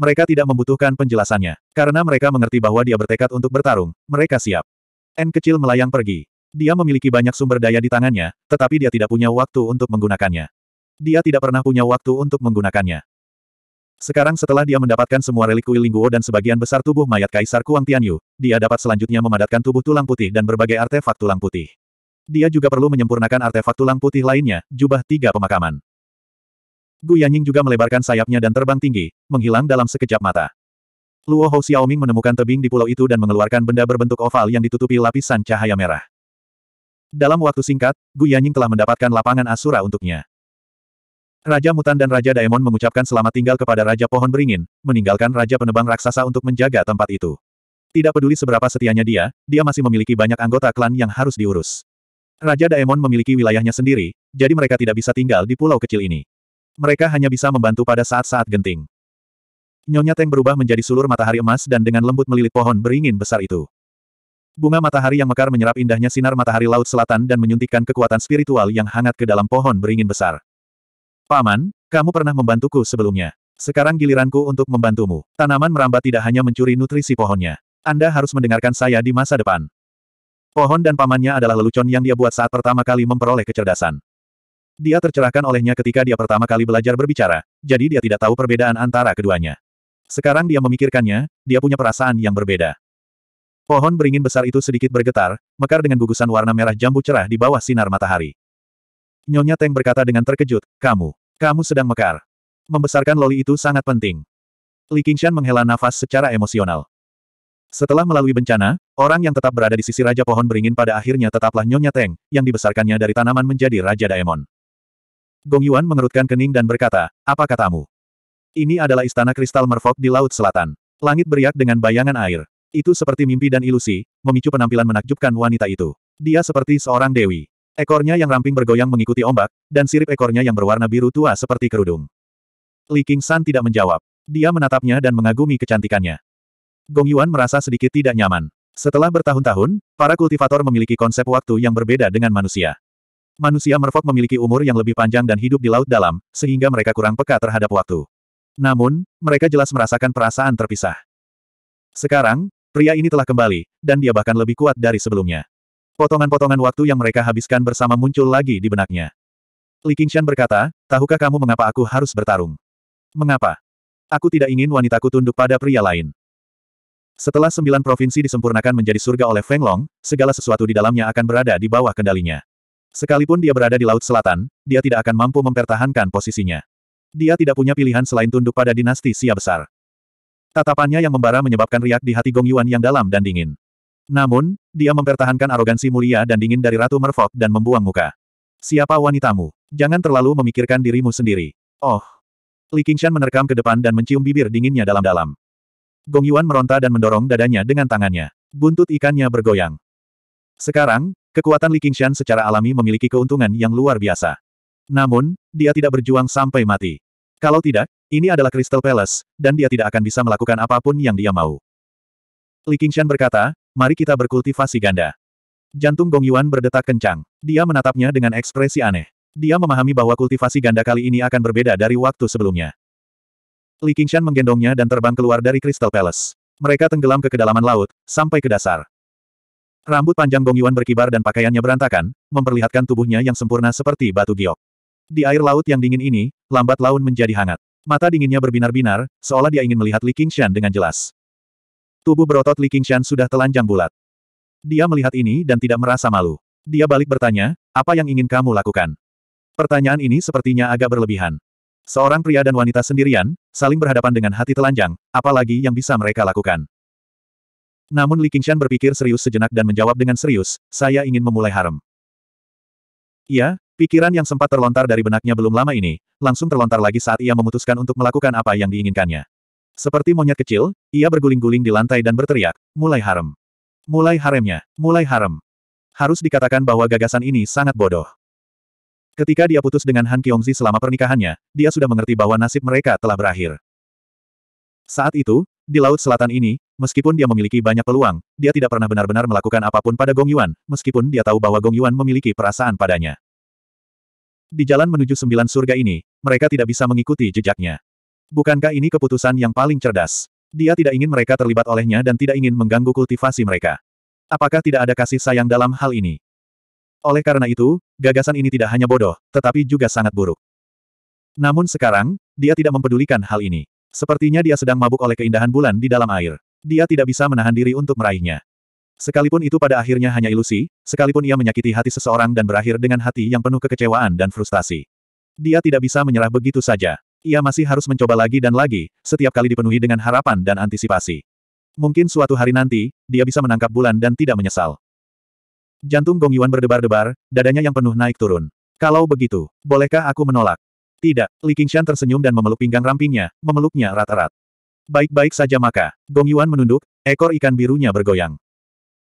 Mereka tidak membutuhkan penjelasannya, karena mereka mengerti bahwa dia bertekad untuk bertarung, mereka siap. N kecil melayang pergi. Dia memiliki banyak sumber daya di tangannya, tetapi dia tidak punya waktu untuk menggunakannya. Dia tidak pernah punya waktu untuk menggunakannya. Sekarang setelah dia mendapatkan semua relikui Lingguo dan sebagian besar tubuh mayat Kaisar Kuang Tianyu, dia dapat selanjutnya memadatkan tubuh tulang putih dan berbagai artefak tulang putih dia juga perlu menyempurnakan artefak tulang putih lainnya, jubah tiga pemakaman. Gu Yanying juga melebarkan sayapnya dan terbang tinggi, menghilang dalam sekejap mata. Luo Hou Xiaoming menemukan tebing di pulau itu dan mengeluarkan benda berbentuk oval yang ditutupi lapisan cahaya merah. Dalam waktu singkat, Gu Yanying telah mendapatkan lapangan Asura untuknya. Raja Mutan dan Raja Daemon mengucapkan selamat tinggal kepada Raja Pohon Beringin, meninggalkan Raja Penebang Raksasa untuk menjaga tempat itu. Tidak peduli seberapa setianya dia, dia masih memiliki banyak anggota klan yang harus diurus. Raja Daemon memiliki wilayahnya sendiri, jadi mereka tidak bisa tinggal di pulau kecil ini. Mereka hanya bisa membantu pada saat-saat genting. Nyonya Teng berubah menjadi sulur matahari emas dan dengan lembut melilit pohon beringin besar itu. Bunga matahari yang mekar menyerap indahnya sinar matahari laut selatan dan menyuntikkan kekuatan spiritual yang hangat ke dalam pohon beringin besar. Paman, kamu pernah membantuku sebelumnya. Sekarang giliranku untuk membantumu. Tanaman merambat tidak hanya mencuri nutrisi pohonnya. Anda harus mendengarkan saya di masa depan. Pohon dan pamannya adalah lelucon yang dia buat saat pertama kali memperoleh kecerdasan. Dia tercerahkan olehnya ketika dia pertama kali belajar berbicara, jadi dia tidak tahu perbedaan antara keduanya. Sekarang dia memikirkannya, dia punya perasaan yang berbeda. Pohon beringin besar itu sedikit bergetar, mekar dengan gugusan warna merah jambu cerah di bawah sinar matahari. Nyonya Teng berkata dengan terkejut, kamu, kamu sedang mekar. Membesarkan loli itu sangat penting. Li Qingshan menghela nafas secara emosional. Setelah melalui bencana, orang yang tetap berada di sisi Raja Pohon Beringin pada akhirnya tetaplah Nyonya Teng, yang dibesarkannya dari tanaman menjadi Raja Daemon. Gong Yuan mengerutkan kening dan berkata, apa katamu? Ini adalah istana kristal Merfok di Laut Selatan. Langit beriak dengan bayangan air. Itu seperti mimpi dan ilusi, memicu penampilan menakjubkan wanita itu. Dia seperti seorang dewi. Ekornya yang ramping bergoyang mengikuti ombak, dan sirip ekornya yang berwarna biru tua seperti kerudung. Li King San tidak menjawab. Dia menatapnya dan mengagumi kecantikannya. Gong Yuan merasa sedikit tidak nyaman. Setelah bertahun-tahun, para kultivator memiliki konsep waktu yang berbeda dengan manusia. Manusia merfok memiliki umur yang lebih panjang dan hidup di laut dalam, sehingga mereka kurang peka terhadap waktu. Namun, mereka jelas merasakan perasaan terpisah. Sekarang, pria ini telah kembali, dan dia bahkan lebih kuat dari sebelumnya. Potongan-potongan waktu yang mereka habiskan bersama muncul lagi di benaknya. Li Qingshan berkata, tahukah kamu mengapa aku harus bertarung? Mengapa? Aku tidak ingin wanitaku tunduk pada pria lain. Setelah sembilan provinsi disempurnakan menjadi surga oleh Feng Long, segala sesuatu di dalamnya akan berada di bawah kendalinya. Sekalipun dia berada di Laut Selatan, dia tidak akan mampu mempertahankan posisinya. Dia tidak punya pilihan selain tunduk pada dinasti Xia besar. Tatapannya yang membara menyebabkan riak di hati Gong Yuan yang dalam dan dingin. Namun, dia mempertahankan arogansi mulia dan dingin dari Ratu Merfolk dan membuang muka. Siapa wanitamu? Jangan terlalu memikirkan dirimu sendiri. Oh! Li Qingshan menerkam ke depan dan mencium bibir dinginnya dalam-dalam. Gong Yuan meronta dan mendorong dadanya dengan tangannya. Buntut ikannya bergoyang. Sekarang, kekuatan Li Qingshan secara alami memiliki keuntungan yang luar biasa. Namun, dia tidak berjuang sampai mati. Kalau tidak, ini adalah Crystal Palace, dan dia tidak akan bisa melakukan apapun yang dia mau. Li Qingshan berkata, mari kita berkultivasi ganda. Jantung Gong Yuan berdetak kencang. Dia menatapnya dengan ekspresi aneh. Dia memahami bahwa kultivasi ganda kali ini akan berbeda dari waktu sebelumnya. Li Qingshan menggendongnya dan terbang keluar dari Crystal Palace. Mereka tenggelam ke kedalaman laut, sampai ke dasar. Rambut panjang Gong Yuan berkibar dan pakaiannya berantakan, memperlihatkan tubuhnya yang sempurna seperti batu giok. Di air laut yang dingin ini, lambat laun menjadi hangat. Mata dinginnya berbinar-binar, seolah dia ingin melihat Li Qingshan dengan jelas. Tubuh berotot Li Qingshan sudah telanjang bulat. Dia melihat ini dan tidak merasa malu. Dia balik bertanya, apa yang ingin kamu lakukan? Pertanyaan ini sepertinya agak berlebihan. Seorang pria dan wanita sendirian, saling berhadapan dengan hati telanjang, apalagi yang bisa mereka lakukan. Namun Li Qingshan berpikir serius sejenak dan menjawab dengan serius, saya ingin memulai harem. Iya, pikiran yang sempat terlontar dari benaknya belum lama ini, langsung terlontar lagi saat ia memutuskan untuk melakukan apa yang diinginkannya. Seperti monyet kecil, ia berguling-guling di lantai dan berteriak, mulai harem. Mulai haremnya, mulai harem. Harus dikatakan bahwa gagasan ini sangat bodoh. Ketika dia putus dengan Han Kyongzi selama pernikahannya, dia sudah mengerti bahwa nasib mereka telah berakhir. Saat itu, di Laut Selatan ini, meskipun dia memiliki banyak peluang, dia tidak pernah benar-benar melakukan apapun pada Gong Yuan, meskipun dia tahu bahwa Gong Yuan memiliki perasaan padanya. Di jalan menuju sembilan surga ini, mereka tidak bisa mengikuti jejaknya. Bukankah ini keputusan yang paling cerdas? Dia tidak ingin mereka terlibat olehnya dan tidak ingin mengganggu kultivasi mereka. Apakah tidak ada kasih sayang dalam hal ini? Oleh karena itu, gagasan ini tidak hanya bodoh, tetapi juga sangat buruk. Namun sekarang, dia tidak mempedulikan hal ini. Sepertinya dia sedang mabuk oleh keindahan bulan di dalam air. Dia tidak bisa menahan diri untuk meraihnya. Sekalipun itu pada akhirnya hanya ilusi, sekalipun ia menyakiti hati seseorang dan berakhir dengan hati yang penuh kekecewaan dan frustasi. Dia tidak bisa menyerah begitu saja. Ia masih harus mencoba lagi dan lagi, setiap kali dipenuhi dengan harapan dan antisipasi. Mungkin suatu hari nanti, dia bisa menangkap bulan dan tidak menyesal. Jantung Gong Yuan berdebar-debar, dadanya yang penuh naik turun. Kalau begitu, bolehkah aku menolak? Tidak, Li Qingshan tersenyum dan memeluk pinggang rampingnya, memeluknya rata rat Baik-baik saja maka, Gong Yuan menunduk, ekor ikan birunya bergoyang.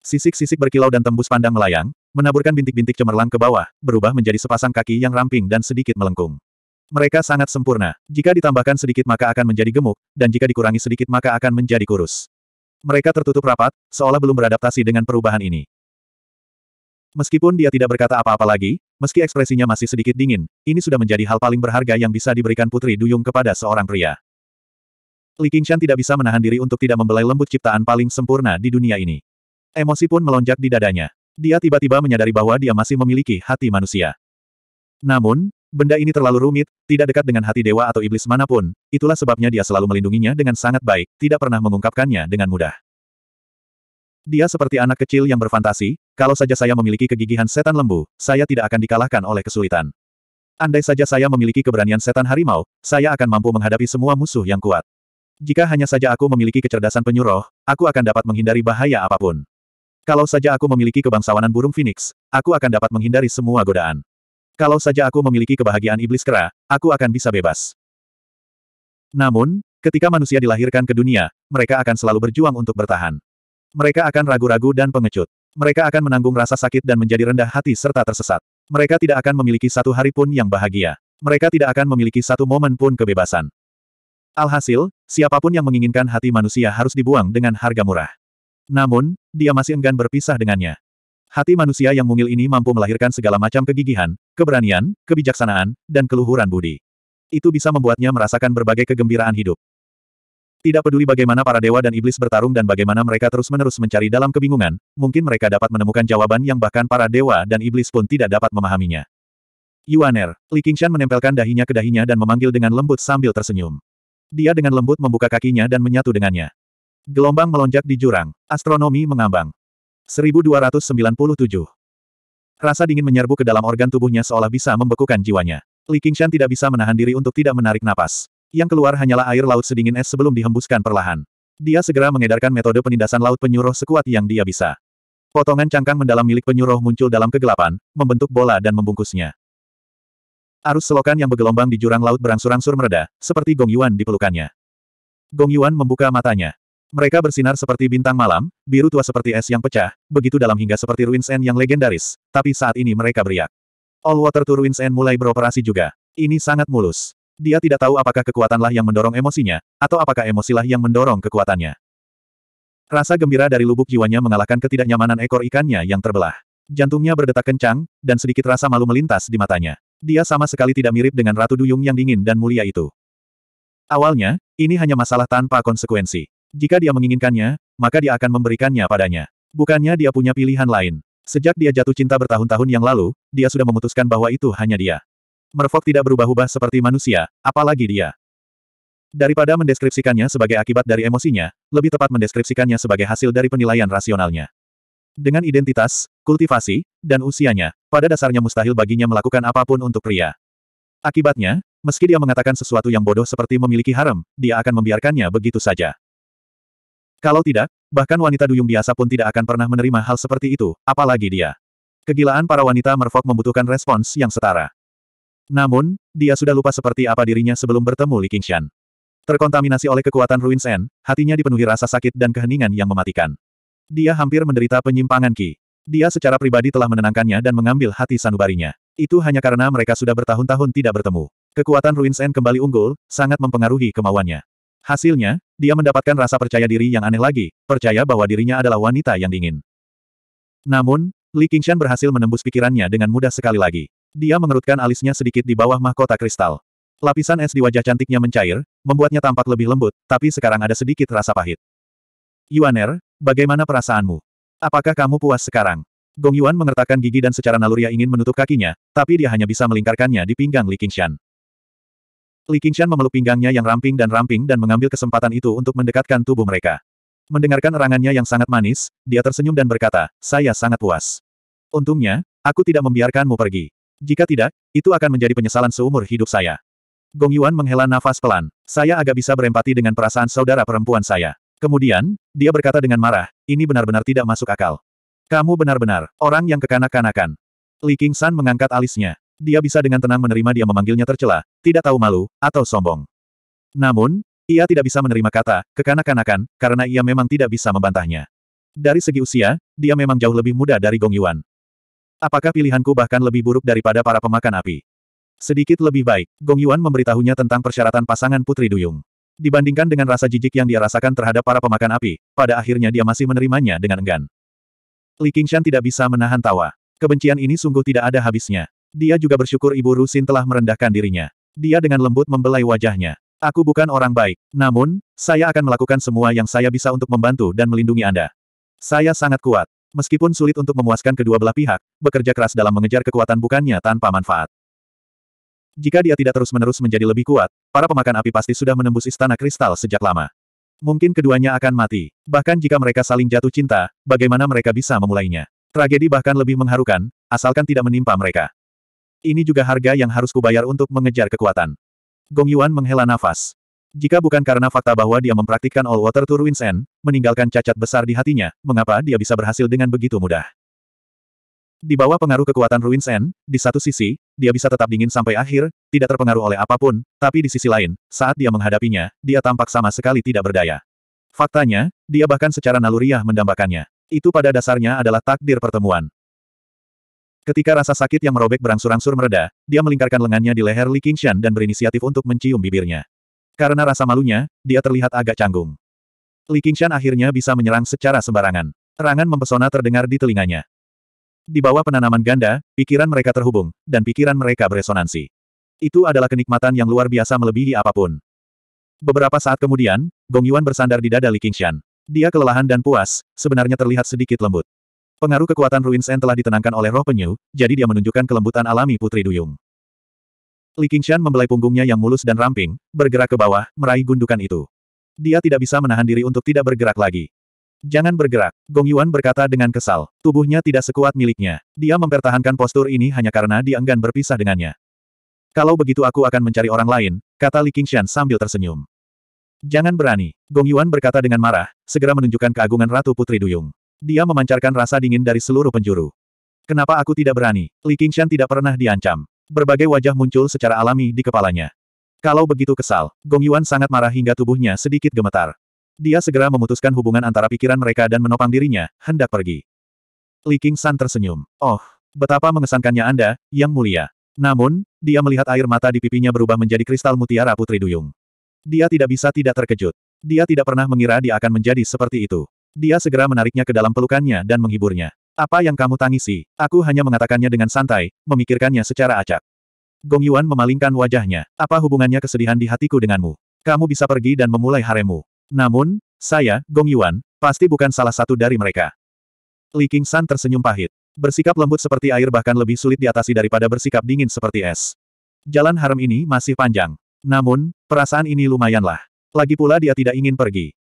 Sisik-sisik berkilau dan tembus pandang melayang, menaburkan bintik-bintik cemerlang ke bawah, berubah menjadi sepasang kaki yang ramping dan sedikit melengkung. Mereka sangat sempurna, jika ditambahkan sedikit maka akan menjadi gemuk, dan jika dikurangi sedikit maka akan menjadi kurus. Mereka tertutup rapat, seolah belum beradaptasi dengan perubahan ini. Meskipun dia tidak berkata apa-apa lagi, meski ekspresinya masih sedikit dingin, ini sudah menjadi hal paling berharga yang bisa diberikan Putri Duyung kepada seorang pria. Li Qingshan tidak bisa menahan diri untuk tidak membelai lembut ciptaan paling sempurna di dunia ini. Emosi pun melonjak di dadanya. Dia tiba-tiba menyadari bahwa dia masih memiliki hati manusia. Namun, benda ini terlalu rumit, tidak dekat dengan hati dewa atau iblis manapun, itulah sebabnya dia selalu melindunginya dengan sangat baik, tidak pernah mengungkapkannya dengan mudah. Dia seperti anak kecil yang berfantasi, kalau saja saya memiliki kegigihan setan lembu, saya tidak akan dikalahkan oleh kesulitan. Andai saja saya memiliki keberanian setan harimau, saya akan mampu menghadapi semua musuh yang kuat. Jika hanya saja aku memiliki kecerdasan penyuruh, aku akan dapat menghindari bahaya apapun. Kalau saja aku memiliki kebangsawanan burung phoenix, aku akan dapat menghindari semua godaan. Kalau saja aku memiliki kebahagiaan iblis kera, aku akan bisa bebas. Namun, ketika manusia dilahirkan ke dunia, mereka akan selalu berjuang untuk bertahan. Mereka akan ragu-ragu dan pengecut mereka akan menanggung rasa sakit dan menjadi rendah hati serta tersesat. Mereka tidak akan memiliki satu hari pun yang bahagia. Mereka tidak akan memiliki satu momen pun kebebasan. Alhasil, siapapun yang menginginkan hati manusia harus dibuang dengan harga murah. Namun, dia masih enggan berpisah dengannya. Hati manusia yang mungil ini mampu melahirkan segala macam kegigihan, keberanian, kebijaksanaan, dan keluhuran budi. Itu bisa membuatnya merasakan berbagai kegembiraan hidup. Tidak peduli bagaimana para dewa dan iblis bertarung dan bagaimana mereka terus-menerus mencari dalam kebingungan, mungkin mereka dapat menemukan jawaban yang bahkan para dewa dan iblis pun tidak dapat memahaminya. Yuaner, Li Qingshan menempelkan dahinya ke dahinya dan memanggil dengan lembut sambil tersenyum. Dia dengan lembut membuka kakinya dan menyatu dengannya. Gelombang melonjak di jurang, astronomi mengambang. 1297. Rasa dingin menyerbu ke dalam organ tubuhnya seolah bisa membekukan jiwanya. Li Qingshan tidak bisa menahan diri untuk tidak menarik napas. Yang keluar hanyalah air laut sedingin es sebelum dihembuskan perlahan. Dia segera mengedarkan metode penindasan laut penyuruh sekuat yang dia bisa. Potongan cangkang mendalam milik penyuruh muncul dalam kegelapan, membentuk bola dan membungkusnya. Arus selokan yang bergelombang di jurang laut berangsur-angsur mereda, seperti Gong Yuan di pelukannya. Gong Yuan membuka matanya. Mereka bersinar seperti bintang malam, biru tua seperti es yang pecah, begitu dalam hingga seperti Ruins End yang legendaris, tapi saat ini mereka beriak. All Water to Ruins End mulai beroperasi juga. Ini sangat mulus. Dia tidak tahu apakah kekuatanlah yang mendorong emosinya, atau apakah emosilah yang mendorong kekuatannya. Rasa gembira dari lubuk jiwanya mengalahkan ketidaknyamanan ekor ikannya yang terbelah. Jantungnya berdetak kencang, dan sedikit rasa malu melintas di matanya. Dia sama sekali tidak mirip dengan Ratu Duyung yang dingin dan mulia itu. Awalnya, ini hanya masalah tanpa konsekuensi. Jika dia menginginkannya, maka dia akan memberikannya padanya. Bukannya dia punya pilihan lain. Sejak dia jatuh cinta bertahun-tahun yang lalu, dia sudah memutuskan bahwa itu hanya dia. Merfok tidak berubah-ubah seperti manusia, apalagi dia. Daripada mendeskripsikannya sebagai akibat dari emosinya, lebih tepat mendeskripsikannya sebagai hasil dari penilaian rasionalnya. Dengan identitas, kultivasi, dan usianya, pada dasarnya mustahil baginya melakukan apapun untuk pria. Akibatnya, meski dia mengatakan sesuatu yang bodoh seperti memiliki harem, dia akan membiarkannya begitu saja. Kalau tidak, bahkan wanita duyung biasa pun tidak akan pernah menerima hal seperti itu, apalagi dia. Kegilaan para wanita merfok membutuhkan respons yang setara. Namun, dia sudah lupa seperti apa dirinya sebelum bertemu Li Qingshan. Terkontaminasi oleh kekuatan Ruins N, hatinya dipenuhi rasa sakit dan keheningan yang mematikan. Dia hampir menderita penyimpangan Ki. Dia secara pribadi telah menenangkannya dan mengambil hati sanubarinya. Itu hanya karena mereka sudah bertahun-tahun tidak bertemu. Kekuatan Ruins N kembali unggul, sangat mempengaruhi kemauannya. Hasilnya, dia mendapatkan rasa percaya diri yang aneh lagi, percaya bahwa dirinya adalah wanita yang dingin. Namun, Li Qingshan berhasil menembus pikirannya dengan mudah sekali lagi. Dia mengerutkan alisnya sedikit di bawah mahkota kristal. Lapisan es di wajah cantiknya mencair, membuatnya tampak lebih lembut, tapi sekarang ada sedikit rasa pahit. Yuaner, bagaimana perasaanmu? Apakah kamu puas sekarang? Gong Yuan mengertakkan gigi dan secara naluria ingin menutup kakinya, tapi dia hanya bisa melingkarkannya di pinggang Li Qingshan. Li Qingshan memeluk pinggangnya yang ramping dan ramping dan mengambil kesempatan itu untuk mendekatkan tubuh mereka. Mendengarkan erangannya yang sangat manis, dia tersenyum dan berkata, saya sangat puas. Untungnya, aku tidak membiarkanmu pergi. Jika tidak, itu akan menjadi penyesalan seumur hidup saya. Gong Yuan menghela nafas pelan. Saya agak bisa berempati dengan perasaan saudara perempuan saya. Kemudian, dia berkata dengan marah, ini benar-benar tidak masuk akal. Kamu benar-benar, orang yang kekanak-kanakan. Li King San mengangkat alisnya. Dia bisa dengan tenang menerima dia memanggilnya tercela, tidak tahu malu, atau sombong. Namun, ia tidak bisa menerima kata, kekanak-kanakan, karena ia memang tidak bisa membantahnya. Dari segi usia, dia memang jauh lebih muda dari Gong Yuan. Apakah pilihanku bahkan lebih buruk daripada para pemakan api? Sedikit lebih baik, Gong Yuan memberitahunya tentang persyaratan pasangan Putri Duyung. Dibandingkan dengan rasa jijik yang dia rasakan terhadap para pemakan api, pada akhirnya dia masih menerimanya dengan enggan. Li Qingshan tidak bisa menahan tawa. Kebencian ini sungguh tidak ada habisnya. Dia juga bersyukur Ibu Rusin telah merendahkan dirinya. Dia dengan lembut membelai wajahnya. Aku bukan orang baik, namun, saya akan melakukan semua yang saya bisa untuk membantu dan melindungi Anda. Saya sangat kuat. Meskipun sulit untuk memuaskan kedua belah pihak, bekerja keras dalam mengejar kekuatan bukannya tanpa manfaat. Jika dia tidak terus-menerus menjadi lebih kuat, para pemakan api pasti sudah menembus istana kristal sejak lama. Mungkin keduanya akan mati. Bahkan jika mereka saling jatuh cinta, bagaimana mereka bisa memulainya? Tragedi bahkan lebih mengharukan, asalkan tidak menimpa mereka. Ini juga harga yang harus kubayar untuk mengejar kekuatan. Gong Yuan menghela nafas. Jika bukan karena fakta bahwa dia mempraktikkan All Water to Ruins End, meninggalkan cacat besar di hatinya, mengapa dia bisa berhasil dengan begitu mudah? Di bawah pengaruh kekuatan Ruins End, di satu sisi, dia bisa tetap dingin sampai akhir, tidak terpengaruh oleh apapun, tapi di sisi lain, saat dia menghadapinya, dia tampak sama sekali tidak berdaya. Faktanya, dia bahkan secara naluriah mendambakannya. Itu pada dasarnya adalah takdir pertemuan. Ketika rasa sakit yang merobek berangsur-angsur mereda, dia melingkarkan lengannya di leher Li Qingshan dan berinisiatif untuk mencium bibirnya. Karena rasa malunya, dia terlihat agak canggung. Li Qingshan akhirnya bisa menyerang secara sembarangan. Terangan mempesona terdengar di telinganya. Di bawah penanaman ganda, pikiran mereka terhubung, dan pikiran mereka beresonansi. Itu adalah kenikmatan yang luar biasa melebihi apapun. Beberapa saat kemudian, Gong Yuan bersandar di dada Li Qingshan. Dia kelelahan dan puas, sebenarnya terlihat sedikit lembut. Pengaruh kekuatan Ruin Sen telah ditenangkan oleh roh penyu, jadi dia menunjukkan kelembutan alami Putri Duyung. Li Qingshan membelai punggungnya yang mulus dan ramping, bergerak ke bawah, meraih gundukan itu. Dia tidak bisa menahan diri untuk tidak bergerak lagi. Jangan bergerak, Gong Yuan berkata dengan kesal. Tubuhnya tidak sekuat miliknya. Dia mempertahankan postur ini hanya karena dia enggan berpisah dengannya. Kalau begitu aku akan mencari orang lain, kata Li Qingshan sambil tersenyum. Jangan berani, Gong Yuan berkata dengan marah, segera menunjukkan keagungan Ratu Putri Duyung. Dia memancarkan rasa dingin dari seluruh penjuru. Kenapa aku tidak berani? Li Qingshan tidak pernah diancam. Berbagai wajah muncul secara alami di kepalanya. Kalau begitu kesal, Gong Yuan sangat marah hingga tubuhnya sedikit gemetar. Dia segera memutuskan hubungan antara pikiran mereka dan menopang dirinya, hendak pergi. Li King San tersenyum. Oh, betapa mengesankannya Anda, Yang Mulia. Namun, dia melihat air mata di pipinya berubah menjadi kristal mutiara Putri Duyung. Dia tidak bisa tidak terkejut. Dia tidak pernah mengira dia akan menjadi seperti itu. Dia segera menariknya ke dalam pelukannya dan menghiburnya. Apa yang kamu tangisi? Aku hanya mengatakannya dengan santai, memikirkannya secara acak. Gong Yuan memalingkan wajahnya. Apa hubungannya kesedihan di hatiku denganmu? Kamu bisa pergi dan memulai haremu. Namun, saya, Gong Yuan, pasti bukan salah satu dari mereka. Li King San tersenyum pahit. Bersikap lembut seperti air bahkan lebih sulit diatasi daripada bersikap dingin seperti es. Jalan harem ini masih panjang. Namun, perasaan ini lumayanlah. Lagi pula dia tidak ingin pergi.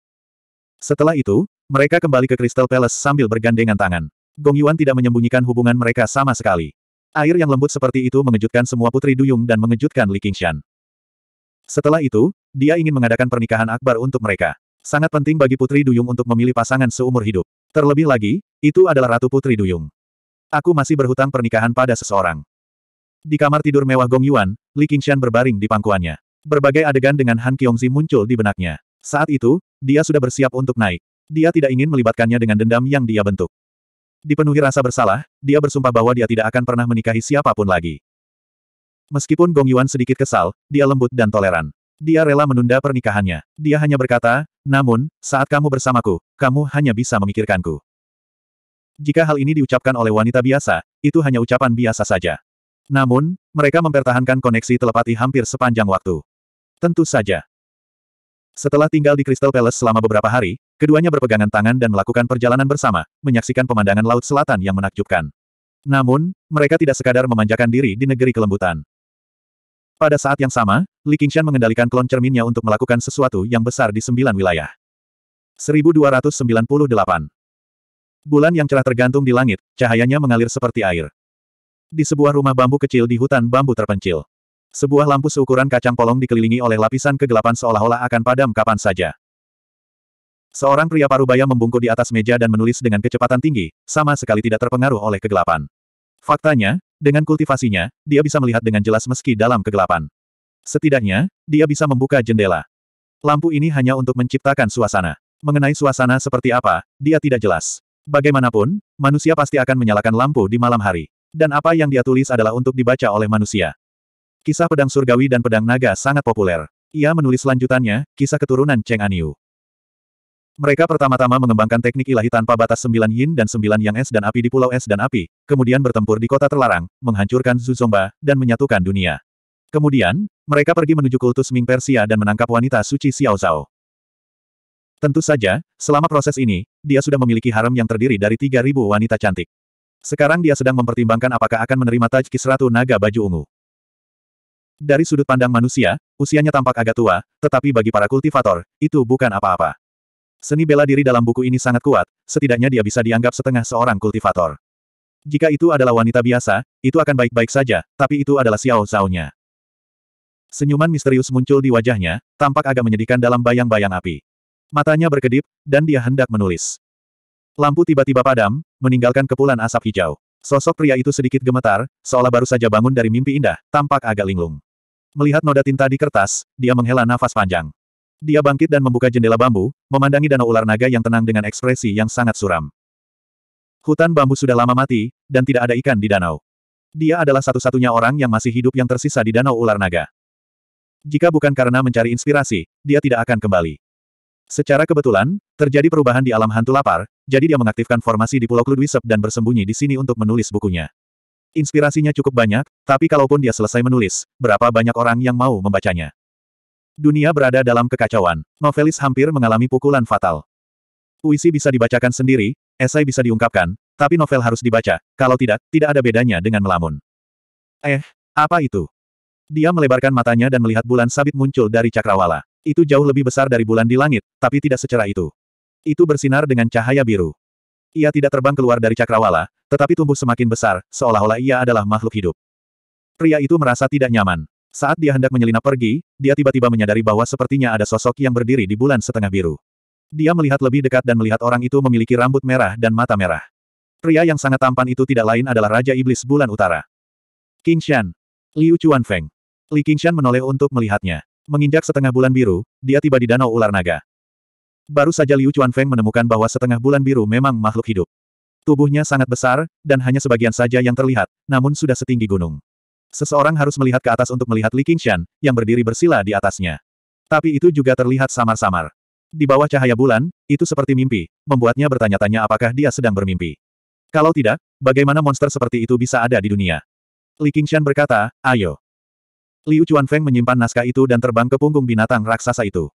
Setelah itu, mereka kembali ke Crystal Palace sambil bergandengan tangan. Gong Yuan tidak menyembunyikan hubungan mereka sama sekali. Air yang lembut seperti itu mengejutkan semua putri duyung dan mengejutkan Li Qingshan. Setelah itu, dia ingin mengadakan pernikahan akbar untuk mereka. Sangat penting bagi putri duyung untuk memilih pasangan seumur hidup. Terlebih lagi, itu adalah ratu putri duyung. Aku masih berhutang pernikahan pada seseorang. Di kamar tidur mewah Gong Yuan, Li Qingshan berbaring di pangkuannya. Berbagai adegan dengan Han Kyongzi muncul di benaknya. Saat itu, dia sudah bersiap untuk naik. Dia tidak ingin melibatkannya dengan dendam yang dia bentuk. Dipenuhi rasa bersalah, dia bersumpah bahwa dia tidak akan pernah menikahi siapapun lagi. Meskipun Gong Yuan sedikit kesal, dia lembut dan toleran. Dia rela menunda pernikahannya. Dia hanya berkata, namun, saat kamu bersamaku, kamu hanya bisa memikirkanku. Jika hal ini diucapkan oleh wanita biasa, itu hanya ucapan biasa saja. Namun, mereka mempertahankan koneksi telepati hampir sepanjang waktu. Tentu saja, setelah tinggal di Crystal Palace selama beberapa hari, keduanya berpegangan tangan dan melakukan perjalanan bersama, menyaksikan pemandangan Laut Selatan yang menakjubkan. Namun, mereka tidak sekadar memanjakan diri di negeri kelembutan. Pada saat yang sama, Li Qingshan mengendalikan klon cerminnya untuk melakukan sesuatu yang besar di sembilan wilayah. 1298 Bulan yang cerah tergantung di langit, cahayanya mengalir seperti air. Di sebuah rumah bambu kecil di hutan bambu terpencil. Sebuah lampu seukuran kacang polong dikelilingi oleh lapisan kegelapan seolah-olah akan padam kapan saja. Seorang pria parubaya membungkuk di atas meja dan menulis dengan kecepatan tinggi, sama sekali tidak terpengaruh oleh kegelapan. Faktanya, dengan kultivasinya, dia bisa melihat dengan jelas meski dalam kegelapan. Setidaknya, dia bisa membuka jendela. Lampu ini hanya untuk menciptakan suasana. Mengenai suasana seperti apa, dia tidak jelas. Bagaimanapun, manusia pasti akan menyalakan lampu di malam hari. Dan apa yang dia tulis adalah untuk dibaca oleh manusia. Kisah pedang surgawi dan pedang naga sangat populer. Ia menulis lanjutannya, kisah keturunan Cheng Aniu. Mereka pertama-tama mengembangkan teknik ilahi tanpa batas sembilan yin dan sembilan yang es dan api di pulau es dan api, kemudian bertempur di kota terlarang, menghancurkan Zuzomba, dan menyatukan dunia. Kemudian, mereka pergi menuju kultus Ming Persia dan menangkap wanita suci Xiao Zhao. Tentu saja, selama proses ini, dia sudah memiliki harem yang terdiri dari 3.000 wanita cantik. Sekarang dia sedang mempertimbangkan apakah akan menerima Taj Kisratu Naga Baju Ungu. Dari sudut pandang manusia, usianya tampak agak tua, tetapi bagi para kultivator, itu bukan apa-apa. Seni bela diri dalam buku ini sangat kuat, setidaknya dia bisa dianggap setengah seorang kultivator. Jika itu adalah wanita biasa, itu akan baik-baik saja, tapi itu adalah Xiao Zhao-nya. Senyuman misterius muncul di wajahnya, tampak agak menyedihkan dalam bayang-bayang api. Matanya berkedip, dan dia hendak menulis. Lampu tiba-tiba padam, meninggalkan kepulan asap hijau. Sosok pria itu sedikit gemetar, seolah baru saja bangun dari mimpi indah, tampak agak linglung. Melihat noda tinta di kertas, dia menghela nafas panjang. Dia bangkit dan membuka jendela bambu, memandangi danau ular naga yang tenang dengan ekspresi yang sangat suram. Hutan bambu sudah lama mati, dan tidak ada ikan di danau. Dia adalah satu-satunya orang yang masih hidup yang tersisa di danau ular naga. Jika bukan karena mencari inspirasi, dia tidak akan kembali. Secara kebetulan, terjadi perubahan di alam hantu lapar, jadi dia mengaktifkan formasi di Pulau Kludwisep dan bersembunyi di sini untuk menulis bukunya. Inspirasinya cukup banyak, tapi kalaupun dia selesai menulis, berapa banyak orang yang mau membacanya? Dunia berada dalam kekacauan. Novelis hampir mengalami pukulan fatal. Puisi bisa dibacakan sendiri, esai bisa diungkapkan, tapi novel harus dibaca, kalau tidak, tidak ada bedanya dengan melamun. Eh, apa itu? Dia melebarkan matanya dan melihat bulan sabit muncul dari cakrawala. Itu jauh lebih besar dari bulan di langit, tapi tidak secerah itu. Itu bersinar dengan cahaya biru. Ia tidak terbang keluar dari cakrawala, tetapi tumbuh semakin besar, seolah-olah ia adalah makhluk hidup. Pria itu merasa tidak nyaman. Saat dia hendak menyelinap pergi, dia tiba-tiba menyadari bahwa sepertinya ada sosok yang berdiri di bulan setengah biru. Dia melihat lebih dekat dan melihat orang itu memiliki rambut merah dan mata merah. Pria yang sangat tampan itu tidak lain adalah Raja Iblis Bulan Utara. King Shan. Liu Feng. Li King Shan menoleh untuk melihatnya. Menginjak setengah bulan biru, dia tiba di Danau Ular Naga. Baru saja Liu Chuan Feng menemukan bahwa setengah bulan biru memang makhluk hidup. Tubuhnya sangat besar, dan hanya sebagian saja yang terlihat, namun sudah setinggi gunung. Seseorang harus melihat ke atas untuk melihat Li Qingshan, yang berdiri bersila di atasnya. Tapi itu juga terlihat samar-samar. Di bawah cahaya bulan, itu seperti mimpi, membuatnya bertanya-tanya apakah dia sedang bermimpi. Kalau tidak, bagaimana monster seperti itu bisa ada di dunia? Li Qingshan berkata, ayo. Liu Chuanfeng menyimpan naskah itu dan terbang ke punggung binatang raksasa itu.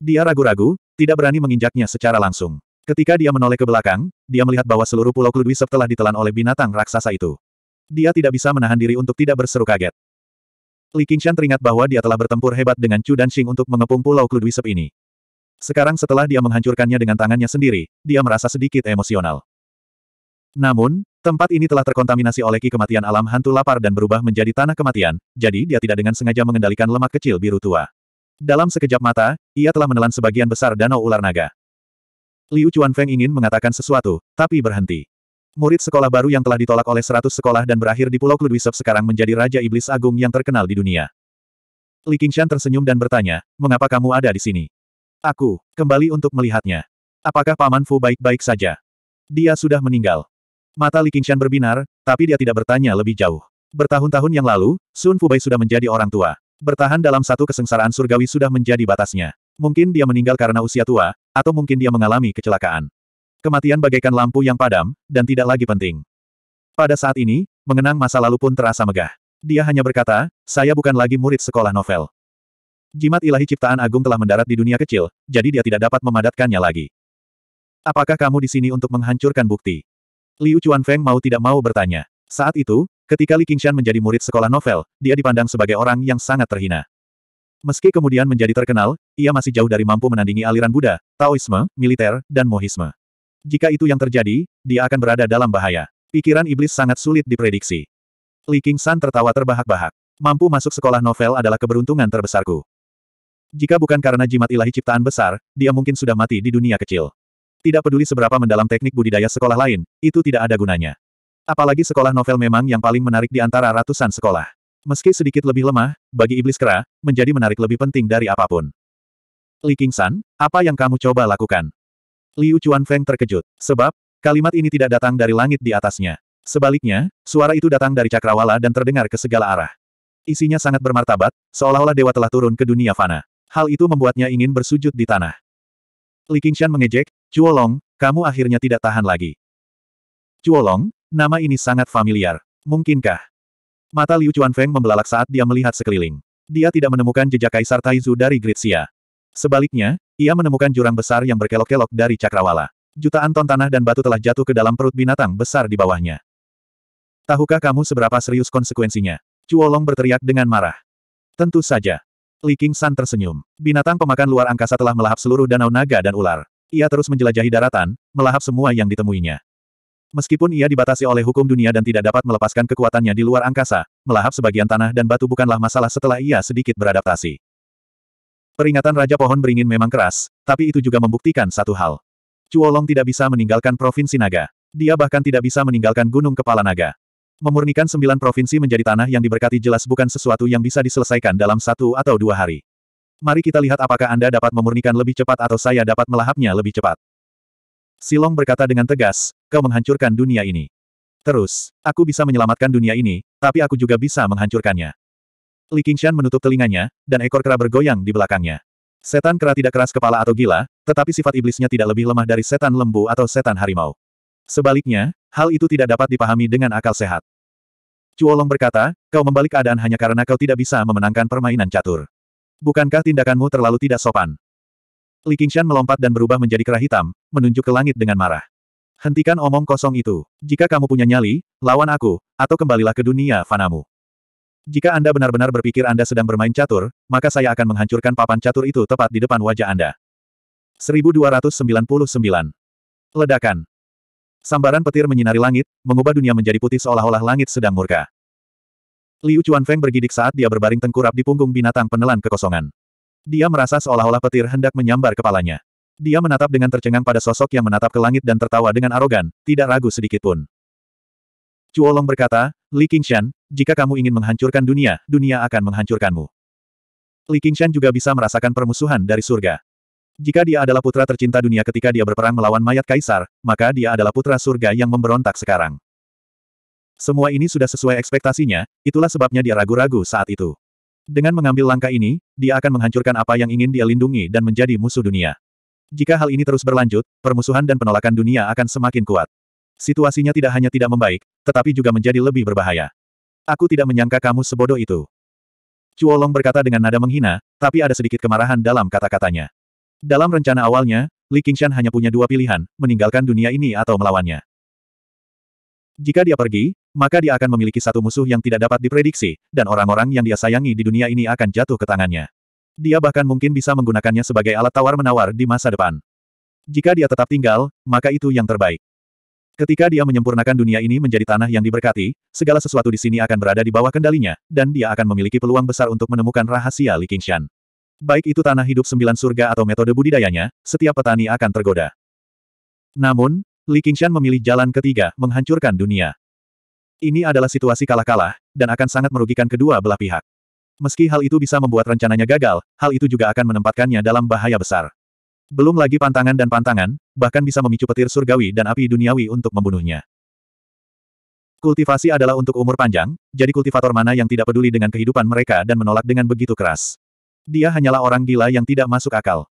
Dia ragu-ragu, tidak berani menginjaknya secara langsung. Ketika dia menoleh ke belakang, dia melihat bahwa seluruh pulau Kludwi telah ditelan oleh binatang raksasa itu. Dia tidak bisa menahan diri untuk tidak berseru kaget. Li Qingshan teringat bahwa dia telah bertempur hebat dengan Chu Xing untuk mengepung pulau Kludwi ini. Sekarang setelah dia menghancurkannya dengan tangannya sendiri, dia merasa sedikit emosional. Namun, tempat ini telah terkontaminasi oleh ki kematian alam hantu lapar dan berubah menjadi tanah kematian, jadi dia tidak dengan sengaja mengendalikan lemak kecil biru tua. Dalam sekejap mata, ia telah menelan sebagian besar danau ular naga. Liu Chuanfeng ingin mengatakan sesuatu, tapi berhenti. Murid sekolah baru yang telah ditolak oleh seratus sekolah dan berakhir di Pulau Kludwisep sekarang menjadi Raja Iblis Agung yang terkenal di dunia. Li Qingshan tersenyum dan bertanya, mengapa kamu ada di sini? Aku, kembali untuk melihatnya. Apakah Paman Fu baik-baik saja? Dia sudah meninggal. Mata Li Qingshan berbinar, tapi dia tidak bertanya lebih jauh. Bertahun-tahun yang lalu, Sun Fu Bai sudah menjadi orang tua. Bertahan dalam satu kesengsaraan surgawi sudah menjadi batasnya. Mungkin dia meninggal karena usia tua, atau mungkin dia mengalami kecelakaan. Kematian bagaikan lampu yang padam, dan tidak lagi penting. Pada saat ini, mengenang masa lalu pun terasa megah. Dia hanya berkata, saya bukan lagi murid sekolah novel. Jimat ilahi ciptaan agung telah mendarat di dunia kecil, jadi dia tidak dapat memadatkannya lagi. Apakah kamu di sini untuk menghancurkan bukti? Liu Feng mau tidak mau bertanya. Saat itu, ketika Li Qingshan menjadi murid sekolah novel, dia dipandang sebagai orang yang sangat terhina. Meski kemudian menjadi terkenal, ia masih jauh dari mampu menandingi aliran Buddha, Taoisme, militer, dan Mohisme. Jika itu yang terjadi, dia akan berada dalam bahaya. Pikiran iblis sangat sulit diprediksi. Li King San tertawa terbahak-bahak. Mampu masuk sekolah novel adalah keberuntungan terbesarku. Jika bukan karena jimat ilahi ciptaan besar, dia mungkin sudah mati di dunia kecil. Tidak peduli seberapa mendalam teknik budidaya sekolah lain, itu tidak ada gunanya. Apalagi sekolah novel memang yang paling menarik di antara ratusan sekolah. Meski sedikit lebih lemah, bagi iblis kera, menjadi menarik lebih penting dari apapun. Li San, apa yang kamu coba lakukan? Liu Chuanfeng terkejut, sebab, kalimat ini tidak datang dari langit di atasnya. Sebaliknya, suara itu datang dari cakrawala dan terdengar ke segala arah. Isinya sangat bermartabat, seolah-olah dewa telah turun ke dunia fana. Hal itu membuatnya ingin bersujud di tanah. Li Qingshan mengejek, Chuolong, kamu akhirnya tidak tahan lagi. Chuolong, nama ini sangat familiar. Mungkinkah? Mata Liu Chuanfeng membelalak saat dia melihat sekeliling. Dia tidak menemukan jejak Kaisar Taizu dari Gritsia. Sebaliknya, ia menemukan jurang besar yang berkelok-kelok dari Cakrawala. Jutaan ton tanah dan batu telah jatuh ke dalam perut binatang besar di bawahnya. Tahukah kamu seberapa serius konsekuensinya? Cuolong berteriak dengan marah. Tentu saja. Li King San tersenyum. Binatang pemakan luar angkasa telah melahap seluruh danau naga dan ular. Ia terus menjelajahi daratan, melahap semua yang ditemuinya. Meskipun ia dibatasi oleh hukum dunia dan tidak dapat melepaskan kekuatannya di luar angkasa, melahap sebagian tanah dan batu bukanlah masalah setelah ia sedikit beradaptasi. Peringatan Raja Pohon Beringin memang keras, tapi itu juga membuktikan satu hal. Cuolong tidak bisa meninggalkan Provinsi Naga. Dia bahkan tidak bisa meninggalkan Gunung Kepala Naga. Memurnikan sembilan provinsi menjadi tanah yang diberkati jelas bukan sesuatu yang bisa diselesaikan dalam satu atau dua hari. Mari kita lihat apakah Anda dapat memurnikan lebih cepat atau saya dapat melahapnya lebih cepat. Silong berkata dengan tegas, kau menghancurkan dunia ini. Terus, aku bisa menyelamatkan dunia ini, tapi aku juga bisa menghancurkannya. Li Qingshan menutup telinganya, dan ekor kera bergoyang di belakangnya. Setan kera tidak keras kepala atau gila, tetapi sifat iblisnya tidak lebih lemah dari setan lembu atau setan harimau. Sebaliknya, hal itu tidak dapat dipahami dengan akal sehat. Cuolong berkata, kau membalik keadaan hanya karena kau tidak bisa memenangkan permainan catur. Bukankah tindakanmu terlalu tidak sopan? Li Qingshan melompat dan berubah menjadi kera hitam, menunjuk ke langit dengan marah. Hentikan omong kosong itu. Jika kamu punya nyali, lawan aku, atau kembalilah ke dunia fanamu. Jika Anda benar-benar berpikir Anda sedang bermain catur, maka saya akan menghancurkan papan catur itu tepat di depan wajah Anda. 1299. Ledakan. Sambaran petir menyinari langit, mengubah dunia menjadi putih seolah-olah langit sedang murka. Liu Chuanfeng bergidik saat dia berbaring tengkurap di punggung binatang penelan kekosongan. Dia merasa seolah-olah petir hendak menyambar kepalanya. Dia menatap dengan tercengang pada sosok yang menatap ke langit dan tertawa dengan arogan, tidak ragu sedikitpun. Cuolong berkata, Li Qingshan, jika kamu ingin menghancurkan dunia, dunia akan menghancurkanmu. Li Qingshan juga bisa merasakan permusuhan dari surga. Jika dia adalah putra tercinta dunia ketika dia berperang melawan mayat kaisar, maka dia adalah putra surga yang memberontak sekarang. Semua ini sudah sesuai ekspektasinya, itulah sebabnya dia ragu-ragu saat itu. Dengan mengambil langkah ini, dia akan menghancurkan apa yang ingin dia lindungi dan menjadi musuh dunia. Jika hal ini terus berlanjut, permusuhan dan penolakan dunia akan semakin kuat. Situasinya tidak hanya tidak membaik, tetapi juga menjadi lebih berbahaya. Aku tidak menyangka kamu sebodoh itu. Cuolong berkata dengan nada menghina, tapi ada sedikit kemarahan dalam kata-katanya. Dalam rencana awalnya, Li Qingshan hanya punya dua pilihan, meninggalkan dunia ini atau melawannya. Jika dia pergi, maka dia akan memiliki satu musuh yang tidak dapat diprediksi, dan orang-orang yang dia sayangi di dunia ini akan jatuh ke tangannya. Dia bahkan mungkin bisa menggunakannya sebagai alat tawar-menawar di masa depan. Jika dia tetap tinggal, maka itu yang terbaik. Ketika dia menyempurnakan dunia ini menjadi tanah yang diberkati, segala sesuatu di sini akan berada di bawah kendalinya, dan dia akan memiliki peluang besar untuk menemukan rahasia Li Qingshan. Baik itu tanah hidup sembilan surga atau metode budidayanya, setiap petani akan tergoda. Namun, Li Qingshan memilih jalan ketiga, menghancurkan dunia. Ini adalah situasi kalah-kalah, dan akan sangat merugikan kedua belah pihak. Meski hal itu bisa membuat rencananya gagal, hal itu juga akan menempatkannya dalam bahaya besar. Belum lagi pantangan dan pantangan, bahkan bisa memicu petir surgawi dan api duniawi untuk membunuhnya. Kultivasi adalah untuk umur panjang, jadi kultivator mana yang tidak peduli dengan kehidupan mereka dan menolak dengan begitu keras. Dia hanyalah orang gila yang tidak masuk akal.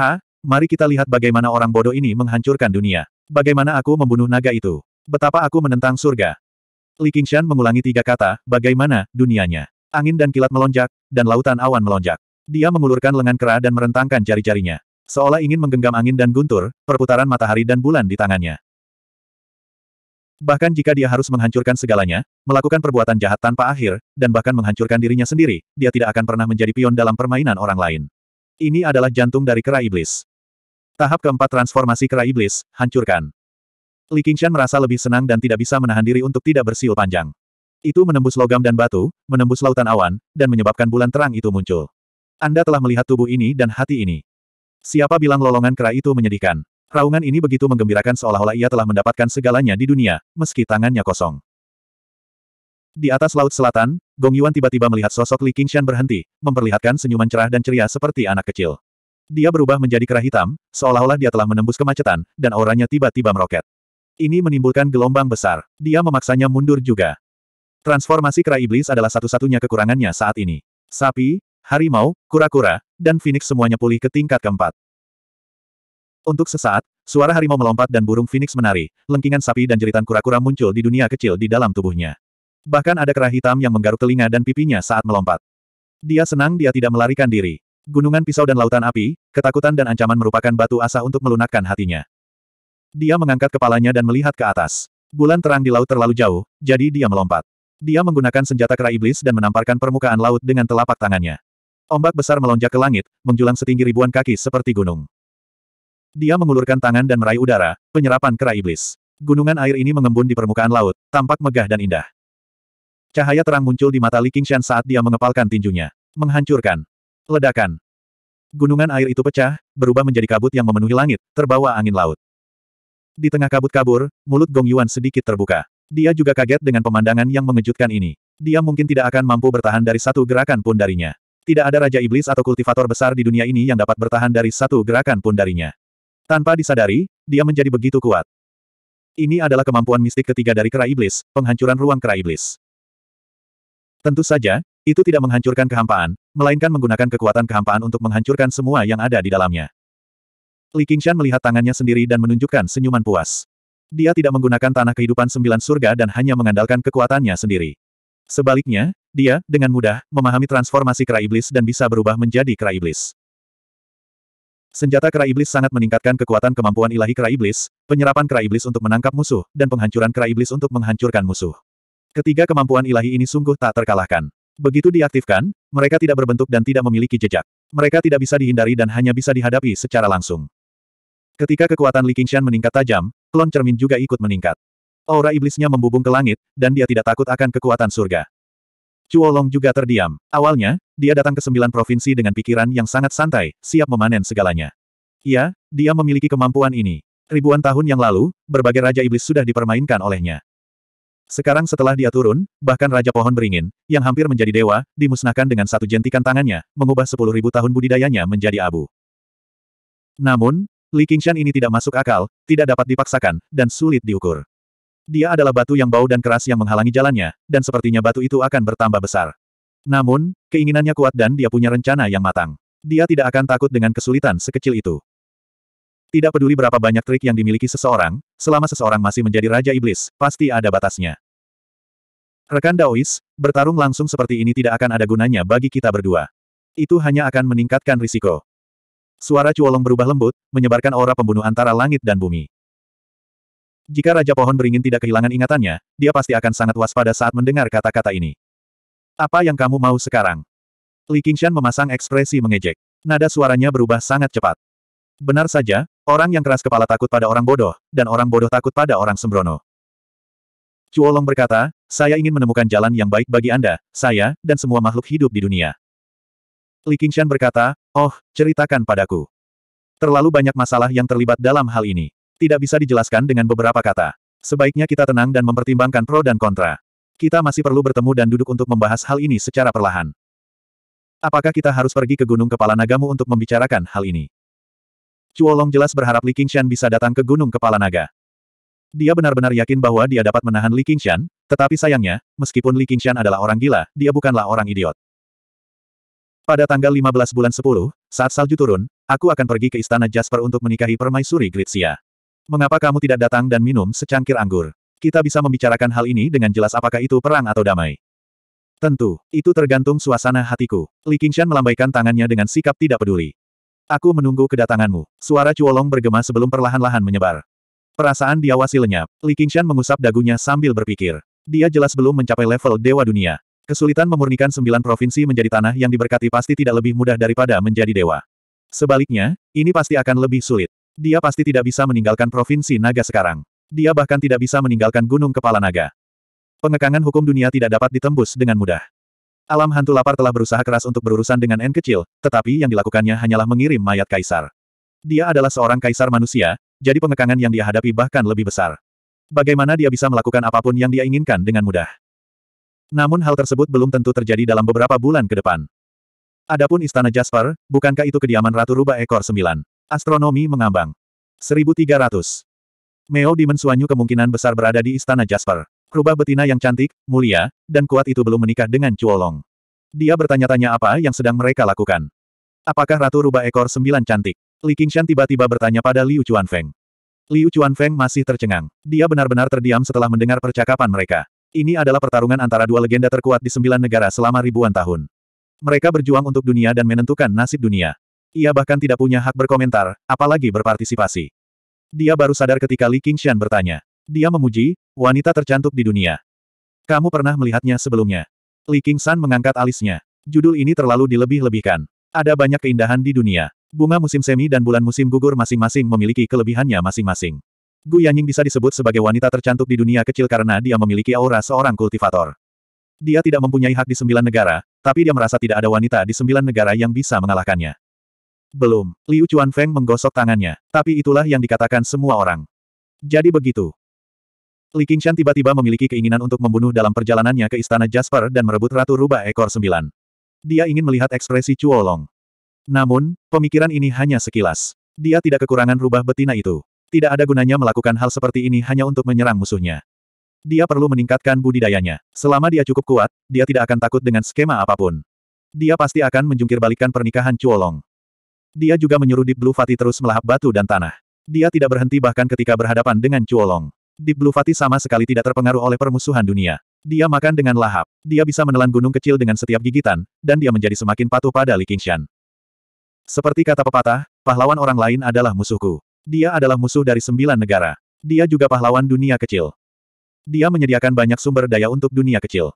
Ha, Mari kita lihat bagaimana orang bodoh ini menghancurkan dunia. Bagaimana aku membunuh naga itu. Betapa aku menentang surga. Li Qingshan mengulangi tiga kata, bagaimana, dunianya. Angin dan kilat melonjak, dan lautan awan melonjak. Dia mengulurkan lengan kera dan merentangkan jari-jarinya. Seolah ingin menggenggam angin dan guntur, perputaran matahari dan bulan di tangannya. Bahkan jika dia harus menghancurkan segalanya, melakukan perbuatan jahat tanpa akhir, dan bahkan menghancurkan dirinya sendiri, dia tidak akan pernah menjadi pion dalam permainan orang lain. Ini adalah jantung dari kera iblis. Tahap keempat transformasi kera iblis, hancurkan. Li Qingshan merasa lebih senang dan tidak bisa menahan diri untuk tidak bersiul panjang. Itu menembus logam dan batu, menembus lautan awan, dan menyebabkan bulan terang itu muncul. Anda telah melihat tubuh ini dan hati ini. Siapa bilang lolongan kera itu menyedihkan? Raungan ini begitu menggembirakan seolah-olah ia telah mendapatkan segalanya di dunia, meski tangannya kosong. Di atas laut selatan, Gong Yuan tiba-tiba melihat sosok Li Qingshan berhenti, memperlihatkan senyuman cerah dan ceria seperti anak kecil. Dia berubah menjadi kerah hitam, seolah-olah dia telah menembus kemacetan, dan auranya tiba-tiba meroket. Ini menimbulkan gelombang besar. Dia memaksanya mundur juga. Transformasi kera iblis adalah satu-satunya kekurangannya saat ini. Sapi, harimau, kura-kura, dan Phoenix semuanya pulih ke tingkat keempat. Untuk sesaat, suara harimau melompat dan burung Phoenix menari, lengkingan sapi dan jeritan kura-kura muncul di dunia kecil di dalam tubuhnya. Bahkan ada kera hitam yang menggaruk telinga dan pipinya saat melompat. Dia senang dia tidak melarikan diri gunungan pisau dan lautan api, ketakutan dan ancaman merupakan batu asah untuk melunakkan hatinya. Dia mengangkat kepalanya dan melihat ke atas. Bulan terang di laut terlalu jauh, jadi dia melompat. Dia menggunakan senjata kera iblis dan menamparkan permukaan laut dengan telapak tangannya. Ombak besar melonjak ke langit, menjulang setinggi ribuan kaki seperti gunung. Dia mengulurkan tangan dan meraih udara, penyerapan kera iblis. Gunungan air ini mengembun di permukaan laut, tampak megah dan indah. Cahaya terang muncul di mata Li Qingshan saat dia mengepalkan tinjunya. Menghancurkan. Ledakan. Gunungan air itu pecah, berubah menjadi kabut yang memenuhi langit, terbawa angin laut. Di tengah kabut kabur, mulut Gong Yuan sedikit terbuka. Dia juga kaget dengan pemandangan yang mengejutkan ini. Dia mungkin tidak akan mampu bertahan dari satu gerakan pun darinya. Tidak ada raja iblis atau kultivator besar di dunia ini yang dapat bertahan dari satu gerakan pun darinya. Tanpa disadari, dia menjadi begitu kuat. Ini adalah kemampuan mistik ketiga dari kera iblis, penghancuran ruang kera iblis. Tentu saja, itu tidak menghancurkan kehampaan, melainkan menggunakan kekuatan kehampaan untuk menghancurkan semua yang ada di dalamnya. Li Qingshan melihat tangannya sendiri dan menunjukkan senyuman puas. Dia tidak menggunakan tanah kehidupan sembilan surga dan hanya mengandalkan kekuatannya sendiri. Sebaliknya, dia, dengan mudah, memahami transformasi kera iblis dan bisa berubah menjadi kera iblis. Senjata kera iblis sangat meningkatkan kekuatan kemampuan ilahi kera iblis, penyerapan kera iblis untuk menangkap musuh, dan penghancuran kera iblis untuk menghancurkan musuh. Ketiga kemampuan ilahi ini sungguh tak terkalahkan. Begitu diaktifkan, mereka tidak berbentuk dan tidak memiliki jejak. Mereka tidak bisa dihindari dan hanya bisa dihadapi secara langsung. Ketika kekuatan Li Qingshan meningkat tajam, klon cermin juga ikut meningkat. Aura iblisnya membubung ke langit, dan dia tidak takut akan kekuatan surga. Chuolong juga terdiam. Awalnya, dia datang ke sembilan provinsi dengan pikiran yang sangat santai, siap memanen segalanya. Iya, dia memiliki kemampuan ini. Ribuan tahun yang lalu, berbagai raja iblis sudah dipermainkan olehnya. Sekarang setelah dia turun, bahkan Raja Pohon Beringin, yang hampir menjadi dewa, dimusnahkan dengan satu jentikan tangannya, mengubah sepuluh ribu tahun budidayanya menjadi abu. Namun, Li Qingshan ini tidak masuk akal, tidak dapat dipaksakan, dan sulit diukur. Dia adalah batu yang bau dan keras yang menghalangi jalannya, dan sepertinya batu itu akan bertambah besar. Namun, keinginannya kuat dan dia punya rencana yang matang. Dia tidak akan takut dengan kesulitan sekecil itu. Tidak peduli berapa banyak trik yang dimiliki seseorang, selama seseorang masih menjadi Raja Iblis, pasti ada batasnya. Rekan Daois, bertarung langsung seperti ini tidak akan ada gunanya bagi kita berdua. Itu hanya akan meningkatkan risiko. Suara Cuolong berubah lembut, menyebarkan aura pembunuh antara langit dan bumi. Jika Raja Pohon Beringin tidak kehilangan ingatannya, dia pasti akan sangat waspada saat mendengar kata-kata ini. Apa yang kamu mau sekarang? Li Qingshan memasang ekspresi mengejek. Nada suaranya berubah sangat cepat. Benar saja, Orang yang keras kepala takut pada orang bodoh, dan orang bodoh takut pada orang sembrono. Cuolong berkata, saya ingin menemukan jalan yang baik bagi Anda, saya, dan semua makhluk hidup di dunia. Li Qingshan berkata, oh, ceritakan padaku. Terlalu banyak masalah yang terlibat dalam hal ini. Tidak bisa dijelaskan dengan beberapa kata. Sebaiknya kita tenang dan mempertimbangkan pro dan kontra. Kita masih perlu bertemu dan duduk untuk membahas hal ini secara perlahan. Apakah kita harus pergi ke Gunung Kepala Nagamu untuk membicarakan hal ini? Cuolong jelas berharap Li Qingshan bisa datang ke Gunung Kepala Naga. Dia benar-benar yakin bahwa dia dapat menahan Li Qingshan, tetapi sayangnya, meskipun Li Qingshan adalah orang gila, dia bukanlah orang idiot. Pada tanggal 15 bulan 10, saat salju turun, aku akan pergi ke istana Jasper untuk menikahi permaisuri Gritsia. Mengapa kamu tidak datang dan minum secangkir anggur? Kita bisa membicarakan hal ini dengan jelas apakah itu perang atau damai. Tentu, itu tergantung suasana hatiku. Li Qingshan melambaikan tangannya dengan sikap tidak peduli. Aku menunggu kedatanganmu. Suara Cuolong bergema sebelum perlahan-lahan menyebar. Perasaan diawasi lenyap. Li Qingshan mengusap dagunya sambil berpikir. Dia jelas belum mencapai level Dewa Dunia. Kesulitan memurnikan sembilan provinsi menjadi tanah yang diberkati pasti tidak lebih mudah daripada menjadi dewa. Sebaliknya, ini pasti akan lebih sulit. Dia pasti tidak bisa meninggalkan provinsi naga sekarang. Dia bahkan tidak bisa meninggalkan gunung kepala naga. Pengekangan hukum dunia tidak dapat ditembus dengan mudah. Alam hantu lapar telah berusaha keras untuk berurusan dengan N kecil, tetapi yang dilakukannya hanyalah mengirim mayat kaisar. Dia adalah seorang kaisar manusia, jadi pengekangan yang dia hadapi bahkan lebih besar. Bagaimana dia bisa melakukan apapun yang dia inginkan dengan mudah. Namun hal tersebut belum tentu terjadi dalam beberapa bulan ke depan. Adapun istana Jasper, bukankah itu kediaman Ratu Rubah Ekor Sembilan? Astronomi mengambang. 1300. Meo Dimensuanyu kemungkinan besar berada di istana Jasper. Rubah betina yang cantik, mulia, dan kuat itu belum menikah dengan Cuolong. Dia bertanya-tanya apa yang sedang mereka lakukan. Apakah Ratu Rubah Ekor Sembilan cantik? Li Qingshan tiba-tiba bertanya pada Liu Chuanfeng. Liu Chuanfeng masih tercengang. Dia benar-benar terdiam setelah mendengar percakapan mereka. Ini adalah pertarungan antara dua legenda terkuat di sembilan negara selama ribuan tahun. Mereka berjuang untuk dunia dan menentukan nasib dunia. Ia bahkan tidak punya hak berkomentar, apalagi berpartisipasi. Dia baru sadar ketika Li Qingshan bertanya. Dia memuji, wanita tercantik di dunia. Kamu pernah melihatnya sebelumnya. Li San mengangkat alisnya. Judul ini terlalu dilebih-lebihkan. Ada banyak keindahan di dunia. Bunga musim semi dan bulan musim gugur masing-masing memiliki kelebihannya masing-masing. Gu Yanying bisa disebut sebagai wanita tercantik di dunia kecil karena dia memiliki aura seorang kultivator. Dia tidak mempunyai hak di sembilan negara, tapi dia merasa tidak ada wanita di sembilan negara yang bisa mengalahkannya. Belum, Liu Chuan Feng menggosok tangannya, tapi itulah yang dikatakan semua orang. Jadi begitu, Li Qingshan tiba-tiba memiliki keinginan untuk membunuh dalam perjalanannya ke istana Jasper dan merebut Ratu Rubah Ekor Sembilan. Dia ingin melihat ekspresi Cuolong. Namun, pemikiran ini hanya sekilas. Dia tidak kekurangan rubah betina itu. Tidak ada gunanya melakukan hal seperti ini hanya untuk menyerang musuhnya. Dia perlu meningkatkan budidayanya. Selama dia cukup kuat, dia tidak akan takut dengan skema apapun. Dia pasti akan menjungkir balikan pernikahan Cuolong. Dia juga menyuruh Deep Blue Fati terus melahap batu dan tanah. Dia tidak berhenti bahkan ketika berhadapan dengan Cuolong. Di Blue Fati sama sekali tidak terpengaruh oleh permusuhan dunia. Dia makan dengan lahap. Dia bisa menelan gunung kecil dengan setiap gigitan, dan dia menjadi semakin patuh pada Li Qingshan. Seperti kata pepatah, pahlawan orang lain adalah musuhku. Dia adalah musuh dari sembilan negara. Dia juga pahlawan dunia kecil. Dia menyediakan banyak sumber daya untuk dunia kecil.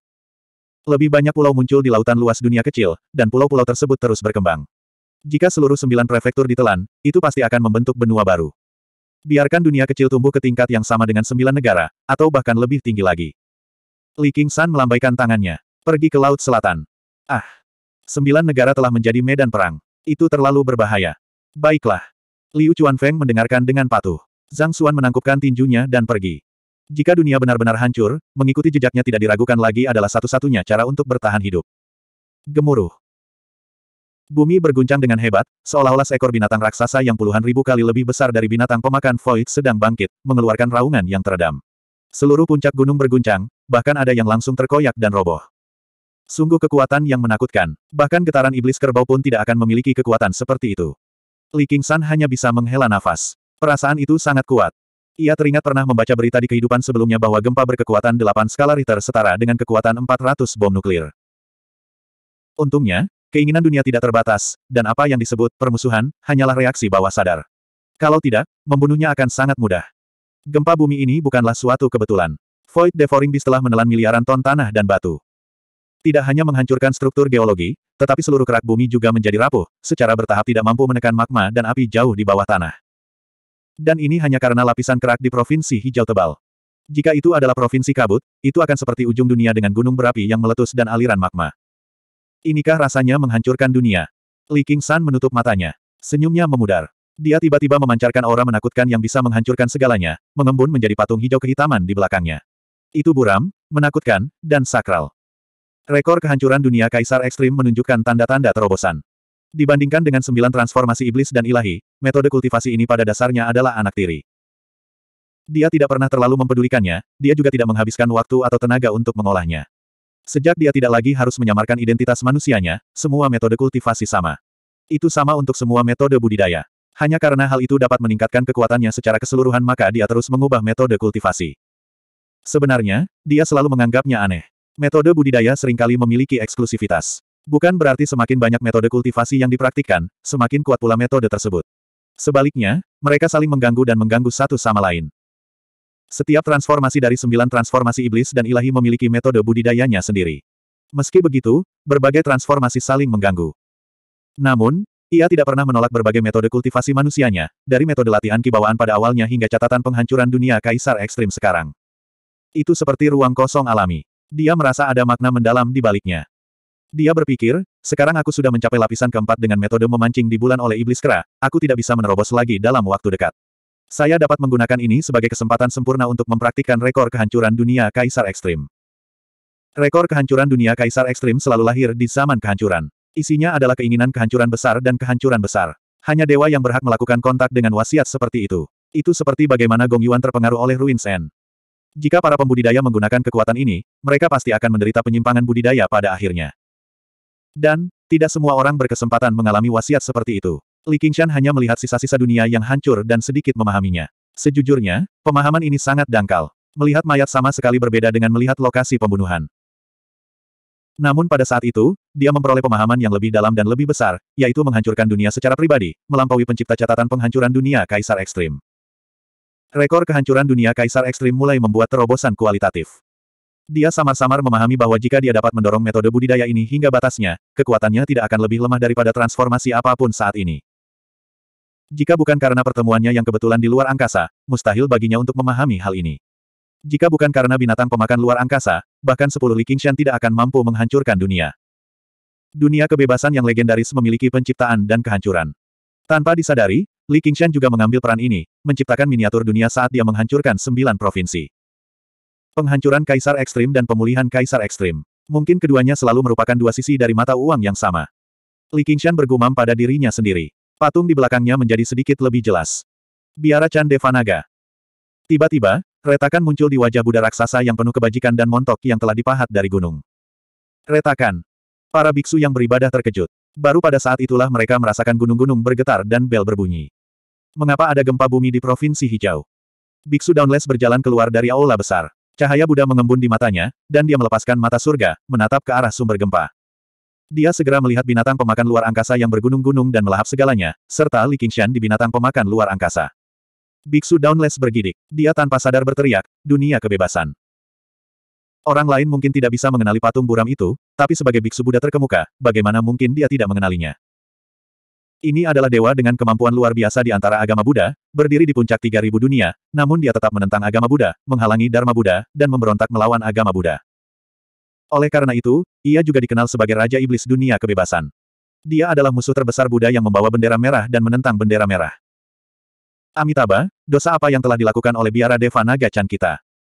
Lebih banyak pulau muncul di lautan luas dunia kecil, dan pulau-pulau tersebut terus berkembang. Jika seluruh sembilan prefektur ditelan, itu pasti akan membentuk benua baru. Biarkan dunia kecil tumbuh ke tingkat yang sama dengan sembilan negara, atau bahkan lebih tinggi lagi. Li San melambaikan tangannya. Pergi ke Laut Selatan. Ah! Sembilan negara telah menjadi medan perang. Itu terlalu berbahaya. Baiklah. Liu Feng mendengarkan dengan patuh. Zhang Xuan menangkupkan tinjunya dan pergi. Jika dunia benar-benar hancur, mengikuti jejaknya tidak diragukan lagi adalah satu-satunya cara untuk bertahan hidup. Gemuruh. Bumi berguncang dengan hebat, seolah-olah seekor binatang raksasa yang puluhan ribu kali lebih besar dari binatang pemakan void sedang bangkit, mengeluarkan raungan yang teredam. Seluruh puncak gunung berguncang, bahkan ada yang langsung terkoyak dan roboh. Sungguh kekuatan yang menakutkan, bahkan getaran iblis kerbau pun tidak akan memiliki kekuatan seperti itu. Li Qingshan hanya bisa menghela nafas. Perasaan itu sangat kuat. Ia teringat pernah membaca berita di kehidupan sebelumnya bahwa gempa berkekuatan 8 skala Richter setara dengan kekuatan 400 bom nuklir. Untungnya, Keinginan dunia tidak terbatas, dan apa yang disebut permusuhan, hanyalah reaksi bawah sadar. Kalau tidak, membunuhnya akan sangat mudah. Gempa bumi ini bukanlah suatu kebetulan. Void Devouring Beast telah menelan miliaran ton tanah dan batu. Tidak hanya menghancurkan struktur geologi, tetapi seluruh kerak bumi juga menjadi rapuh, secara bertahap tidak mampu menekan magma dan api jauh di bawah tanah. Dan ini hanya karena lapisan kerak di provinsi hijau tebal. Jika itu adalah provinsi kabut, itu akan seperti ujung dunia dengan gunung berapi yang meletus dan aliran magma. Inikah rasanya menghancurkan dunia? Li King San menutup matanya. Senyumnya memudar. Dia tiba-tiba memancarkan aura menakutkan yang bisa menghancurkan segalanya, mengembun menjadi patung hijau kehitaman di belakangnya. Itu buram, menakutkan, dan sakral. Rekor kehancuran dunia Kaisar Ekstrim menunjukkan tanda-tanda terobosan. Dibandingkan dengan sembilan transformasi iblis dan ilahi, metode kultivasi ini pada dasarnya adalah anak tiri. Dia tidak pernah terlalu mempedulikannya, dia juga tidak menghabiskan waktu atau tenaga untuk mengolahnya. Sejak dia tidak lagi harus menyamarkan identitas manusianya, semua metode kultivasi sama. Itu sama untuk semua metode budidaya. Hanya karena hal itu dapat meningkatkan kekuatannya secara keseluruhan maka dia terus mengubah metode kultivasi. Sebenarnya, dia selalu menganggapnya aneh. Metode budidaya seringkali memiliki eksklusivitas. Bukan berarti semakin banyak metode kultivasi yang dipraktikkan, semakin kuat pula metode tersebut. Sebaliknya, mereka saling mengganggu dan mengganggu satu sama lain. Setiap transformasi dari sembilan transformasi iblis dan ilahi memiliki metode budidayanya sendiri. Meski begitu, berbagai transformasi saling mengganggu. Namun, ia tidak pernah menolak berbagai metode kultivasi manusianya, dari metode latihan kibawaan pada awalnya hingga catatan penghancuran dunia kaisar ekstrim sekarang. Itu seperti ruang kosong alami. Dia merasa ada makna mendalam di baliknya. Dia berpikir, sekarang aku sudah mencapai lapisan keempat dengan metode memancing di bulan oleh iblis kera, aku tidak bisa menerobos lagi dalam waktu dekat. Saya dapat menggunakan ini sebagai kesempatan sempurna untuk mempraktikkan rekor kehancuran dunia Kaisar Ekstrim. Rekor kehancuran dunia Kaisar Ekstrim selalu lahir di zaman kehancuran. Isinya adalah keinginan kehancuran besar dan kehancuran besar. Hanya dewa yang berhak melakukan kontak dengan wasiat seperti itu. Itu seperti bagaimana Gong Yuan terpengaruh oleh Ruins End. Jika para pembudidaya menggunakan kekuatan ini, mereka pasti akan menderita penyimpangan budidaya pada akhirnya. Dan, tidak semua orang berkesempatan mengalami wasiat seperti itu. Li Qingshan hanya melihat sisa-sisa dunia yang hancur dan sedikit memahaminya. Sejujurnya, pemahaman ini sangat dangkal. Melihat mayat sama sekali berbeda dengan melihat lokasi pembunuhan. Namun pada saat itu, dia memperoleh pemahaman yang lebih dalam dan lebih besar, yaitu menghancurkan dunia secara pribadi, melampaui pencipta catatan penghancuran dunia Kaisar Ekstrim. Rekor kehancuran dunia Kaisar Ekstrim mulai membuat terobosan kualitatif. Dia samar-samar memahami bahwa jika dia dapat mendorong metode budidaya ini hingga batasnya, kekuatannya tidak akan lebih lemah daripada transformasi apapun saat ini. Jika bukan karena pertemuannya yang kebetulan di luar angkasa, mustahil baginya untuk memahami hal ini. Jika bukan karena binatang pemakan luar angkasa, bahkan sepuluh Li Qingshan tidak akan mampu menghancurkan dunia. Dunia kebebasan yang legendaris memiliki penciptaan dan kehancuran. Tanpa disadari, Li Qingshan juga mengambil peran ini, menciptakan miniatur dunia saat dia menghancurkan sembilan provinsi. Penghancuran Kaisar Ekstrim dan Pemulihan Kaisar Ekstrim. Mungkin keduanya selalu merupakan dua sisi dari mata uang yang sama. Li Qingshan bergumam pada dirinya sendiri. Patung di belakangnya menjadi sedikit lebih jelas. Biara Chan Devanaga. Tiba-tiba, retakan muncul di wajah Buddha raksasa yang penuh kebajikan dan montok yang telah dipahat dari gunung. Retakan. Para biksu yang beribadah terkejut. Baru pada saat itulah mereka merasakan gunung-gunung bergetar dan bel berbunyi. Mengapa ada gempa bumi di Provinsi Hijau? Biksu Downless berjalan keluar dari aula besar. Cahaya Buddha mengembun di matanya, dan dia melepaskan mata surga, menatap ke arah sumber gempa. Dia segera melihat binatang pemakan luar angkasa yang bergunung-gunung dan melahap segalanya, serta Li Qingshan di binatang pemakan luar angkasa. Biksu Downless bergidik. Dia tanpa sadar berteriak, dunia kebebasan. Orang lain mungkin tidak bisa mengenali patung buram itu, tapi sebagai biksu Buddha terkemuka, bagaimana mungkin dia tidak mengenalinya? Ini adalah dewa dengan kemampuan luar biasa di antara agama Buddha, berdiri di puncak 3000 dunia, namun dia tetap menentang agama Buddha, menghalangi Dharma Buddha, dan memberontak melawan agama Buddha. Oleh karena itu, ia juga dikenal sebagai Raja Iblis Dunia Kebebasan. Dia adalah musuh terbesar Buddha yang membawa bendera merah dan menentang bendera merah. Amitabha, dosa apa yang telah dilakukan oleh biara Deva Naga Chan kita?